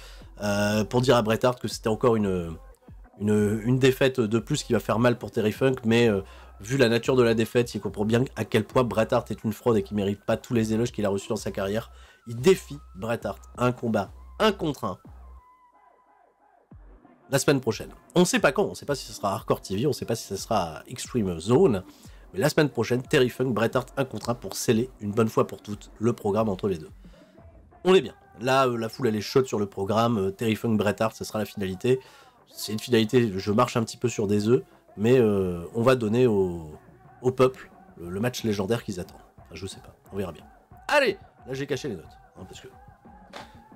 euh, pour dire à Bret Hart que c'était encore une, une, défaite de plus qui va faire mal pour Terry Funk, mais euh, vu la nature de la défaite, il comprend bien à quel point Bret Hart est une fraude et qu'il mérite pas tous les éloges qu'il a reçus dans sa carrière. Il défie Bret Hart un combat, un contre un, la semaine prochaine. On ne sait pas quand, on ne sait pas si ce sera Hardcore TV, on ne sait pas si ce sera Extreme Zone, mais la semaine prochaine, Terry Funk, Bret Hart, un contrat pour sceller une bonne fois pour toutes le programme entre les deux. On est bien. Là, euh, la foule, elle est chaude sur le programme. Euh, Terry Funk, Bret Hart, ce sera la finalité. C'est une finalité, je marche un petit peu sur des œufs, mais euh, on va donner au, peuple le, match légendaire qu'ils attendent. Je je sais pas, on verra bien. Allez, là j'ai caché les notes, hein, parce que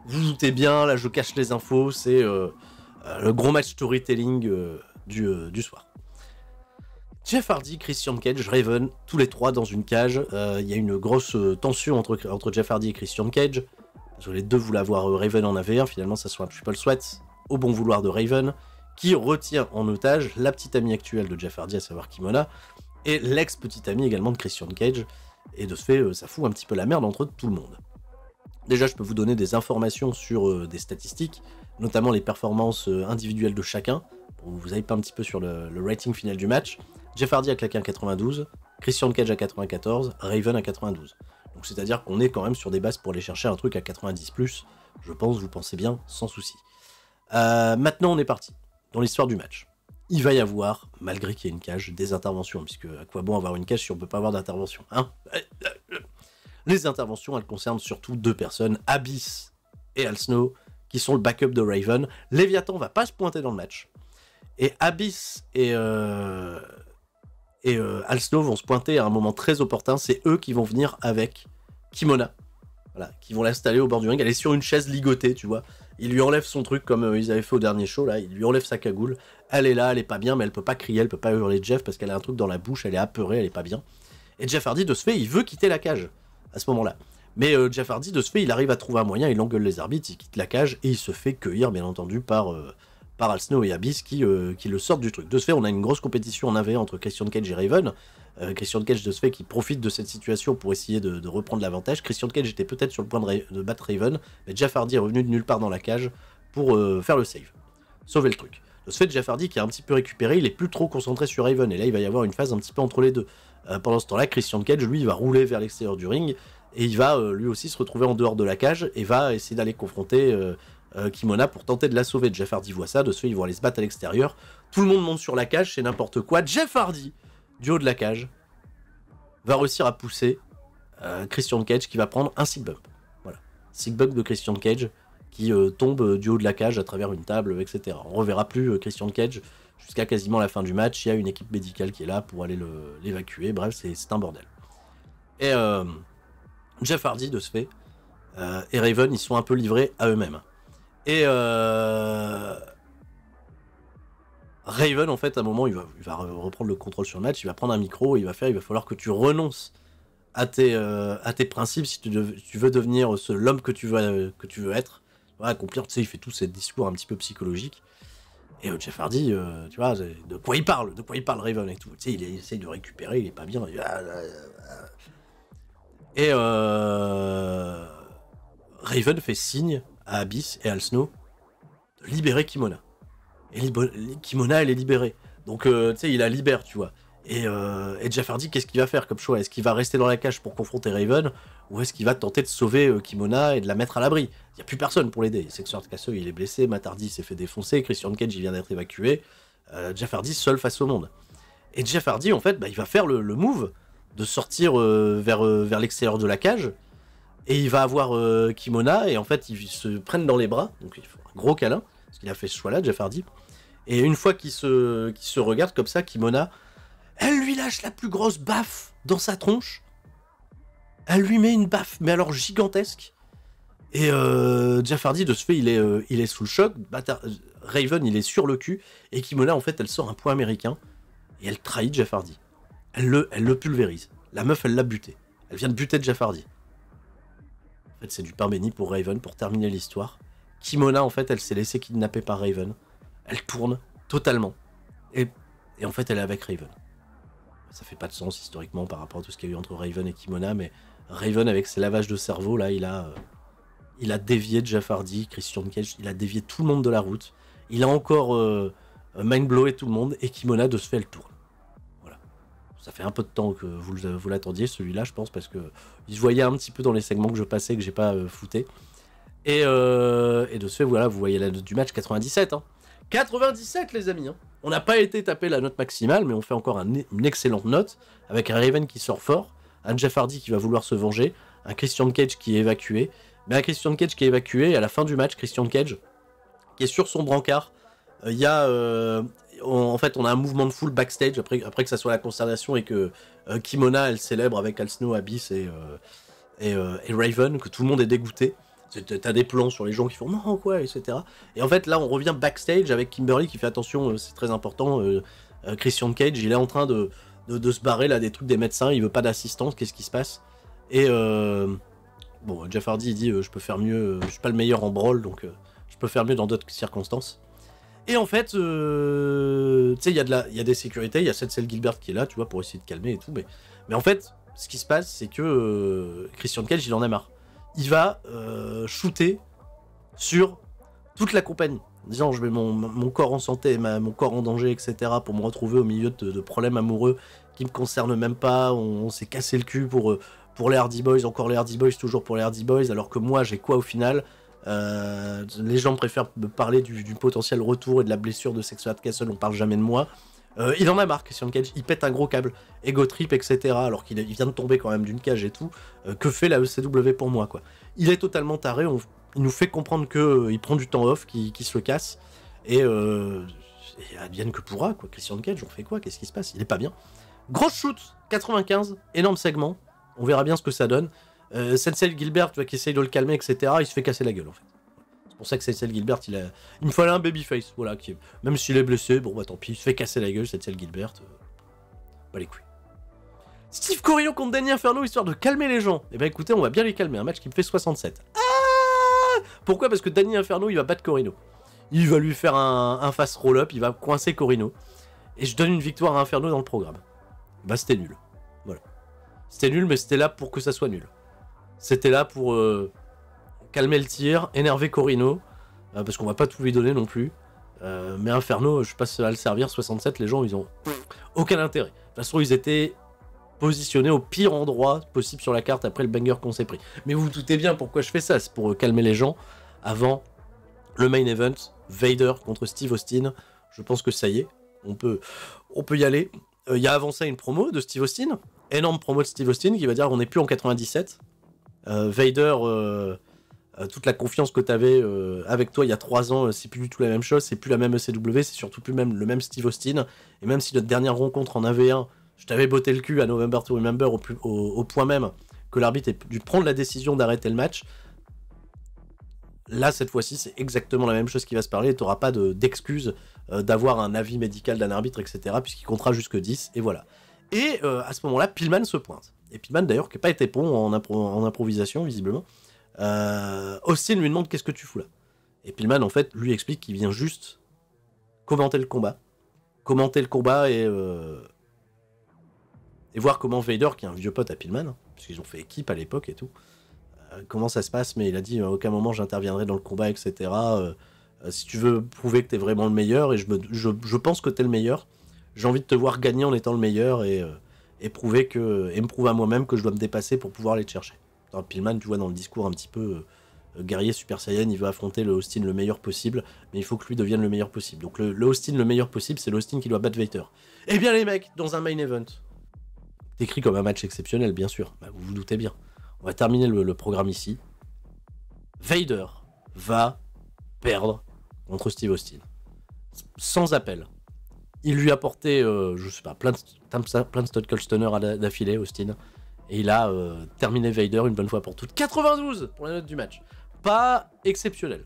vous, doutez bien, là je cache les infos, c'est le gros match storytelling du soir. Jeff Hardy, Christian Cage, Raven, tous les trois dans une cage. Euh, il y a une grosse euh, tension entre, entre Jeff Hardy et Christian Cage. Parce les deux voulaient avoir euh, Raven en AV1, finalement ça soit un triple sweat au bon vouloir de Raven, qui retient en otage la petite amie actuelle de Jeff Hardy, à savoir Kimona, et l'ex-petite amie également de Christian Cage. Et de ce fait, ça fout un petit peu la merde entre tout le monde. Déjà, je peux vous donner des informations sur des statistiques, notamment les performances individuelles de chacun, pour que vous pas un petit peu sur le rating final du match. Jeff Hardy a claqué 92, Christian Cage à 94, Raven à 92. Donc c'est-à-dire qu'on est quand même sur des bases pour aller chercher un truc à 90 plus. Je pense, vous pensez bien, sans souci. Euh, maintenant, on est parti dans l'histoire du match. Il va y avoir, malgré qu'il y ait une cage, des interventions, puisque à quoi bon avoir une cage si on ne peut pas avoir d'intervention hein Les interventions, elles concernent surtout deux personnes, Abyss et Al Snow, qui sont le backup de Raven. Léviathan va pas se pointer dans le match. Et Abyss et, euh, et euh, Al vont se pointer à un moment très opportun. C'est eux qui vont venir avec Kimona. Voilà, qui vont l'installer au bord du ring. Elle est sur une chaise ligotée, tu vois. Il lui enlève son truc comme euh, ils avaient fait au dernier show, là. Il lui enlève sa cagoule. Elle est là, elle est pas bien, mais elle peut pas crier, elle peut pas hurler Jeff parce qu'elle a un truc dans la bouche, elle est apeurée, elle est pas bien. Et Jeff Hardy, de ce fait, il veut quitter la cage à ce moment-là. Mais euh, Jeff Hardy, de ce fait, il arrive à trouver un moyen, il engueule les arbitres, il quitte la cage et il se fait cueillir, bien entendu, par. Paral Snow et Abyss qui, euh, qui le sortent du truc. De ce fait, on a une grosse compétition en AV entre Christian Cage et Raven. Euh, Christian Cage, de ce fait, qui profite de cette situation pour essayer de, reprendre l'avantage. Christian Cage était peut-être sur le point de, battre Raven, mais Jeff est revenu de nulle part dans la cage pour euh, faire le save, sauver le truc. De ce fait, Jeff qui est un petit peu récupéré, il est plus trop concentré sur Raven, et là, il va y avoir une phase un petit peu entre les deux. pendant ce temps-là, Christian Cage, lui, va rouler vers l'extérieur du ring, et il va lui aussi se retrouver en dehors de la cage, et va essayer d'aller confronter euh, Kimona pour tenter de la sauver. Jeff Hardy voit ça, de ce fait, ils vont aller se battre à l'extérieur. Tout le monde monte sur la cage, c'est n'importe quoi. Jeff Hardy, du haut de la cage, va réussir à pousser euh, Christian Cage qui va prendre un sick bump. Voilà. Sick de Christian Cage qui euh, tombe du haut de la cage à travers une table, etc. On reverra plus Christian Cage jusqu'à quasiment la fin du match. Il y a une équipe médicale qui est là pour aller l'évacuer. Bref, c'est un bordel. Et Jeff Hardy, de ce fait, et Raven, ils sont un peu livrés à eux-mêmes. Et euh... Raven, en fait, à un moment, il va, reprendre le contrôle sur le match, il va prendre un micro, il va faire, il va falloir que tu renonces à tes, euh, à tes principes si tu, veux devenir euh, l'homme que, tu veux, euh, que tu veux être. accomplir, tu sais, il fait tout ce discours un petit peu psychologique. Et Jeff Hardy, tu vois, de quoi il parle, de quoi il parle Raven tout. Tu sais, il, essaye de récupérer, il est pas bien. Et Raven fait signe à Abyss et Al Snow de libérer Kimona. Et Kimona, elle est libérée. Donc, euh, tu sais, il la libère, tu vois. Et, euh, Jeff Hardy, qu'est-ce qu'il va faire comme choix Est-ce qu'il va rester dans la cage pour confronter Raven Ou est-ce qu'il va tenter de sauver euh, Kimona et de la mettre à l'abri Il n'y a plus personne pour l'aider. Sexuard Casseux, il est blessé. Matt s'est fait défoncer. Christian Cage, il vient d'être évacué. Euh, Jeff seul face au monde. Et Jeff Hardy, en fait, bah, il va faire le, le move de sortir euh, vers, vers l'extérieur de la cage et il va avoir euh, Kimona, et en fait, ils se prennent dans les bras, donc il faut un gros câlin, parce qu'il a fait ce choix-là, Jeff Et une fois qu'ils se, regardent comme ça, Kimona, elle lui lâche la plus grosse baffe dans sa tronche. Elle lui met une baffe, mais alors gigantesque. Et euh, de ce fait, il est, euh, sous le choc. Raven, il est sur le cul. Et Kimona, en fait, elle sort un point américain. Et elle trahit Jeff Elle le, pulvérise. La meuf, elle l'a buté. Elle vient de buter Jeff c'est du pain béni pour Raven pour terminer l'histoire. Kimona, en fait, elle s'est laissée kidnapper par Raven. Elle tourne totalement. Et, en fait, elle est avec Raven. Ça fait pas de sens historiquement par rapport à tout ce qu'il y a eu entre Raven et Kimona, mais Raven, avec ses lavages de cerveau, là, il a, euh, il a dévié Jeff Hardy, Christian Cage, il a dévié tout le monde de la route. Il a encore euh, mind tout le monde, et Kimona, de ce fait, elle tourne ça fait un peu de temps que vous, l'attendiez, celui-là, je pense, parce que se voyait un petit peu dans les segments que je passais, que j'ai pas euh, fouté. Euh, et, de ce fait, voilà, vous voyez la note du match 97. 97, hein. les amis. Hein. On n'a pas été tapé la note maximale, mais on fait encore une excellente note avec un Raven qui sort fort, un Jeff Hardy qui va vouloir se venger, un Christian Cage qui est évacué. Mais un Christian Cage qui est évacué, et à la fin du match, Christian Cage, qui est sur son brancard, euh, il y a en fait, on a un mouvement de foule backstage après, que ça soit la consternation et que euh, Kimona, elle célèbre avec Al Snow, Abyss et, euh, euh, Raven, que tout le monde est dégoûté. T'as des plans sur les gens qui font non, quoi, etc. Et en fait, là, on revient backstage avec Kimberly qui fait attention, c'est très important. Christian Cage, il est en train de, se barrer là des trucs des médecins, il veut pas d'assistance, qu'est-ce qui se passe Et bon, Jeff Hardy, il dit Je peux faire mieux, je suis pas le meilleur en brawl, donc je peux faire mieux dans d'autres circonstances. Et en fait, euh, tu sais, il y, a y a des sécurités, il y a cette celle Gilbert qui est là, tu vois, pour essayer de calmer et tout. Mais, mais en fait, ce qui se passe, c'est que euh, Christian Cage, il en a marre. Il va euh, shooter sur toute la compagnie. En disant, je mets mon, corps en santé, mon corps en danger, etc. pour me retrouver au milieu de, problèmes amoureux qui me concernent même pas. On, s'est cassé le cul pour, pour les Hardy Boys, encore les Hardy Boys, toujours pour les Hardy Boys, alors que moi, j'ai quoi au final euh, les gens préfèrent me parler du, potentiel retour et de la blessure de Sexo Castle, on parle jamais de moi. Euh, il en a marre, Christian Cage, il pète un gros câble, ego trip, etc. Alors qu'il vient de tomber quand même d'une cage et tout. Euh, que fait la ECW pour moi, quoi Il est totalement taré, on, il nous fait comprendre qu'il prend du temps off, qu'il se le casse, et, et, que pourra, quoi. Christian Cage, on fait quoi Qu'est-ce qui se passe Il est pas bien. Grosse shoot, 95, énorme segment, on verra bien ce que ça donne. Euh, Sensei Gilbert, tu vois, qui essaye de le calmer, etc., il se fait casser la gueule, en fait. C'est pour ça que Sensei Gilbert, il, a... il me fallait un babyface, voilà, qui... même s'il est blessé, bon, bah tant pis, il se fait casser la gueule, Sensei Gilbert. Euh, pas les couilles. Steve Corio contre Danny Inferno, histoire de calmer les gens. Eh ben écoutez, on va bien les calmer, un match qui me fait 67. Ah Pourquoi Parce que Danny Inferno, il va battre Corino. Il va lui faire un, fast roll-up, il va coincer Corino. Et je donne une victoire à Inferno dans le programme. Bah c'était nul. Voilà. C'était nul, mais c'était là pour que ça soit nul. C'était là pour euh, calmer le tir, énerver Corino, euh, parce qu'on va pas tout lui donner non plus. Euh, mais Inferno, je passe à le servir 67, les gens ils ont aucun intérêt. De toute façon, ils étaient positionnés au pire endroit possible sur la carte après le banger qu'on s'est pris. Mais vous vous doutez bien pourquoi je fais ça, c'est pour calmer les gens avant le main event, Vader contre Steve Austin. Je pense que ça y est, on peut, on peut y aller. Il y a avancé une promo de Steve Austin, énorme promo de Steve Austin qui va dire qu'on n'est plus en 97, euh, Vader, euh, euh, toute la confiance que tu avais avec toi il y a 3 ans, c'est plus du tout la même chose, c'est plus la même ECW, c'est surtout plus même, le même Steve Austin. Et même si notre dernière rencontre en AV1, je t'avais botté le cul à November to Remember au, point même que l'arbitre ait dû prendre la décision d'arrêter le match, là cette fois-ci c'est exactement la même chose qui va se parler, tu n'auras pas d'excuse d'avoir un avis médical d'un arbitre, etc., puisqu'il comptera jusque 10, et voilà. Et à ce moment-là, Pillman se pointe et d'ailleurs qui n'a pas été bon en, improvisation visiblement, euh, aussi, lui demande qu'est-ce que tu fous là Et Pillman en fait lui explique qu'il vient juste commenter le combat, commenter le combat et, euh, et voir comment Vader, qui est un vieux pote à Pillman, hein, parce puisqu'ils ont fait équipe à l'époque et tout, euh, comment ça se passe, mais il a dit à aucun moment j'interviendrai dans le combat, etc. si tu veux prouver que tu es vraiment le meilleur, et je, je, pense que tu es le meilleur, j'ai envie de te voir gagner en étant le meilleur et et prouver que et me prouver à moi-même que je dois me dépasser pour pouvoir les chercher. Dans Pillman, tu vois dans le discours un petit peu euh, euh, guerrier Super Saiyan, il veut affronter le Austin le meilleur possible, mais il faut que lui devienne le meilleur possible. Donc le, Austin le meilleur possible, c'est l'Austin qui doit battre Vader. Eh bien les mecs, dans un main event, décrit comme un match exceptionnel bien sûr, bah, vous vous doutez bien. On va terminer le programme ici. Vader va perdre contre Steve Austin. Sans appel. Il lui a porté, euh, je sais pas, plein de, plein de à d'affilée, Austin. Et il a euh, terminé Vader une bonne fois pour toutes. 92 pour la note du match. Pas exceptionnel.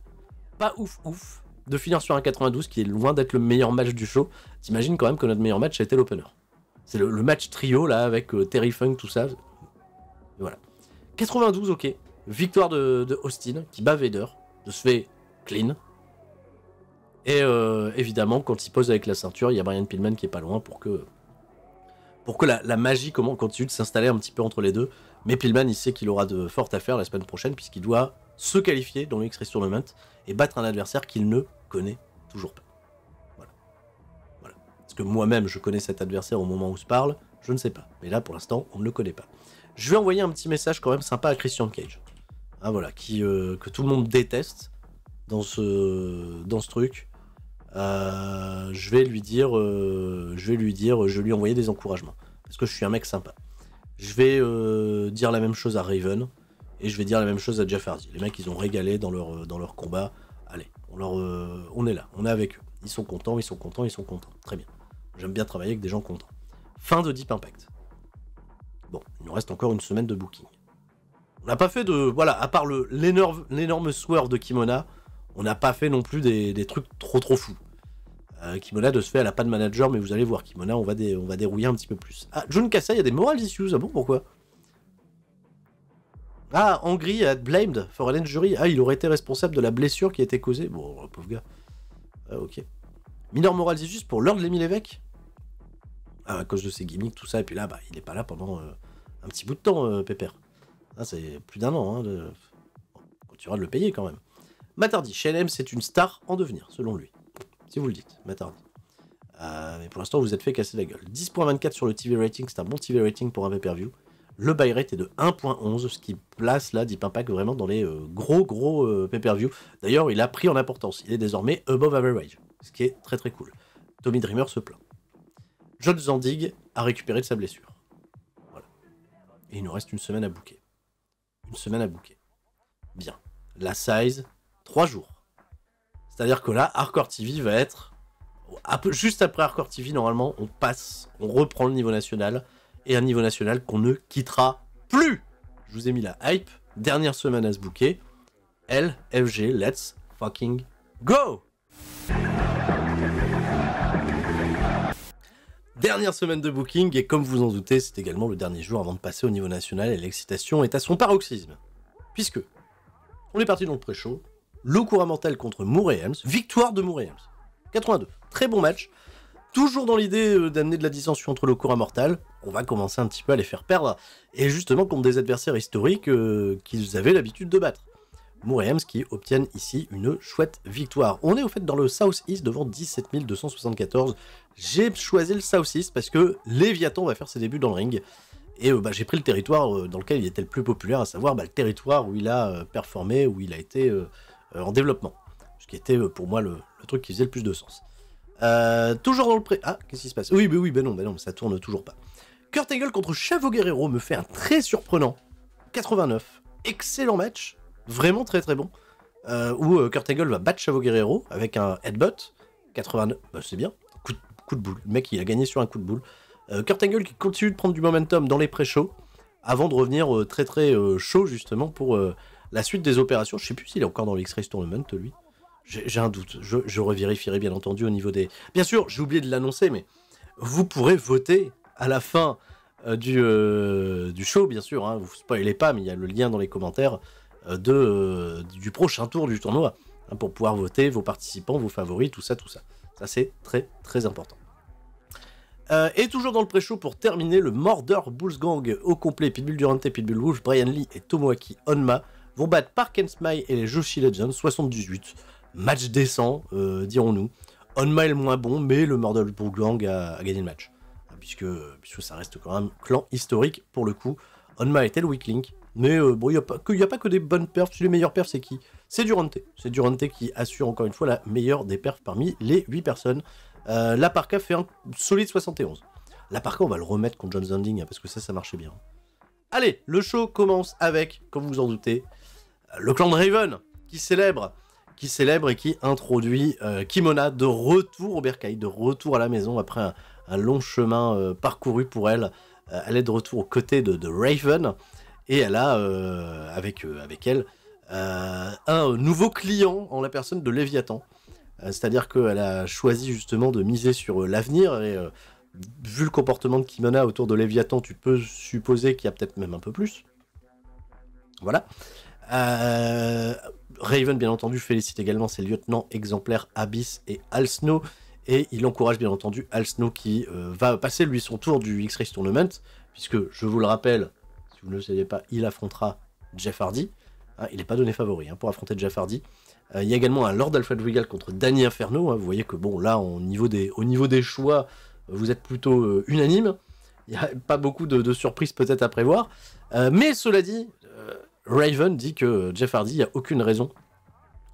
Pas ouf ouf. De finir sur un 92 qui est loin d'être le meilleur match du show. T'imagines quand même que notre meilleur match a été l'opener. C'est le, match trio là avec euh, Terry Funk, tout ça. Voilà. 92, ok. Victoire de, Austin qui bat Vader. De se fait clean. Et euh, évidemment, quand il pose avec la ceinture, il y a Brian Pillman qui est pas loin pour que, pour que la, magie continue de s'installer un petit peu entre les deux. Mais Pillman, il sait qu'il aura de fortes affaires la semaine prochaine, puisqu'il doit se qualifier dans le x Tournament et battre un adversaire qu'il ne connaît toujours pas. Voilà. Parce que moi-même, je connais cet adversaire au moment où se parle, je ne sais pas. Mais là, pour l'instant, on ne le connaît pas. Je vais envoyer un petit message quand même sympa à Christian Cage. Ah, voilà, qui, euh, que tout le monde déteste dans ce, dans ce truc. Euh, je vais lui dire, euh, je vais lui dire, je lui envoyer des encouragements parce que je suis un mec sympa. Je vais euh, dire la même chose à Raven et je vais dire la même chose à Jeff Hardy. Les mecs, ils ont régalé dans leur, dans leur combat. Allez, on, leur, on est là, on est avec eux. Ils sont contents, ils sont contents, ils sont contents. Très bien. J'aime bien travailler avec des gens contents. Fin de Deep Impact. Bon, il nous reste encore une semaine de booking. On n'a pas fait de. Voilà, à part l'énorme swerve de Kimona, on n'a pas fait non plus des trucs trop trop fous. Euh, Kimona, de ce fait, elle a pas de manager, mais vous allez voir, Kimona, on va, on va dérouiller un petit peu plus. Ah, June Kasa, il y a des moral issues, ah bon, pourquoi Ah, Hongrie, a blamed for an injury. Ah, il aurait été responsable de la blessure qui a été causée. Bon, pauvre gars. Ah, ok. Minor moral issues pour l'ordre de mille évêques. ah, À cause de ses gimmicks, tout ça, et puis là, bah, il n'est pas là pendant euh, un petit bout de temps, euh, Pépère. Ah, c'est plus d'un an, hein, de... on continuera de le payer quand même. Matardi, Shenem c'est une star en devenir, selon lui. Si vous le dites, Matardi. Euh, mais pour l'instant, vous êtes fait casser la gueule. 10.24 sur le TV rating, c'est un bon TV rating pour un pay-per-view. Le buy rate est de 1.11, ce qui place là Deep Impact vraiment dans les euh, gros gros euh, pay-per-view. D'ailleurs, il a pris en importance. Il est désormais above average, ce qui est très très cool. Tommy Dreamer se plaint. John Zandig a récupéré de sa blessure. Voilà. Et il nous reste une semaine à bouquer. Une semaine à bouquer. Bien. La size, 3 jours. C'est-à-dire que là, Hardcore TV va être. Juste après Hardcore TV, normalement, on passe, on reprend le niveau national. Et un niveau national qu'on ne quittera plus Je vous ai mis la hype. Dernière semaine à se bouquet. LFG, let's fucking go Dernière semaine de booking, et comme vous en doutez, c'est également le dernier jour avant de passer au niveau national, et l'excitation est à son paroxysme. Puisque, on est parti dans le pré-show, le Mortal contre et victoire de et 82. Très bon match. Toujours dans l'idée euh, d'amener de la dissension entre le à Mortal, on va commencer un petit peu à les faire perdre, et justement contre des adversaires historiques euh, qu'ils avaient l'habitude de battre. Mourehems qui obtiennent ici une chouette victoire. On est au fait dans le South East devant 17 274. J'ai choisi le South East parce que Léviathan va faire ses débuts dans le ring. Et euh, bah, j'ai pris le territoire dans lequel il était le plus populaire, à savoir bah, le territoire où il a performé, où il a été euh, en développement. Ce qui était euh, pour moi le, truc qui faisait le plus de sens. Euh, toujours dans le pré. Ah, qu'est-ce qui se passe Oui, mais oui, ben non, ben mais non, ça tourne toujours pas. Kurt Angle contre Chavo Guerrero me fait un très surprenant 89. Excellent match, vraiment très très bon. où Kurt Angle va battre Chavo Guerrero avec un headbutt. 89, bah, c'est bien. Coup de, boule. Le mec, il a gagné sur un coup de boule. Euh, Kurt Angle qui continue de prendre du momentum dans les pré-shows avant de revenir très très chaud justement pour la suite des opérations, je sais plus s'il est encore dans lx race Tournament, lui. J'ai un doute. Je, revérifierai bien entendu au niveau des. Bien sûr, j'ai oublié de l'annoncer, mais vous pourrez voter à la fin euh, du, euh, du, show, bien sûr. Hein. Vous spoilez pas, mais il y a le lien dans les commentaires euh, de, du prochain tour du tournoi hein, pour pouvoir voter vos participants, vos favoris, tout ça, tout ça. Ça, c'est très, très important. et toujours dans le pré-show pour terminer, le Murder Bulls Gang au complet, Pitbull Durante, Pitbull Rouge, Brian Lee et Tomoaki Onma vont battre Park and Smile et les Joshi Legends 78. Match décent, euh, dirons-nous. est le moins bon, mais le Mordel Gang a, gagné le match. Euh, puisque, ça reste quand même clan historique pour le coup. On était le weak link. Mais euh, bon, il n'y a, pas que des bonnes perfs. Les meilleures perfs, c'est qui C'est Durante. C'est Durante qui assure encore une fois la meilleure des perfs parmi les 8 personnes. la Parka fait un solide 71. La Parka, on va le remettre contre John Zanding, hein, parce que ça, ça marchait bien. Allez, le show commence avec, comme vous vous en doutez, le clan de Raven, qui célèbre, qui célèbre et qui introduit euh, Kimona de retour au bercail, de retour à la maison après un, long chemin euh, parcouru pour elle. Euh, elle est de retour aux côtés de, Raven et elle a avec, avec elle un nouveau client en la personne de Léviathan. C'est-à-dire qu'elle a choisi justement de miser sur l'avenir et vu le comportement de Kimona autour de Léviathan, tu peux supposer qu'il y a peut-être même un peu plus. Voilà. Euh, Raven, bien entendu, félicite également ses lieutenants exemplaires Abyss et Snow. Et il encourage bien entendu Snow qui euh, va passer lui son tour du X-Race Tournament, puisque je vous le rappelle, si vous ne le savez pas, il affrontera Jeff Hardy. Hein, il n'est pas donné favori hein, pour affronter Jeff Hardy. Euh, il y a également un Lord Alpha Regal contre Danny Inferno. Hein. vous voyez que bon, là, au niveau des, niveau des choix, vous êtes plutôt unanime. Il n'y a pas beaucoup de, surprises peut-être à prévoir. mais cela dit, Raven dit que Jeff Hardy, n'y a aucune raison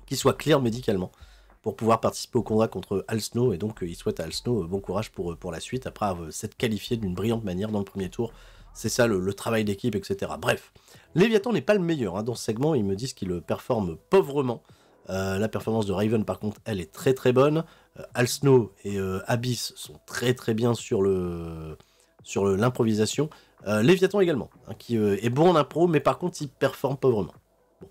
qu'il soit clair médicalement pour pouvoir participer au combat contre Al Snow. Et donc, euh, il souhaite à Al Snow euh, bon courage pour, euh, pour la suite, après s'être qualifié d'une brillante manière dans le premier tour. C'est ça le, travail d'équipe, etc. Bref, Léviathan n'est pas le meilleur hein, dans ce segment. Ils me disent qu'il performe pauvrement. la performance de Raven, par contre, elle est très très bonne. Al Snow et Abyss sont très très bien sur le sur l'improvisation. Euh, Léviathan également, hein, qui euh, est bon en impro, mais par contre, il performe pauvrement. Bon.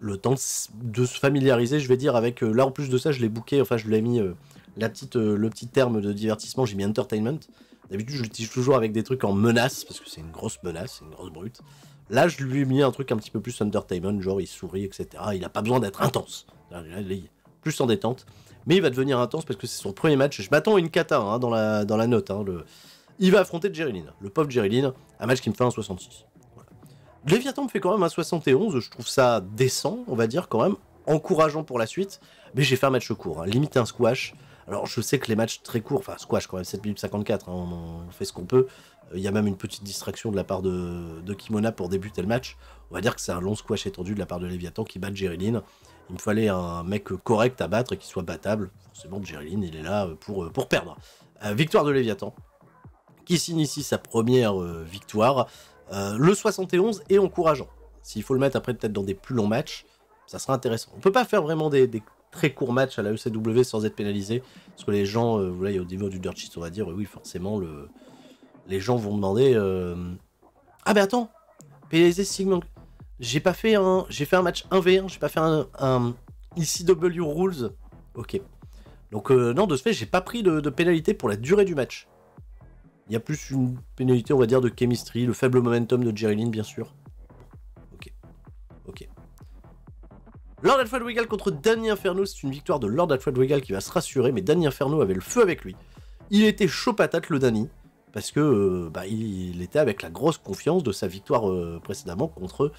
Le temps de se familiariser, je vais dire, avec... Euh, là, en plus de ça, je l'ai bouqué, enfin, je l'ai mis... la petite, le petit terme de divertissement, j'ai mis entertainment. D'habitude, je l'utilise toujours avec des trucs en menace, parce que c'est une grosse menace, c'est une grosse brute. Là, je lui ai mis un truc un petit peu plus entertainment, genre il sourit, etc. Il n'a pas besoin d'être intense. Là, il est plus en détente. Mais il va devenir intense parce que c'est son premier match. Je m'attends à une cata hein, dans, la, dans la note. Hein, le, il va affronter Jerry le pauvre Jerry un match qui me fait un 66. Léviathan me fait quand même un 71, je trouve ça décent, on va dire quand même, encourageant pour la suite, mais j'ai fait un match court, hein. limite un squash. Alors je sais que les matchs très courts, enfin squash quand même, 7 minutes 54, hein, on, fait ce qu'on peut. Euh, il y a même une petite distraction de la part de, Kimona pour débuter le match. On va dire que c'est un long squash étendu de la part de Léviathan qui bat Jerry Il me fallait un mec correct à battre et qui soit battable. Forcément, Jerry il est là pour, pour perdre. Euh, victoire de Léviathan, qui signe ici sa première euh, victoire. Euh, le 71 est encourageant. S'il faut le mettre après peut-être dans des plus longs matchs, ça sera intéressant. On peut pas faire vraiment des, très courts matchs à la ECW sans être pénalisé, parce que les gens, vous euh, voyez au niveau du dirt sheet, on va dire, oui, forcément, les gens vont demander, ah mais ben attends, pénaliser Sigmund, j'ai pas fait un, j'ai fait un match 1v1, j'ai pas fait un, ICW e ECW rules, ok. Donc non, de ce fait, j'ai pas pris de, pénalité pour la durée du match. Il y a plus une pénalité, on va dire, de chemistry, le faible momentum de Jerry Lynn, bien sûr. Ok. Ok. Lord Alfred Weigel contre Danny Inferno, c'est une victoire de Lord Alfred Weigel qui va se rassurer, mais Danny Inferno avait le feu avec lui. Il était chaud patate, le Danny, parce que euh, bah, il était avec la grosse confiance de sa victoire euh, précédemment contre,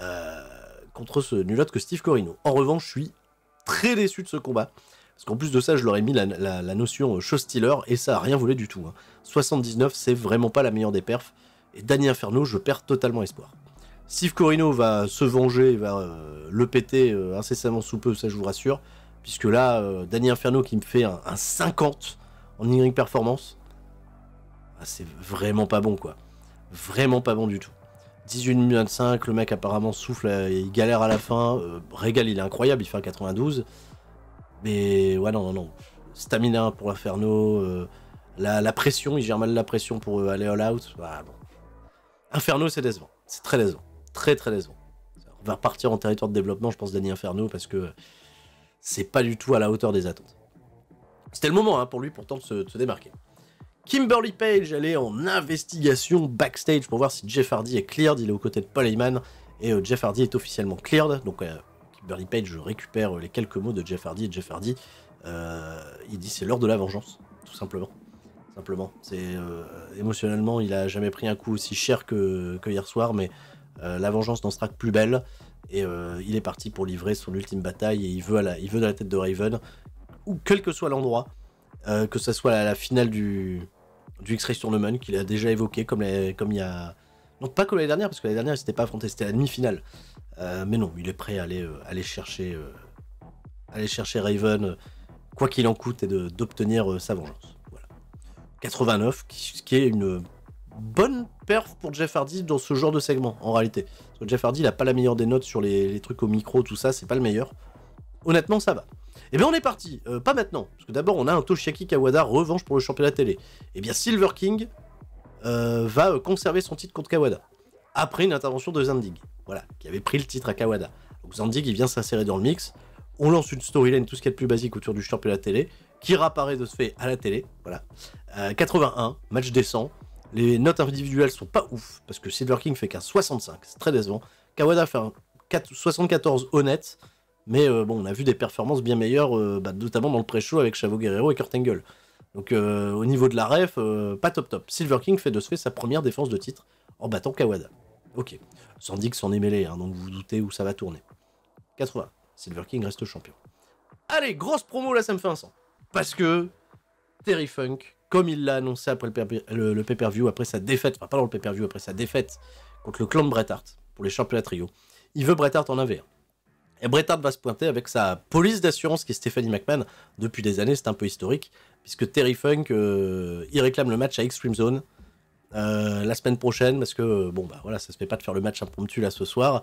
euh, contre ce nul autre que Steve Corino. En revanche, je suis très déçu de ce combat. Parce qu'en plus de ça, je leur ai mis la, notion euh, show stealer et ça a rien voulu du tout. 79, hein. c'est vraiment pas la meilleure des perfs. Et Danny Inferno, je perds totalement espoir. Steve Corino va se venger, va euh, le péter euh, incessamment sous peu, ça je vous rassure. Puisque là, euh, Danny Inferno qui me fait un, 50 en y performance, ah, c'est vraiment pas bon quoi. Vraiment pas bon du tout. 18 minutes le mec apparemment souffle, il galère à la fin. Régal, il est incroyable, il fait un 92. Mais ouais, non, non, non. Stamina pour Inferno. Euh, la, pression, il gère mal la pression pour euh, aller all out. Ah, bon. Inferno, c'est décevant. C'est très décevant. Très, très décevant. On va repartir en territoire de développement, je pense, Danny Inferno, parce que c'est pas du tout à la hauteur des attentes. C'était le moment hein, pour lui, pourtant, de se, démarquer. Kimberly Page, elle est en investigation backstage pour voir si Jeff Hardy est cleared. Il est aux côtés de Paul Heyman et euh, Jeff Hardy est officiellement cleared. Donc, Burly Page récupère les quelques mots de Jeff Hardy Jeff Hardy, euh, il dit c'est l'heure de la vengeance, tout simplement. Simplement, c'est euh, émotionnellement, il a jamais pris un coup aussi cher que, hier soir, mais euh, la vengeance n'en sera que plus belle. Et il est parti pour livrer son ultime bataille et il veut, à la, il veut dans la tête de Raven, ou quel que soit l'endroit, que ce soit la finale du, du X-Ray Tournament qu'il a déjà évoqué comme, comme il y a. Non, pas comme l'année dernière, parce que l'année dernière, c'était pas affronté, c'était la demi-finale. Euh, mais non, il est prêt à aller, euh, aller chercher, euh, aller chercher Raven, quoi qu'il en coûte, et d'obtenir sa vengeance. Voilà. 89, ce qui, est une bonne perf pour Jeff Hardy dans ce genre de segment, en réalité. Parce que Jeff Hardy, il n'a pas la meilleure des notes sur les, les trucs au micro, tout ça, c'est pas le meilleur. Honnêtement, ça va. Et eh bien on est parti, pas maintenant, parce que d'abord on a un Toshiaki Kawada revanche pour le championnat télé. Et eh bien Silver King va conserver son titre contre Kawada, après une intervention de Zandig voilà, qui avait pris le titre à Kawada. Donc Zandig, il vient s'insérer dans le mix. On lance une storyline, tout ce qui est de plus basique autour du la télé, qui rapparaît de ce fait à la télé. Voilà. 81, euh, match décent. Les notes individuelles sont pas ouf, parce que Silver King fait qu'un 65, c'est très décevant. Kawada fait un 74 honnête, mais euh, bon, on a vu des performances bien meilleures, euh, bah, notamment dans le pré-show avec Chavo Guerrero et Kurt Angle. Donc au niveau de la ref, pas top top. Silver King fait de ce fait sa première défense de titre en battant Kawada. Ok que s'en est mêlé, hein, donc vous vous doutez où ça va tourner. 80. Silver King reste champion. Allez, grosse promo la un sang. Parce que Terry Funk, comme il l'a annoncé après le, pay-per-view, après sa défaite, enfin pas dans le pay-per-view, après sa défaite contre le clan de Bret Hart pour les championnats trio, il veut Bret Hart en v Et Bret Hart va se pointer avec sa police d'assurance qui est Stephanie McMahon. Depuis des années, c'est un peu historique, puisque Terry Funk, euh, il réclame le match à Extreme Zone euh, la semaine prochaine parce que euh, bon bah voilà ça se fait pas de faire le match impromptu là ce soir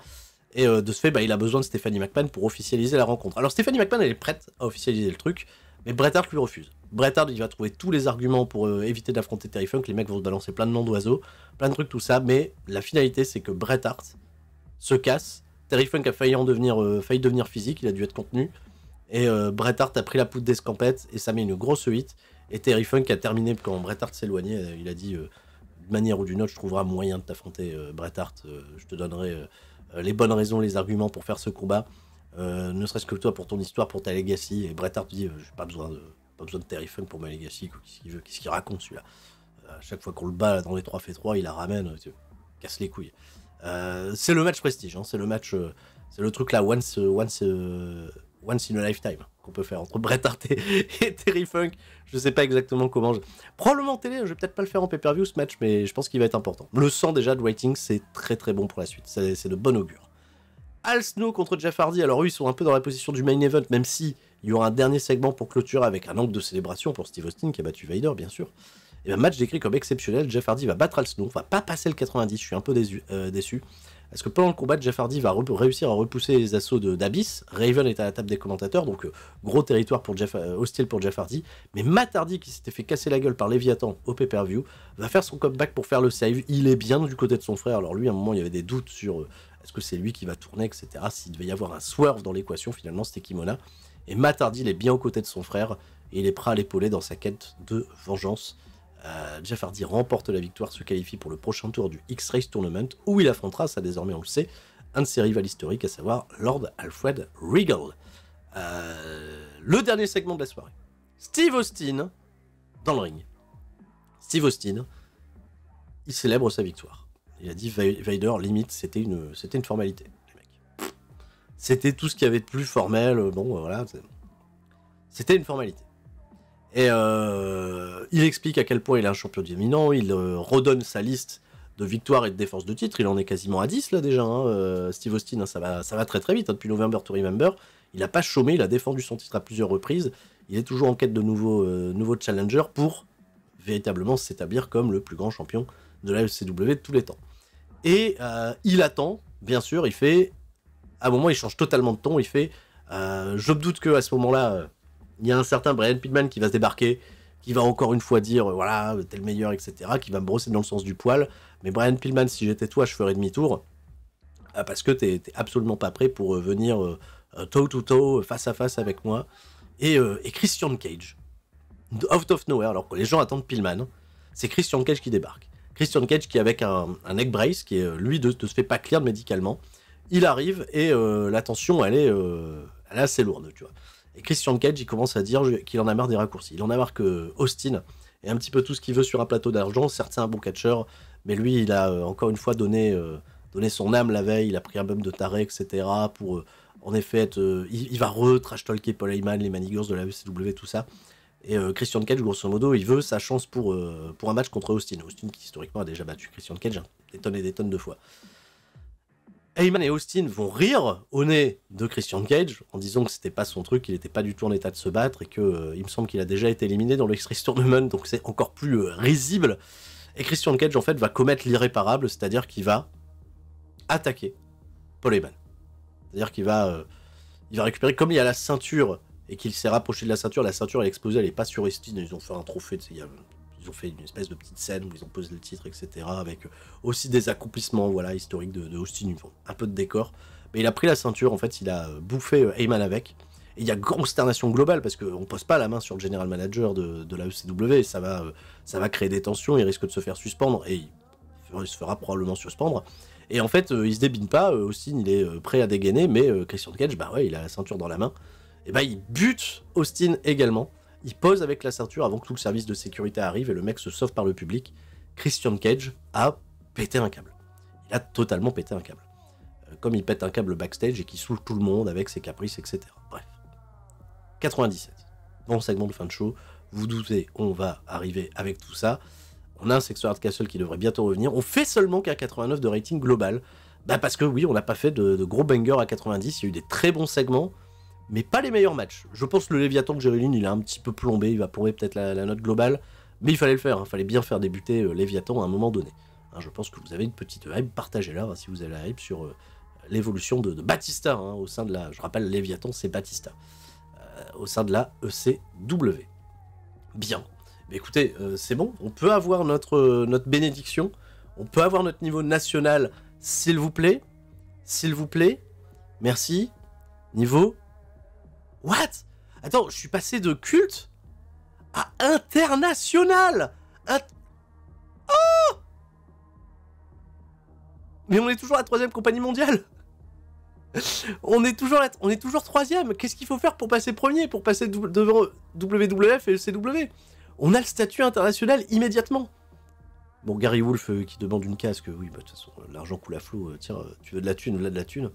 et euh, de ce fait bah, il a besoin de Stéphanie McMahon pour officialiser la rencontre. Alors Stéphanie McMahon elle est prête à officialiser le truc mais Bret Hart lui refuse. Bret Hart, il va trouver tous les arguments pour éviter d'affronter Terry Funk. Les mecs vont se balancer plein de noms d'oiseaux, plein de trucs, tout ça. Mais la finalité, c'est que Bret Hart se casse. Terry Funk a failli, en devenir, devenir physique, il a dû être contenu. Et Bret Hart a pris la poudre d'escampette et ça met une grosse hit. Et Terry Funk a terminé quand Bret Hart s'éloignait. Il a dit manière ou d'une autre, je trouverai moyen de t'affronter, euh, Bret Hart. Euh, je te donnerai euh, les bonnes raisons, les arguments pour faire ce combat. ne serait-ce que toi, pour ton histoire, pour ta legacy. Et Bret Hart dit J'ai pas besoin de, pas besoin de Terry Funk pour ma legacy. Qu'est-ce qu'il veut Qu'est-ce qu'il raconte celui-là À chaque fois qu'on le bat dans les 3 fait 3 il la ramène. casse les couilles. c'est le match prestige. Hein. c'est le match. c'est le truc là. Once. once once in a lifetime hein, qu'on peut faire entre Bret Hart et, Terry Funk. Je ne sais pas exactement comment. Je... Probablement télé, je vais peut-être pas le faire en pay-per-view ce match, mais je pense qu'il va être important. Le sang déjà de Waiting, c'est très très bon pour la suite. C'est de bon augure. Al Snow contre Jeff Hardy. Alors, eux, ils sont un peu dans la position du main event, même si il y aura un dernier segment pour clôturer avec un angle de célébration pour Steve Austin qui a battu Vader, bien sûr. Et un ben, match décrit comme exceptionnel. Jeff Hardy va battre Al Snow, va pas passer le 90, je suis un peu euh, déçu. Parce que pendant le combat, Jeff Hardy va réussir à repousser les assauts d'Abyss. Raven est à la table des commentateurs, donc euh, gros territoire pour euh, hostile pour Jeff Hardy. Mais Matt Hardy, qui s'était fait casser la gueule par Léviathan au pay-per-view, va faire son comeback pour faire le save. Il est bien du côté de son frère. Alors lui, à un moment, il y avait des doutes sur euh, est-ce que c'est lui qui va tourner, etc. S'il devait y avoir un swerve dans l'équation, finalement, c'était Kimona. Et Matt Hardy, il est bien au côté de son frère et il est prêt à l'épauler dans sa quête de vengeance. Euh, Jeff Hardy remporte la victoire, se qualifie pour le prochain tour du X-Race Tournament, où il affrontera, ça désormais on le sait, un de ses rivales historiques, à savoir Lord Alfred Regal. Euh, le dernier segment de la soirée. Steve Austin dans le ring. Steve Austin, il célèbre sa victoire. Il a dit Vader, limite, c'était une, c'était une formalité. C'était tout ce qu'il y avait de plus formel. Euh, bon, voilà. C'était une formalité. Et euh, il explique à quel point il est un champion dominant, il euh, redonne sa liste de victoires et de défenses de titre, il en est quasiment à 10 là déjà, hein. euh, Steve Austin, hein, ça, va, ça va très très vite, hein, depuis November to Remember, il n'a pas chômé, il a défendu son titre à plusieurs reprises, il est toujours en quête de nouveaux, nouveaux challengers pour véritablement s'établir comme le plus grand champion de la LCW de tous les temps. Et il attend, bien sûr, il fait, à un moment il change totalement de ton, il fait, je me doute que à ce moment-là il y a un certain Brian Pillman qui va se débarquer, qui va encore une fois dire euh, voilà, t'es le meilleur, etc., qui va me brosser dans le sens du poil. Mais Brian Pillman, si j'étais toi, je ferais demi-tour euh, parce que t'es absolument pas prêt pour euh, venir toe to toe, face à face avec moi. Et, Christian Cage, out of nowhere, alors que les gens attendent Pillman, hein, c'est Christian Cage qui débarque. Christian Cage qui avec un, un neck brace, qui lui ne, se fait pas clear médicalement. Il arrive et la tension, elle est assez lourde, tu vois. Et Christian Cage, il commence à dire qu'il en a marre des raccourcis. Il en a marre que Austin et un petit peu tout ce qu'il veut sur un plateau d'argent. Certes, c'est un bon catcheur, mais lui, il a euh, encore une fois donné, euh, donné son âme la veille. Il a pris un bum de taré, etc. pour, euh, en effet, être, il, va re-trash Paul Heyman, les manigures de la WCW, tout ça. Et Christian Cage, grosso modo, il veut sa chance pour, pour un match contre Austin. Austin, qui historiquement a déjà battu Christian Cage hein, des tonnes et des tonnes de fois. Heyman et Austin vont rire au nez de Christian Cage en disant que c'était pas son truc, qu'il n'était pas du tout en état de se battre et que euh, il me semble qu'il a déjà été éliminé dans le x Tournament, donc c'est encore plus euh, risible. Et Christian Cage en fait va commettre l'irréparable, c'est-à-dire qu'il va attaquer Paul Heyman. C'est-à-dire qu'il va, euh, il va récupérer comme il y a la ceinture et qu'il s'est rapproché de la ceinture, la ceinture est explosée, elle est pas sur Austin, ils ont fait un trophée, de y ils ont fait une espèce de petite scène où ils ont posé le titre, etc. Avec euh, aussi des accomplissements voilà, historiques de, de Austin, un peu de décor. Mais il a pris la ceinture, en fait, il a euh, bouffé euh, Heyman avec. Et il y a consternation globale parce qu'on ne pose pas la main sur le général manager de, la ECW. Ça va, ça va créer des tensions, il risque de se faire suspendre et il, se fera probablement suspendre. Et en fait, il se débine pas. Austin, il est prêt à dégainer, mais Christian Cage, bah ouais, il a la ceinture dans la main. Et bah, il bute Austin également il pose avec la ceinture avant que tout le service de sécurité arrive et le mec se sauve par le public. Christian Cage a pété un câble. Il a totalement pété un câble. Euh, comme il pète un câble backstage et qui saoule tout le monde avec ses caprices, etc. Bref. 97. Bon segment de fin de show. Vous doutez, on va arriver avec tout ça. On a un Sexo Hard Castle qui devrait bientôt revenir. On fait seulement qu'à 89 de rating global. Bah parce que oui, on n'a pas fait de, de gros bangers à 90. Il y a eu des très bons segments mais pas les meilleurs matchs. Je pense que le Léviathan que j'ai il a un petit peu plombé, il va plomber peut-être la, note globale, mais il fallait le faire, il hein. fallait bien faire débuter euh, Léviathan à un moment donné. Hein. je pense que vous avez une petite hype, partagez-la hein, si vous avez la hype sur euh, l'évolution de, Batista au sein de la. Je rappelle, Léviathan, c'est Batista, euh, au sein de la ECW. Bien. Mais écoutez, c'est bon, on peut avoir notre, notre bénédiction, on peut avoir notre niveau national, s'il vous plaît. S'il vous plaît, merci. Niveau What Attends, je suis passé de culte à international oh! Mais on est toujours la troisième compagnie mondiale on est toujours on est toujours troisième. Qu'est-ce qu'il faut faire pour passer premier, pour passer devant WWF et CW On a le statut international immédiatement. Bon, Gary Wolf euh, qui demande une casque, oui, bah, de toute façon, l'argent coule à flot. Euh, tiens, euh, tu veux de la thune, là de la thune.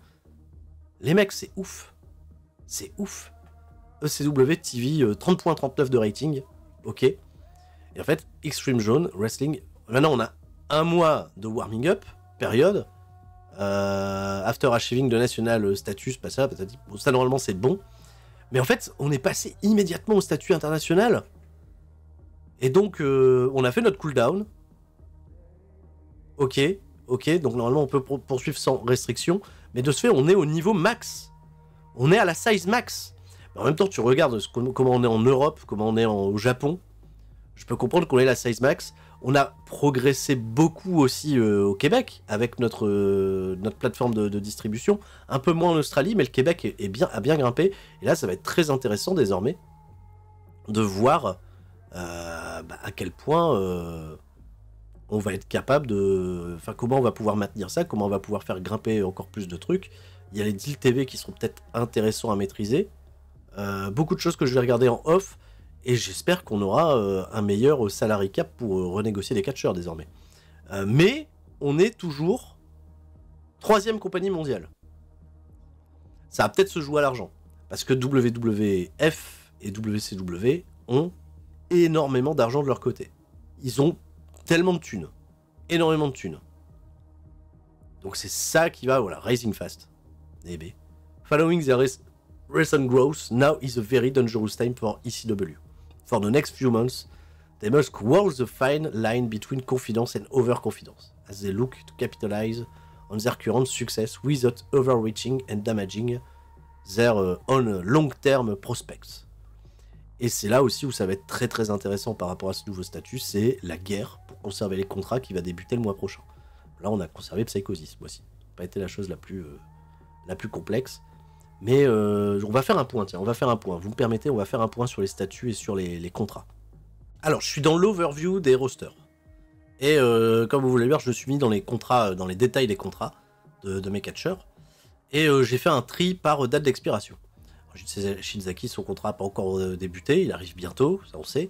Les mecs, c'est ouf. C'est ouf. ECW TV 30.39 de rating. Ok. Et en fait, Extreme Zone Wrestling. Maintenant, on a un mois de warming up, période. Euh, after achieving de national status, pas bah, ça, bah, ça normalement c'est bon. Mais en fait, on est passé immédiatement au statut international. Et donc, euh, on a fait notre cooldown. Ok, ok, donc normalement on peut poursuivre sans restriction. Mais de ce fait, on est au niveau max. On est à la size max en même temps, tu regardes comment on est en Europe, comment on est au Japon. Je peux comprendre qu'on est la size max. On a progressé beaucoup aussi euh, au Québec avec notre, euh, notre plateforme de, distribution. Un peu moins en Australie, mais le Québec est, bien, a bien grimpé. Et là, ça va être très intéressant désormais de voir euh, bah, à quel point on va être capable de. Enfin, comment on va pouvoir maintenir ça, comment on va pouvoir faire grimper encore plus de trucs. Il y a les deals TV qui seront peut-être intéressants à maîtriser. Euh, beaucoup de choses que je vais regarder en off. Et j'espère qu'on aura euh, un meilleur salarié cap pour euh, renégocier les catcheurs désormais. mais on est toujours troisième compagnie mondiale. Ça va peut-être se jouer à l'argent. Parce que WWF et WCW ont énormément d'argent de leur côté. Ils ont tellement de thunes. Énormément de thunes. Donc c'est ça qui va, voilà, Rising Fast. Eh ben, following the recent growth now is a very dangerous time for ECW. For the next few months, they must walk the fine line between confidence and overconfidence as they look to capitalize on their current success without overreaching and damaging their uh, own long-term prospects. Et c'est là aussi où ça va être très très intéressant par rapport à ce nouveau statut, c'est la guerre pour conserver les contrats qui va débuter le mois prochain. Là, on a conservé Psychosis, voici. Pas été la chose la plus, euh, la plus complexe. Mais euh, on va faire un point, tiens, on va faire un point. Vous me permettez, on va faire un point sur les statuts et sur les, contrats. Alors, je suis dans l'overview des rosters. Et euh, comme vous voulez voir, je me suis mis dans les contrats, euh, dans les détails des contrats de, mes catcheurs. Et j'ai fait un tri par date d'expiration. Shinzaki, son contrat n'a pas encore débuté, il arrive bientôt, ça on sait.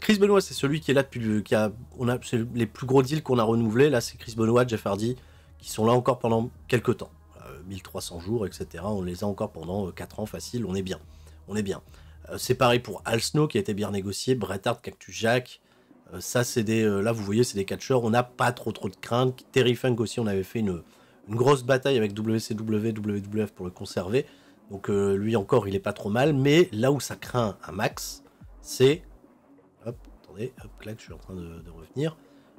Chris Benoit, c'est celui qui est là depuis. le a, a, les plus gros deals qu'on a renouvelés. Là, c'est Chris Benoit, Jeff Hardy, qui sont là encore pendant quelques temps. 1300 jours, etc. On les a encore pendant 4 euh, ans facile, on est bien. On est bien. Euh, c'est pareil pour Al Snow qui a été bien négocié, Bret Cactus Jack. Euh, ça, c'est des. là, vous voyez, c'est des catcheurs. On n'a pas trop trop de craintes. Terry Funk aussi, on avait fait une, grosse bataille avec WCW, WWF pour le conserver. Donc lui encore, il est pas trop mal. Mais là où ça craint un max, c'est. Hop, attendez, hop, clac, je suis en train de, revenir.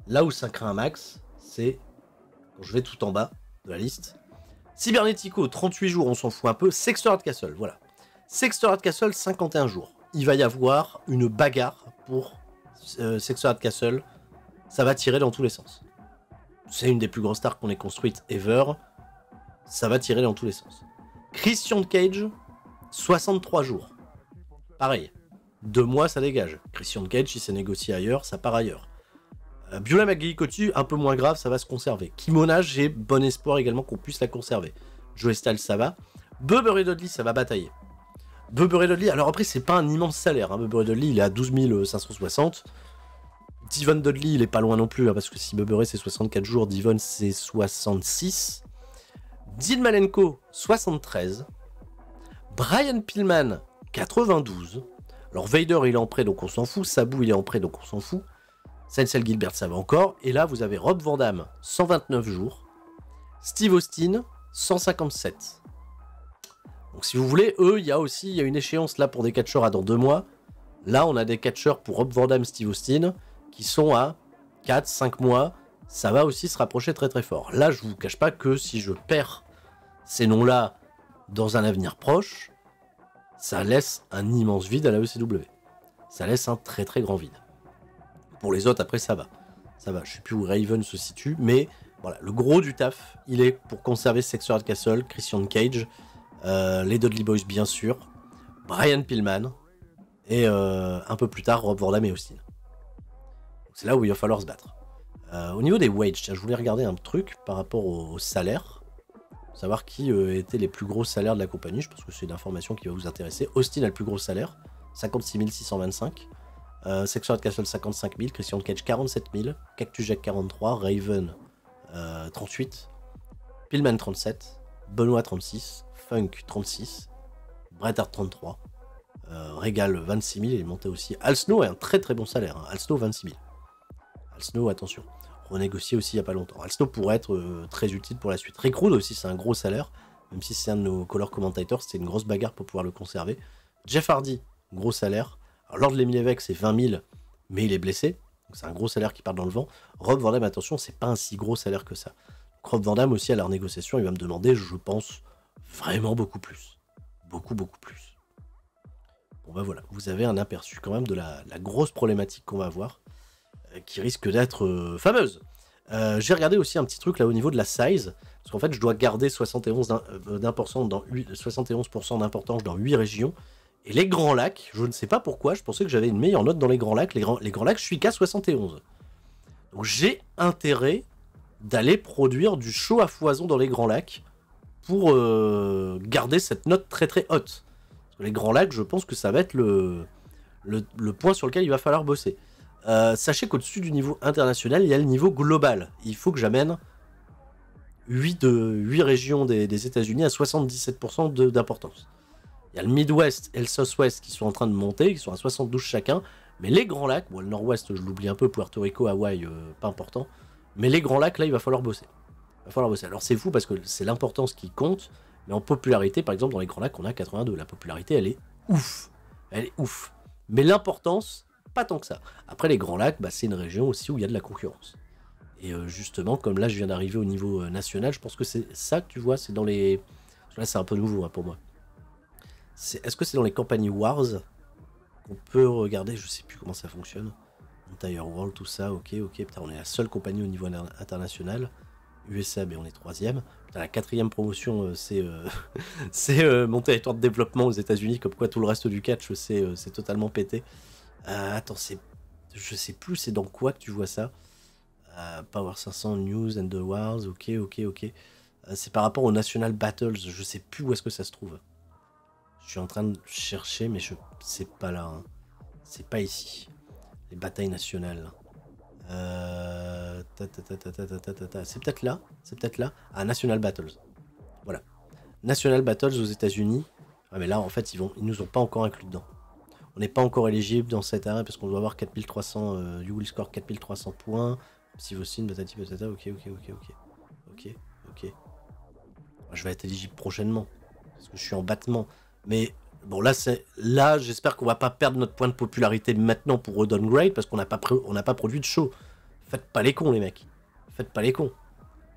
Là où ça craint un max, c'est je vais tout en bas de la liste. Cybernetico, 38 jours, on s'en fout un peu. Sextor Castle, voilà. Sextor Castle, 51 jours. Il va y avoir une bagarre pour euh, Castle. Ça va tirer dans tous les sens. C'est une des plus grandes stars qu'on ait construite ever. Ça va tirer dans tous les sens. Christian Cage, 63 jours. Pareil. Deux mois, ça dégage. Christian Cage, si c'est négocié ailleurs, ça part ailleurs. Euh, Biola magui un peu moins grave, ça va se conserver. Kimona, j'ai bon espoir également qu'on puisse la conserver. Joestal, ça va. Bubbery Dudley, ça va batailler. Bubbery Dudley, alors après, c'est pas un immense salaire. Hein. Dudley, il est à 12 560. Divon Dudley, il est pas loin non plus, hein, parce que si Bubbery, c'est 64 jours, Divon c'est 66. Dean Malenko, 73. Brian Pillman, 92. Alors Vader, il est en prêt, donc on s'en fout. Sabu, il est en prêt, donc on s'en fout. Sensel Gilbert, ça va encore. Et là, vous avez Rob Van 129 jours. Steve Austin, 157. Donc, si vous voulez, eux, il y a aussi y a une échéance là pour des catcheurs à dans deux mois. Là, on a des catcheurs pour Rob Van Damme, Steve Austin, qui sont à 4, 5 mois. Ça va aussi se rapprocher très très fort. Là, je vous cache pas que si je perds ces noms-là dans un avenir proche, ça laisse un immense vide à la ECW. Ça laisse un très très grand vide. Pour les autres, après, ça va. Ça va. Je sais plus où Raven se situe, mais voilà, le gros du taf, il est pour conserver Sexual Castle, Christian Cage, euh, les Dudley Boys, bien sûr, Brian Pillman, et euh, un peu plus tard, Rob Vordam et Austin. C'est là où il va falloir se battre. Euh, au niveau des wages, je voulais regarder un truc par rapport au, salaire. Savoir qui étaient les plus gros salaires de la compagnie. Je pense que c'est une information qui va vous intéresser. Austin a le plus gros salaire, 56 625. Euh, Castle 55 000, Christian Cage 47 000, Cactus Jack 43, Raven 38, euh, Pillman 37, Benoît 36, Funk 36, Bret 33, Regal euh, Régal 26 000, il est monté aussi. Al Snow a un très très bon salaire, hein. Al Snow 26 000. Al Snow, attention, renégocié aussi il n'y a pas longtemps. Al Snow pourrait être euh, très utile pour la suite. Rick aussi, c'est un gros salaire, même si c'est un de nos color commentators, c'était une grosse bagarre pour pouvoir le conserver. Jeff Hardy, gros salaire. Alors, de avec c'est 20 000, mais il est blessé. c'est un gros salaire qui part dans le vent. Rob Van Damme, attention, c'est pas un si gros salaire que ça. Rob Van Damme aussi, à la négociation, il va me demander, je pense, vraiment beaucoup plus. Beaucoup, beaucoup plus. Bon, bah voilà, vous avez un aperçu quand même de la, grosse problématique qu'on va avoir, euh, qui risque d'être euh, fameuse. Euh, j'ai regardé aussi un petit truc là au niveau de la size, parce qu'en fait je dois garder 71% d'importance dans 71% d'importance dans 8 régions, et les Grands Lacs, je ne sais pas pourquoi, je pensais que j'avais une meilleure note dans les Grands Lacs. Les Grands, Lacs, je suis qu'à 71. Donc j'ai intérêt d'aller produire du chaud à foison dans les Grands Lacs pour euh, garder cette note très très haute. les Grands Lacs, je pense que ça va être le, point sur lequel il va falloir bosser. Euh, sachez qu'au-dessus du niveau international, il y a le niveau global. Il faut que j'amène 8, de, 8 régions des, des États-Unis à 77% d'importance. Il y a le Midwest et le Southwest qui sont en train de monter, qui sont à 72 chacun. Mais les Grands Lacs, bon, le Nord-Ouest, je l'oublie un peu, Puerto Rico, Hawaï, euh, pas important. Mais les Grands Lacs, là, il va falloir bosser. Il va falloir bosser. Alors c'est fou parce que c'est l'importance qui compte. Mais en popularité, par exemple, dans les Grands Lacs, on a 82. La popularité, elle est ouf. Elle est ouf. Mais l'importance, pas tant que ça. Après, les Grands Lacs, bah, c'est une région aussi où il y a de la concurrence. Et euh, justement, comme là, je viens d'arriver au niveau euh, national, je pense que c'est ça que tu vois, c'est dans les. Là, c'est un peu nouveau hein, pour moi. Est-ce que c'est dans les campagnes Wars qu'on peut regarder Je sais plus comment ça fonctionne. Entire World, tout ça, ok, ok. Putain, on est la seule compagnie au niveau international. USA, mais on est troisième. Putain, la quatrième promotion, euh, c'est euh, euh, mon territoire de développement aux États-Unis, comme quoi tout le reste du catch, c'est totalement pété. attends, c'est. Je sais plus, c'est dans quoi que tu vois ça Power 500, News and the Wars, ok, ok, ok. c'est par rapport aux National Battles, je sais plus où est-ce que ça se trouve. Je suis en train de chercher, mais je c'est pas là. Hein. C'est pas ici. Les batailles nationales. C'est peut-être là. C'est peut-être là. Ah, National Battles. Voilà. National Battles aux États-Unis. Ah, mais là, en fait, ils, vont... ils nous ont pas encore inclus dedans. On n'est pas encore éligible dans cet arrêt parce qu'on doit avoir 4300. Euh, you will score 4300 points. Si vous Batata, Ok, ok, ok, ok. Ok, ok. Je vais être éligible prochainement. Parce que je suis en battement. Mais bon, là, c'est là, j'espère qu'on va pas perdre notre point de popularité maintenant pour au parce qu'on n'a pas, pas produit de show. Faites pas les cons, les mecs. Faites pas les cons.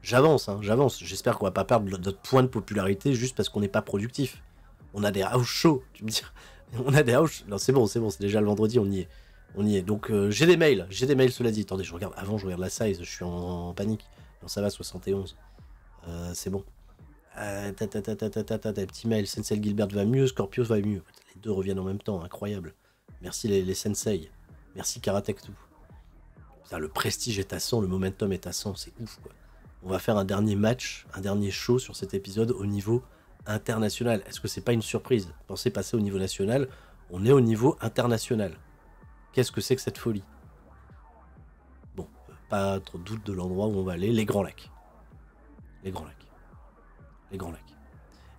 J'avance, hein, j'avance. J'espère qu'on va pas perdre notre point de popularité juste parce qu'on n'est pas productif. On a des house shows, tu me dis. On a des house. Non, c'est bon, c'est bon, c'est déjà le vendredi, on y est. On y est. Donc euh, j'ai des mails, j'ai des mails, cela dit. Attendez, je regarde. Avant, je regarde la size, je suis en, panique. Non, ça va, 71. Euh, c'est bon. Euh, ta ta, ta, ta, petit mail, Sensei Gilbert va mieux, Scorpius va mieux. Les deux reviennent en même temps, incroyable. Merci les, Sensei. Merci tout ça le prestige est à 100, le momentum est à 100, c'est ouf quoi. On va faire un dernier match, un dernier show sur cet épisode au niveau international. Est-ce que c'est pas une surprise Pensez passer au niveau national, on est au niveau international. Qu'est-ce que c'est que cette folie Bon, pas trop de doute de l'endroit où on va aller, les Grands Lacs. Les Grands Lacs les Grands Lacs.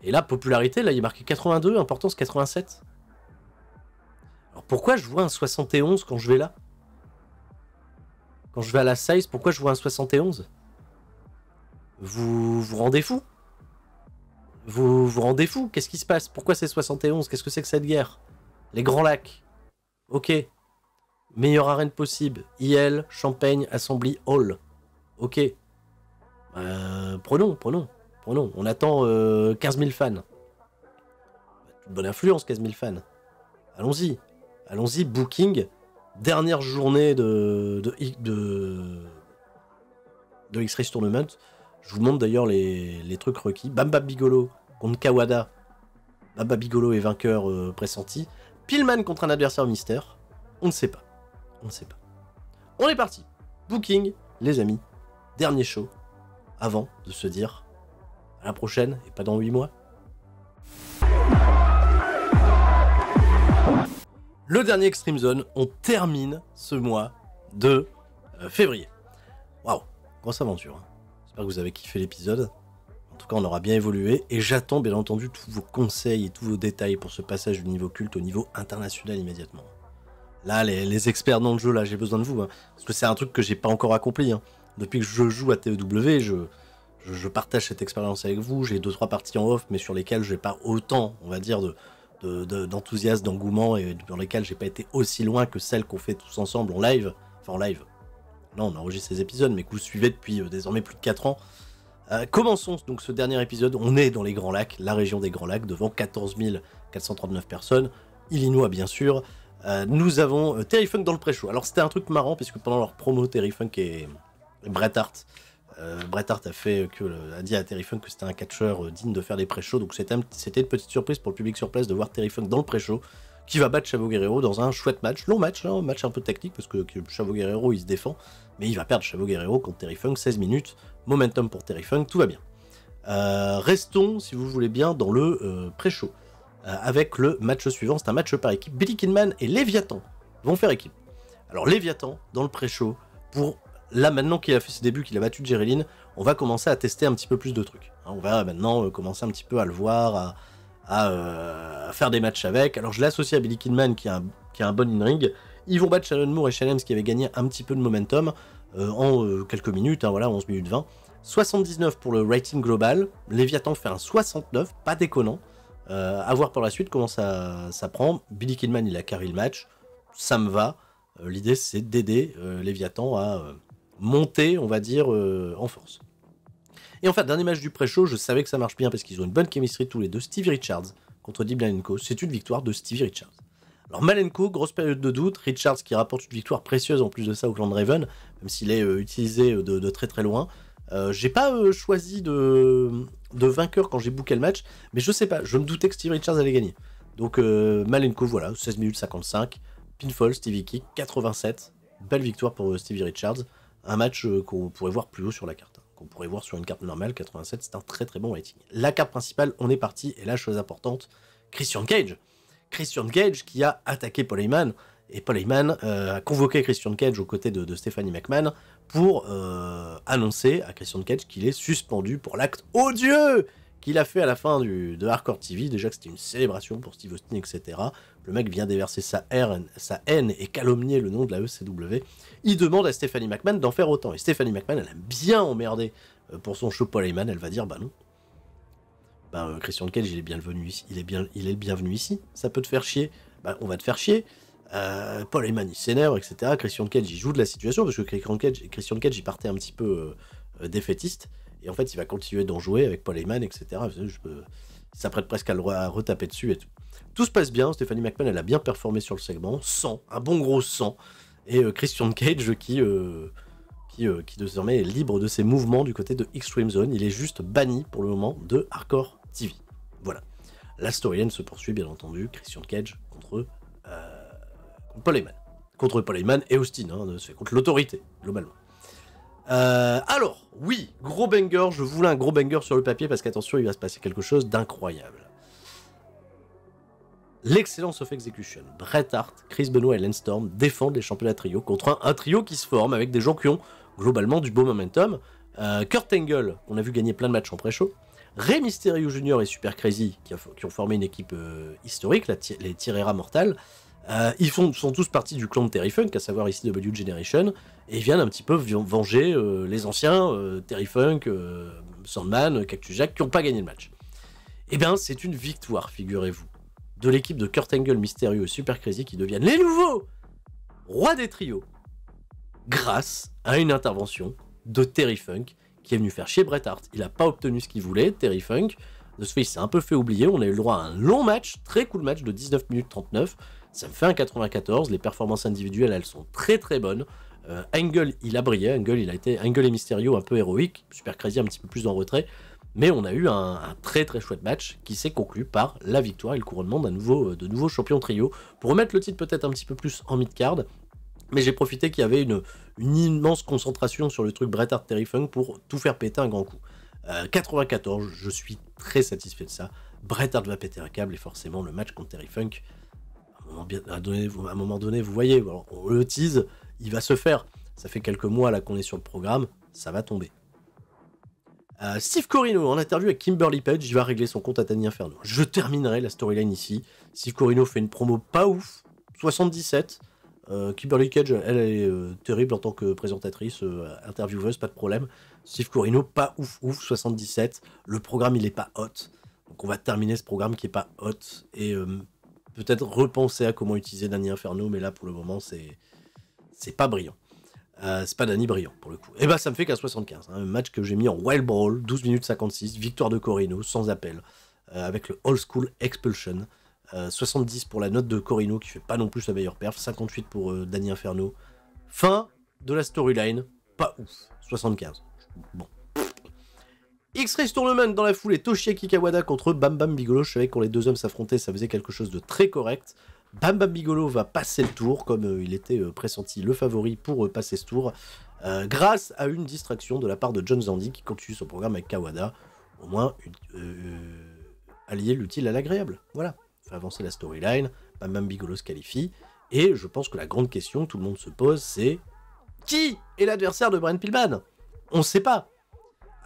Et là, popularité, là, il est marqué 82, importance 87. Alors pourquoi je vois un 71 quand je vais là Quand je vais à la size, pourquoi je vois un 71 Vous vous rendez fou Vous vous rendez fou Qu'est-ce qui se passe Pourquoi c'est 71 Qu'est-ce que c'est que cette guerre Les Grands Lacs. Ok. Meilleure arène possible. IL, Champagne, Assembly, Hall. Ok. Euh, prenons, prenons. Oh non, on attend 15 euh, 000 fans. Bonne influence, 15 000 fans. Allons-y. Allons-y, booking. Dernière journée de, de, de, de X-Race Tournament. Je vous montre d'ailleurs les, trucs requis. Bamba Bigolo contre Kawada. Bamba Bigolo est vainqueur euh, pressenti. Pillman contre un adversaire mystère. On ne sait pas. On ne sait pas. On est parti. Booking, les amis. Dernier show. Avant de se dire à la prochaine et pas dans 8 mois. Le dernier Extreme Zone, on termine ce mois de euh, février. Waouh, grosse aventure. Hein. J'espère que vous avez kiffé l'épisode. En tout cas, on aura bien évolué et j'attends bien entendu tous vos conseils et tous vos détails pour ce passage du niveau culte au niveau international immédiatement. Là, les, experts dans le jeu, là, j'ai besoin de vous. Hein, parce que c'est un truc que j'ai pas encore accompli. Hein. Depuis que je joue à TEW, je, je, partage cette expérience avec vous. J'ai deux, trois parties en off, mais sur lesquelles j'ai pas autant, on va dire, d'enthousiasme, d'engouement et dans lesquelles j'ai pas été aussi loin que celles qu'on fait tous ensemble en live. Enfin, en live. Là, on enregistre ces épisodes, mais que vous suivez depuis euh, désormais plus de 4 ans. Euh, commençons donc ce dernier épisode. On est dans les Grands Lacs, la région des Grands Lacs, devant 14 439 personnes. Illinois, bien sûr. Euh, nous avons Terry Funk dans le pré-show. Alors, c'était un truc marrant, puisque pendant leur promo, Terry Funk et, et Bret Hart euh, Bret Hart a, fait que, dit à Terry Funk que c'était un catcheur euh, digne de faire des pré-shows, donc c'était une petite surprise pour le public sur place de voir Terry Funk dans le pré-show, qui va battre Chavo Guerrero dans un chouette match, long match, un hein, match un peu tactique, parce que Chavo Guerrero il se défend, mais il va perdre Chavo Guerrero contre Terry Funk, 16 minutes, momentum pour Terry Funk, tout va bien. Euh, restons, si vous voulez bien, dans le pré-show, avec le match suivant, c'est un match par équipe, Billy Kidman et Léviathan vont faire équipe. Alors Léviathan, dans le pré-show, pour là maintenant qu'il a fait ses débuts, qu'il a battu Jerry on va commencer à tester un petit peu plus de trucs. Hein, on va maintenant euh, commencer un petit peu à le voir, euh, à, faire des matchs avec. Alors je l'associe à Billy Kidman qui a un, qui a un bon in-ring. Ils vont battre Shannon Moore et Shalems qui avait gagné un petit peu de momentum euh, en quelques minutes, hein, voilà, 11 minutes 20. 79 pour le rating global. Léviathan fait un 69, pas déconnant. à voir par la suite comment ça, ça prend. Billy Kidman, il a carré le match. Ça me va. L'idée, c'est d'aider Léviathan à monté, on va dire, euh, en force. Et enfin, dernier match du pré-show, je savais que ça marche bien parce qu'ils ont une bonne chemistry tous les deux. Stevie Richards contre Deep c'est une victoire de Stevie Richards. Alors Malenko, grosse période de doute, Richards qui rapporte une victoire précieuse en plus de ça au clan de Raven, même s'il est euh, utilisé euh, de, très très loin. j'ai pas choisi de, vainqueur quand j'ai booké le match, mais je sais pas, je me doutais que Steve Richards allait gagner. Donc Malenko, voilà, 16 minutes 55, pinfall, Stevie Kick, 87, belle victoire pour Stevie Richards un match euh, qu'on pourrait voir plus haut sur la carte, hein, qu'on pourrait voir sur une carte normale. 87, c'est un très très bon rating. La carte principale, on est parti, et la chose importante, Christian Cage. Christian Cage qui a attaqué Paul Heyman, et Paul Heyman euh, a convoqué Christian Cage aux côtés de, Stephanie McMahon pour euh, annoncer à Christian Cage qu'il est suspendu pour l'acte odieux qu'il a fait à la fin du, de Hardcore TV. Déjà que c'était une célébration pour Steve Austin, etc. Le mec vient déverser sa haine, sa haine et calomnier le nom de la ECW. Il demande à Stephanie McMahon d'en faire autant. Et Stephanie McMahon, elle a bien emmerdé euh, pour son show Paul Heyman. Elle va dire, bah non. Bah, euh, Christian Cage, il est, bien ici. Il, est bien, il est bienvenu ici. Ça peut te faire chier. Bah, on va te faire chier. Euh, Paul Heyman, il s'énerve, etc. Christian Cage, il joue de la situation parce que Christian Cage, Christian il partait un petit peu défaitiste. Et en fait, il va continuer d'en jouer avec Paul Heyman, etc. Je s'apprête presque à le retaper dessus et tout. Tout se passe bien. Stéphanie McMahon, elle a bien performé sur le segment. 100, un bon gros 100. Et euh, Christian Cage qui, euh, euh, qui, désormais est libre de ses mouvements du côté de Extreme Zone. Il est juste banni pour le moment de Hardcore TV. Voilà. La storyline se poursuit, bien entendu. Christian Cage contre, Polyman. Paul Heyman. Contre Paul Heyman et Austin. C'est hein. contre l'autorité, globalement. Euh, alors, oui, gros banger, je voulais un gros banger sur le papier parce qu'attention, il va se passer quelque chose d'incroyable. L'excellence of execution. Bret Hart, Chris Benoit et Len Storm défendent les championnats trio contre un, trio qui se forme avec des gens qui ont globalement du beau momentum. Euh, Kurt Angle, on a vu gagner plein de matchs en pré-show. Ray Mysterio Jr. et Super Crazy qui, ont formé une équipe euh, historique, les Tirera Mortal. Euh, ils font, sont tous partis du clan de Terry Funk, à savoir ici W Generation, et viennent un petit peu venger euh, les anciens, euh, Terry Funk, Sandman, Cactus Jack, qui n'ont pas gagné le match. Eh bien, c'est une victoire, figurez-vous, de l'équipe de Kurt Angle Mystérieux et Super Crazy qui deviennent les nouveaux rois des trios, grâce à une intervention de Terry Funk, qui est venu faire chez Bret Hart. Il n'a pas obtenu ce qu'il voulait, Funk, De ce fait, il s'est un peu fait oublier. On a eu le droit à un long match, très cool match de 19 minutes 39 ça me fait un 94. Les performances individuelles, elles sont très très bonnes. Angle, euh, Engel, il a brillé. Engel, il a été Engel et Mysterio un peu héroïque. Super Crazy un petit peu plus en retrait. Mais on a eu un, très très chouette match qui s'est conclu par la victoire et le couronnement d'un nouveau, de nouveau champion trio. Pour remettre le titre peut-être un petit peu plus en mid-card, mais j'ai profité qu'il y avait une, immense concentration sur le truc Bret Hart Terry Funk pour tout faire péter un grand coup. 94, euh, je suis très satisfait de ça. Bret Hart va péter un câble et forcément le match contre Terry Funk, à un moment donné, vous voyez, on le tease, il va se faire. Ça fait quelques mois là qu'on est sur le programme, ça va tomber. Euh, Steve Corino, en interview avec Kimberly Page, il va régler son compte à Tani Inferno. Je terminerai la storyline ici. Steve Corino fait une promo pas ouf, 77. Euh, Kimberly Cage, elle, est euh, terrible en tant que présentatrice, euh, intervieweuse, pas de problème. Steve Corino, pas ouf, ouf, 77. Le programme, il est pas hot. Donc on va terminer ce programme qui est pas hot. Et peut-être repenser à comment utiliser Danny Inferno, mais là pour le moment c'est c'est pas brillant. Euh, c'est pas Danny brillant pour le coup. Et eh bah ben, ça me fait qu'à 75, hein. un match que j'ai mis en Wild Brawl, 12 minutes 56, victoire de Corino sans appel, euh, avec le Old School Expulsion. 70 euh, pour la note de Corino qui fait pas non plus sa meilleure perf, 58 pour Danny Inferno. Fin de la storyline, pas ouf, 75. Bon, X-Race Tournament dans la foulée, Toshiaki Kawada contre Bam Bam Bigolo. Je savais que quand les deux hommes s'affrontaient, ça faisait quelque chose de très correct. Bam Bam Bigolo va passer le tour, comme euh, il était euh, pressenti le favori pour euh, passer ce tour, grâce à une distraction de la part de John Zandi qui continue son programme avec Kawada. Au moins, allier l'utile à l'agréable. Voilà, fait avancer la storyline, Bam Bam Bigolo se qualifie. Et je pense que la grande question tout le monde se pose, c'est qui est l'adversaire de Brian Pillman On ne sait pas.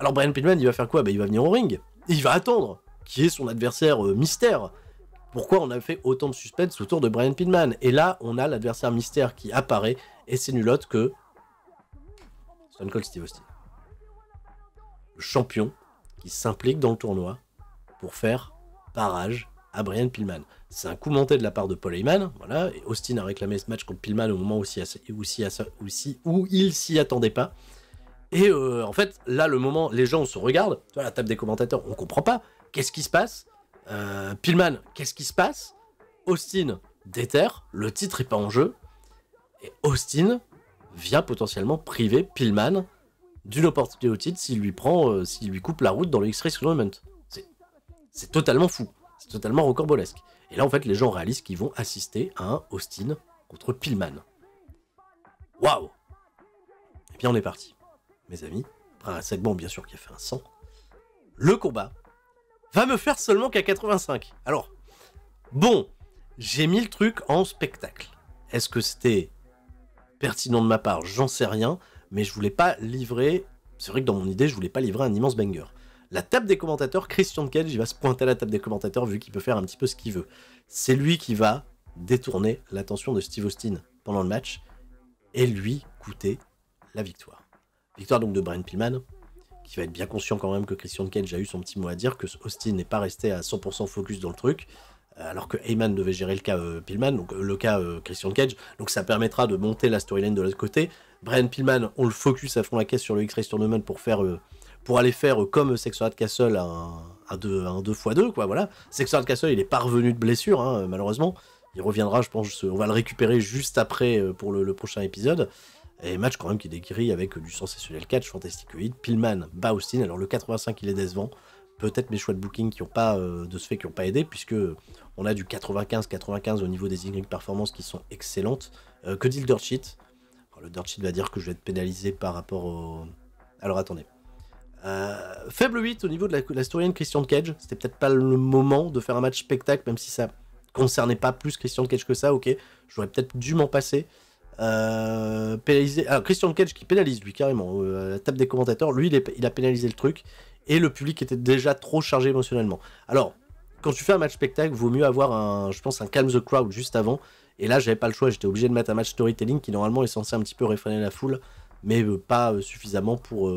Alors Brian Pillman, il va faire quoi bah, Il va venir au ring. il va attendre qui est son adversaire euh, mystère. Pourquoi on a fait autant de suspense autour de Brian Pillman Et là, on a l'adversaire mystère qui apparaît, et c'est nul autre que Stone Cold Steve Austin. Le champion qui s'implique dans le tournoi pour faire barrage à Brian Pillman. C'est un coup monté de la part de Paul Heyman, voilà, et Austin a réclamé ce match contre Pillman au moment où, il ne où il s'y attendait pas. Et euh, en fait, là, le moment, les gens se regardent, tu la table des commentateurs, on comprend pas. Qu'est-ce qui se passe euh, Pillman, qu'est-ce qui se passe Austin déterre, le titre est pas en jeu. Et Austin vient potentiellement priver Pillman d'une opportunité au titre s'il lui prend, euh, s'il lui coupe la route dans le x ray Tournament. C'est totalement fou. C'est totalement rocambolesque. Et là, en fait, les gens réalisent qu'ils vont assister à un Austin contre Pillman. Waouh Et bien, on est parti mes amis, après bon, bien sûr qui a fait un 100, le combat va me faire seulement qu'à 85. Alors, bon, j'ai mis le truc en spectacle. Est-ce que c'était pertinent de ma part J'en sais rien, mais je voulais pas livrer. C'est vrai que dans mon idée, je voulais pas livrer un immense banger. La table des commentateurs, Christian Cage, il va se pointer à la table des commentateurs vu qu'il peut faire un petit peu ce qu'il veut. C'est lui qui va détourner l'attention de Steve Austin pendant le match et lui coûter la victoire. Victoire donc de Brian Pillman, qui va être bien conscient quand même que Christian Cage a eu son petit mot à dire, que Austin n'est pas resté à 100% focus dans le truc, euh, alors que Heyman devait gérer le cas euh, Pillman, donc euh, le cas Christian Cage. Donc ça permettra de monter la storyline de l'autre côté. Brian Pillman, on le focus à fond la caisse sur le X-Ray Tournament pour faire. pour aller faire comme Sexual Castle un, 2x2, quoi, voilà. Sexual Castle, il est pas revenu de blessure, hein, malheureusement. Il reviendra, je pense, on va le récupérer juste après pour le prochain épisode. Et match quand même qui décrit avec du sensationnel catch, fantasticoid, Pillman, Baustin. Alors le 85 il est décevant. Peut-être mes choix de booking qui ont pas euh, de ce fait qui n'ont pas aidé, puisque on a du 95-95 au niveau des in performances qui sont excellentes. Euh, que dit le dirt Le dirt va dire que je vais être pénalisé par rapport au. Alors attendez. Euh, faible 8 au niveau de la, la storyline Christian Cage. C'était peut-être pas le moment de faire un match spectacle, même si ça concernait pas plus Christian Cage que ça. Ok, j'aurais peut-être dû m'en passer. Euh, ah, Christian Cage qui pénalise lui carrément euh, la table des commentateurs, lui il, a pénalisé le truc et le public était déjà trop chargé émotionnellement. Alors quand tu fais un match spectacle, vaut mieux avoir un, je pense un calm the crowd juste avant. Et là j'avais pas le choix, j'étais obligé de mettre un match storytelling qui normalement est censé un petit peu réfréner la foule, mais euh, pas suffisamment pour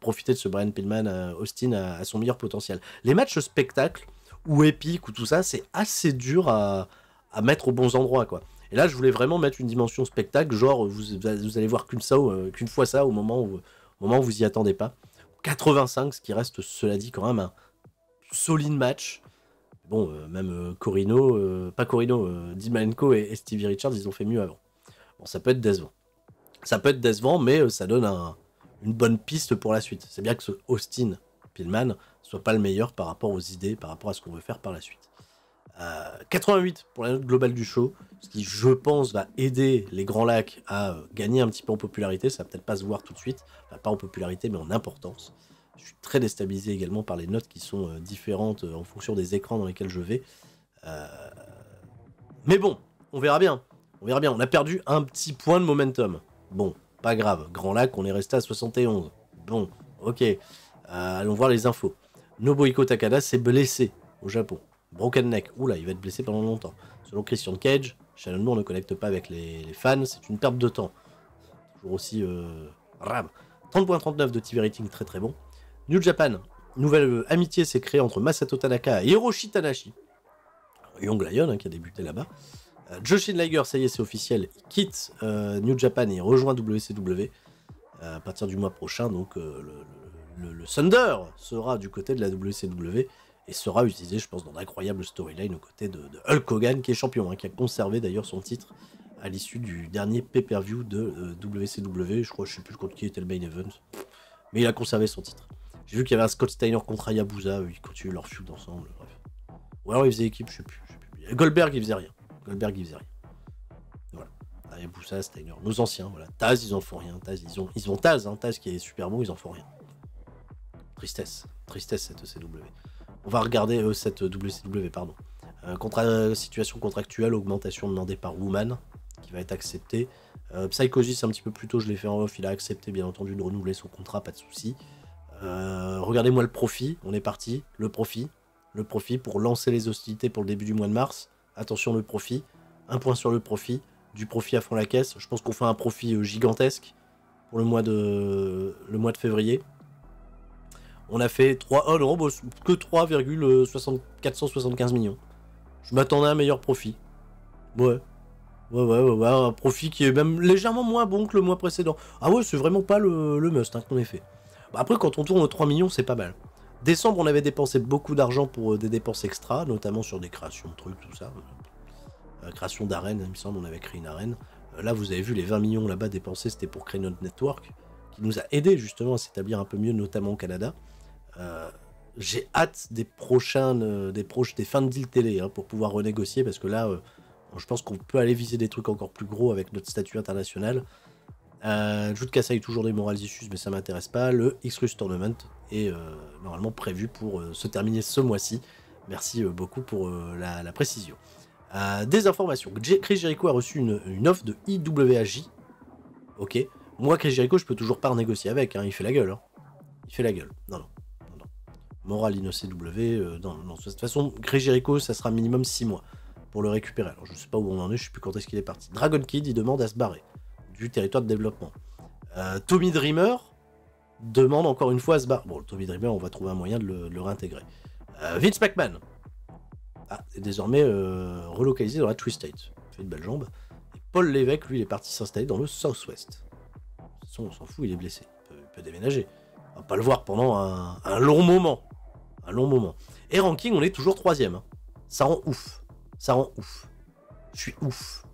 profiter de ce Brian Pillman Austin à, son meilleur potentiel. Les matchs spectacle ou épique ou tout ça, c'est assez dur à, mettre au bons endroits quoi. Et là, je voulais vraiment mettre une dimension spectacle, genre vous, allez voir euh, qu'une fois ça au moment où, au moment vous y attendez pas. 85, ce qui reste, cela dit, quand même un solide match. Bon, euh, même euh, Corino, pas Corino, Dimenko et, Stevie Richards, ils ont fait mieux avant. Bon, ça peut être décevant. Ça peut être décevant, mais ça donne une bonne piste pour la suite. C'est bien que ce Austin Pillman soit pas le meilleur par rapport aux idées, par rapport à ce qu'on veut faire par la suite. 88 euh, pour la note globale du show, ce qui, je pense, va aider les Grands Lacs à euh, gagner un petit peu en popularité. Ça va peut-être pas se voir tout de suite, pas en popularité, mais en importance. Je suis très déstabilisé également par les notes qui sont euh, différentes en fonction des écrans dans lesquels je vais. Mais bon, on verra bien. On verra bien. On a perdu un petit point de momentum. Bon, pas grave. Grand Lac, on est resté à 71. Bon, ok. allons voir les infos. Noboiko Takada s'est blessé au Japon. Broken Neck, oula, il va être blessé pendant longtemps. Selon Christian Cage, Shannon Moore ne connecte pas avec les, fans, c'est une perte de temps. Toujours aussi euh, 30.39 de TV Rating, très très bon. New Japan, nouvelle euh, amitié s'est créée entre Masato Tanaka et Hiroshi Tanashi. Young Lion, hein, qui a débuté là-bas. Euh, Joshin Liger, ça y est, c'est officiel, quitte euh, New Japan et rejoint WCW à partir du mois prochain. Donc le, le Thunder sera du côté de la WCW et sera utilisé, je pense, dans d'incroyables storylines aux côtés de, de, Hulk Hogan, qui est champion, hein, qui a conservé d'ailleurs son titre à l'issue du dernier pay-per-view de WCW. Euh, je crois, je sais plus contre qui était le main event, mais il a conservé son titre. J'ai vu qu'il y avait un Scott Steiner contre Ayabusa, euh, ils continuaient leur feud ensemble, bref. Ou alors ils faisaient équipe, je sais sais plus. Goldberg, il faisait rien. Goldberg, il faisait rien. Voilà. Ayabusa, ah, Steiner, nos anciens, voilà. Taz, ils en font rien. Taz, ils ont, ils ont Taz, hein. Taz qui est super bon, ils en font rien. Tristesse. Tristesse, cette ECW on va regarder euh, cette WCW, pardon. Euh, situation contractuelle, augmentation demandée par Woman, qui va être acceptée. Euh, Psychosis, un petit peu plus tôt, je l'ai fait en off, il a accepté bien entendu de renouveler son contrat, pas de souci. Regardez-moi le profit, on est parti, le profit, le profit pour lancer les hostilités pour le début du mois de mars. Attention le profit, un point sur le profit, du profit à fond la caisse. Je pense qu'on fait un profit gigantesque pour le mois de février. On a fait 3... Oh non, bah, que 3,475 millions. Je m'attendais à un meilleur profit. Ouais. Ouais, ouais, ouais, un profit qui est même légèrement moins bon que le mois précédent. Ah ouais, c'est vraiment pas le, must qu'on ait fait. après, quand on tourne aux 3 millions, c'est pas mal. Décembre, on avait dépensé beaucoup d'argent pour euh, des dépenses extra, notamment sur des créations de trucs, tout ça. Euh, euh, création d'arènes, il me semble, on avait créé une arène. là, vous avez vu, les 20 millions là-bas dépensés, c'était pour créer notre network, qui nous a aidé justement à s'établir un peu mieux, notamment au Canada. Euh, j'ai hâte des prochaines, euh, des, proches, des fins de deal télé hein, pour pouvoir renégocier parce que là, euh, je pense qu'on peut aller viser des trucs encore plus gros avec notre statut international. Euh, Jude Kassai, toujours des morales Issues, mais ça m'intéresse pas. Le X-Rus Tournament est normalement prévu pour se terminer ce mois-ci. Merci beaucoup pour la, précision. des informations. Chris Jericho a reçu une, offre de IWAJ. Ok. Moi, Chris Jericho, je peux toujours pas renégocier avec. Hein. Il fait la gueule. Hein. Il fait la gueule. Non, non. Moral inocé euh, dans, de toute façon, Jericho, ça sera minimum 6 mois pour le récupérer. Alors je sais pas où on en est, je sais plus quand est-ce qu'il est parti. Dragon Kid, il demande à se barrer du territoire de développement. Euh, Tommy Dreamer demande encore une fois à se barrer. Bon, Tommy Dreamer, on va trouver un moyen de le, réintégrer. Euh, Vince McMahon ah, est désormais relocalisé dans la Twist State. Fait une belle jambe. Et Paul Lévesque, lui, il est parti s'installer dans le Southwest. De toute façon, on s'en fout, il est blessé. Il peut, déménager. On va pas le voir pendant un long moment un long moment. Et ranking, on est toujours troisième. Hein. Ça rend ouf. Ça rend ouf. Je suis ouf.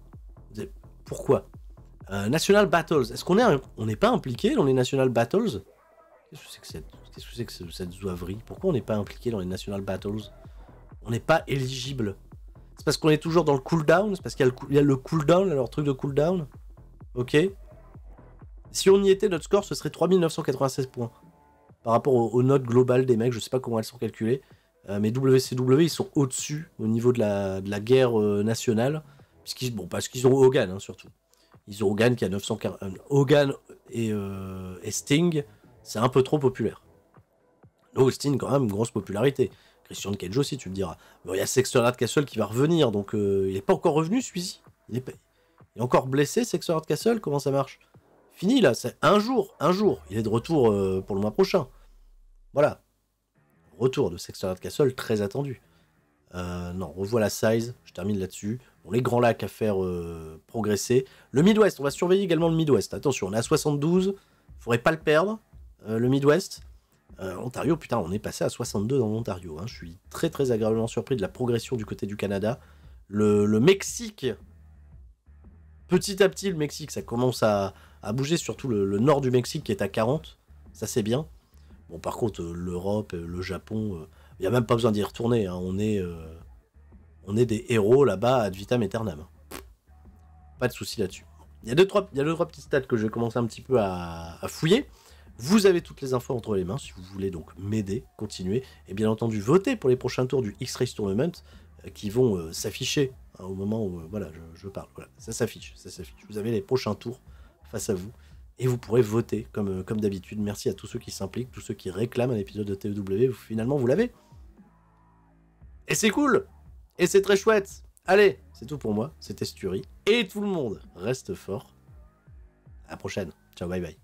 Pourquoi euh, National Battles. Est-ce qu'on est, on n'est pas impliqué dans les National Battles Qu'est-ce que c'est que cette, quest zouaverie Pourquoi on n'est pas impliqué dans les National Battles On n'est pas éligible. C'est parce qu'on est toujours dans le cooldown C'est parce qu'il y a le, y a le cooldown, leur truc de cooldown Ok Si on y était, notre score, ce serait 3996 points par rapport aux, notes globales des mecs. Je sais pas comment elles sont calculées. Euh, mais WCW, ils sont au-dessus au niveau de la, la guerre euh, nationale. Parce qu'ils, bon, parce qu'ils ont Hogan, hein, surtout. Ils ont Hogan qui a 940. Euh, Hogan et, Sting, c'est un peu trop populaire. Donc Sting, quand même, grosse popularité. Christian Cage aussi, tu me diras. Il y a Sexton Castle qui va revenir, donc il n'est pas encore revenu, celui-ci. Il, est, encore blessé, Sexton castle Comment ça marche Fini, là, c'est un jour, un jour. Il est de retour pour le mois prochain. Voilà. Retour de Sexton Castle, très attendu. Euh, non, on la size, je termine là-dessus. les grands lacs à faire euh, progresser. Le Midwest, on va surveiller également le Midwest. Attention, on est à 72, faudrait pas le perdre, euh, le Midwest. Ontario, putain, on est passé à 62 dans l'Ontario. Hein. Je suis très très agréablement surpris de la progression du côté du Canada. Le, Mexique, petit à petit, le Mexique, ça commence à, bouger, surtout le, le, nord du Mexique qui est à 40. Ça, c'est bien par contre, euh, l'Europe, euh, le Japon, euh, il n'y a même pas besoin d'y retourner. Hein. On, est, on est des héros là-bas ad vitam aeternam. Pas de souci là-dessus. Il y a deux, trois, il y a trois petites stats que je vais commencer un petit peu à, fouiller. Vous avez toutes les infos entre les mains si vous voulez donc m'aider, continuer et bien entendu voter pour les prochains tours du X-Race Tournament qui vont s'afficher hein, au moment où voilà, je, parle. ça s'affiche, ça s'affiche. Vous avez les prochains tours face à vous et vous pourrez voter comme, euh, comme d'habitude. Merci à tous ceux qui s'impliquent, tous ceux qui réclament un épisode de TEW. Finalement, vous l'avez. Et c'est cool Et c'est très chouette Allez, c'est tout pour moi. C'était Sturie Et tout le monde, reste fort. À la prochaine. Ciao, bye bye.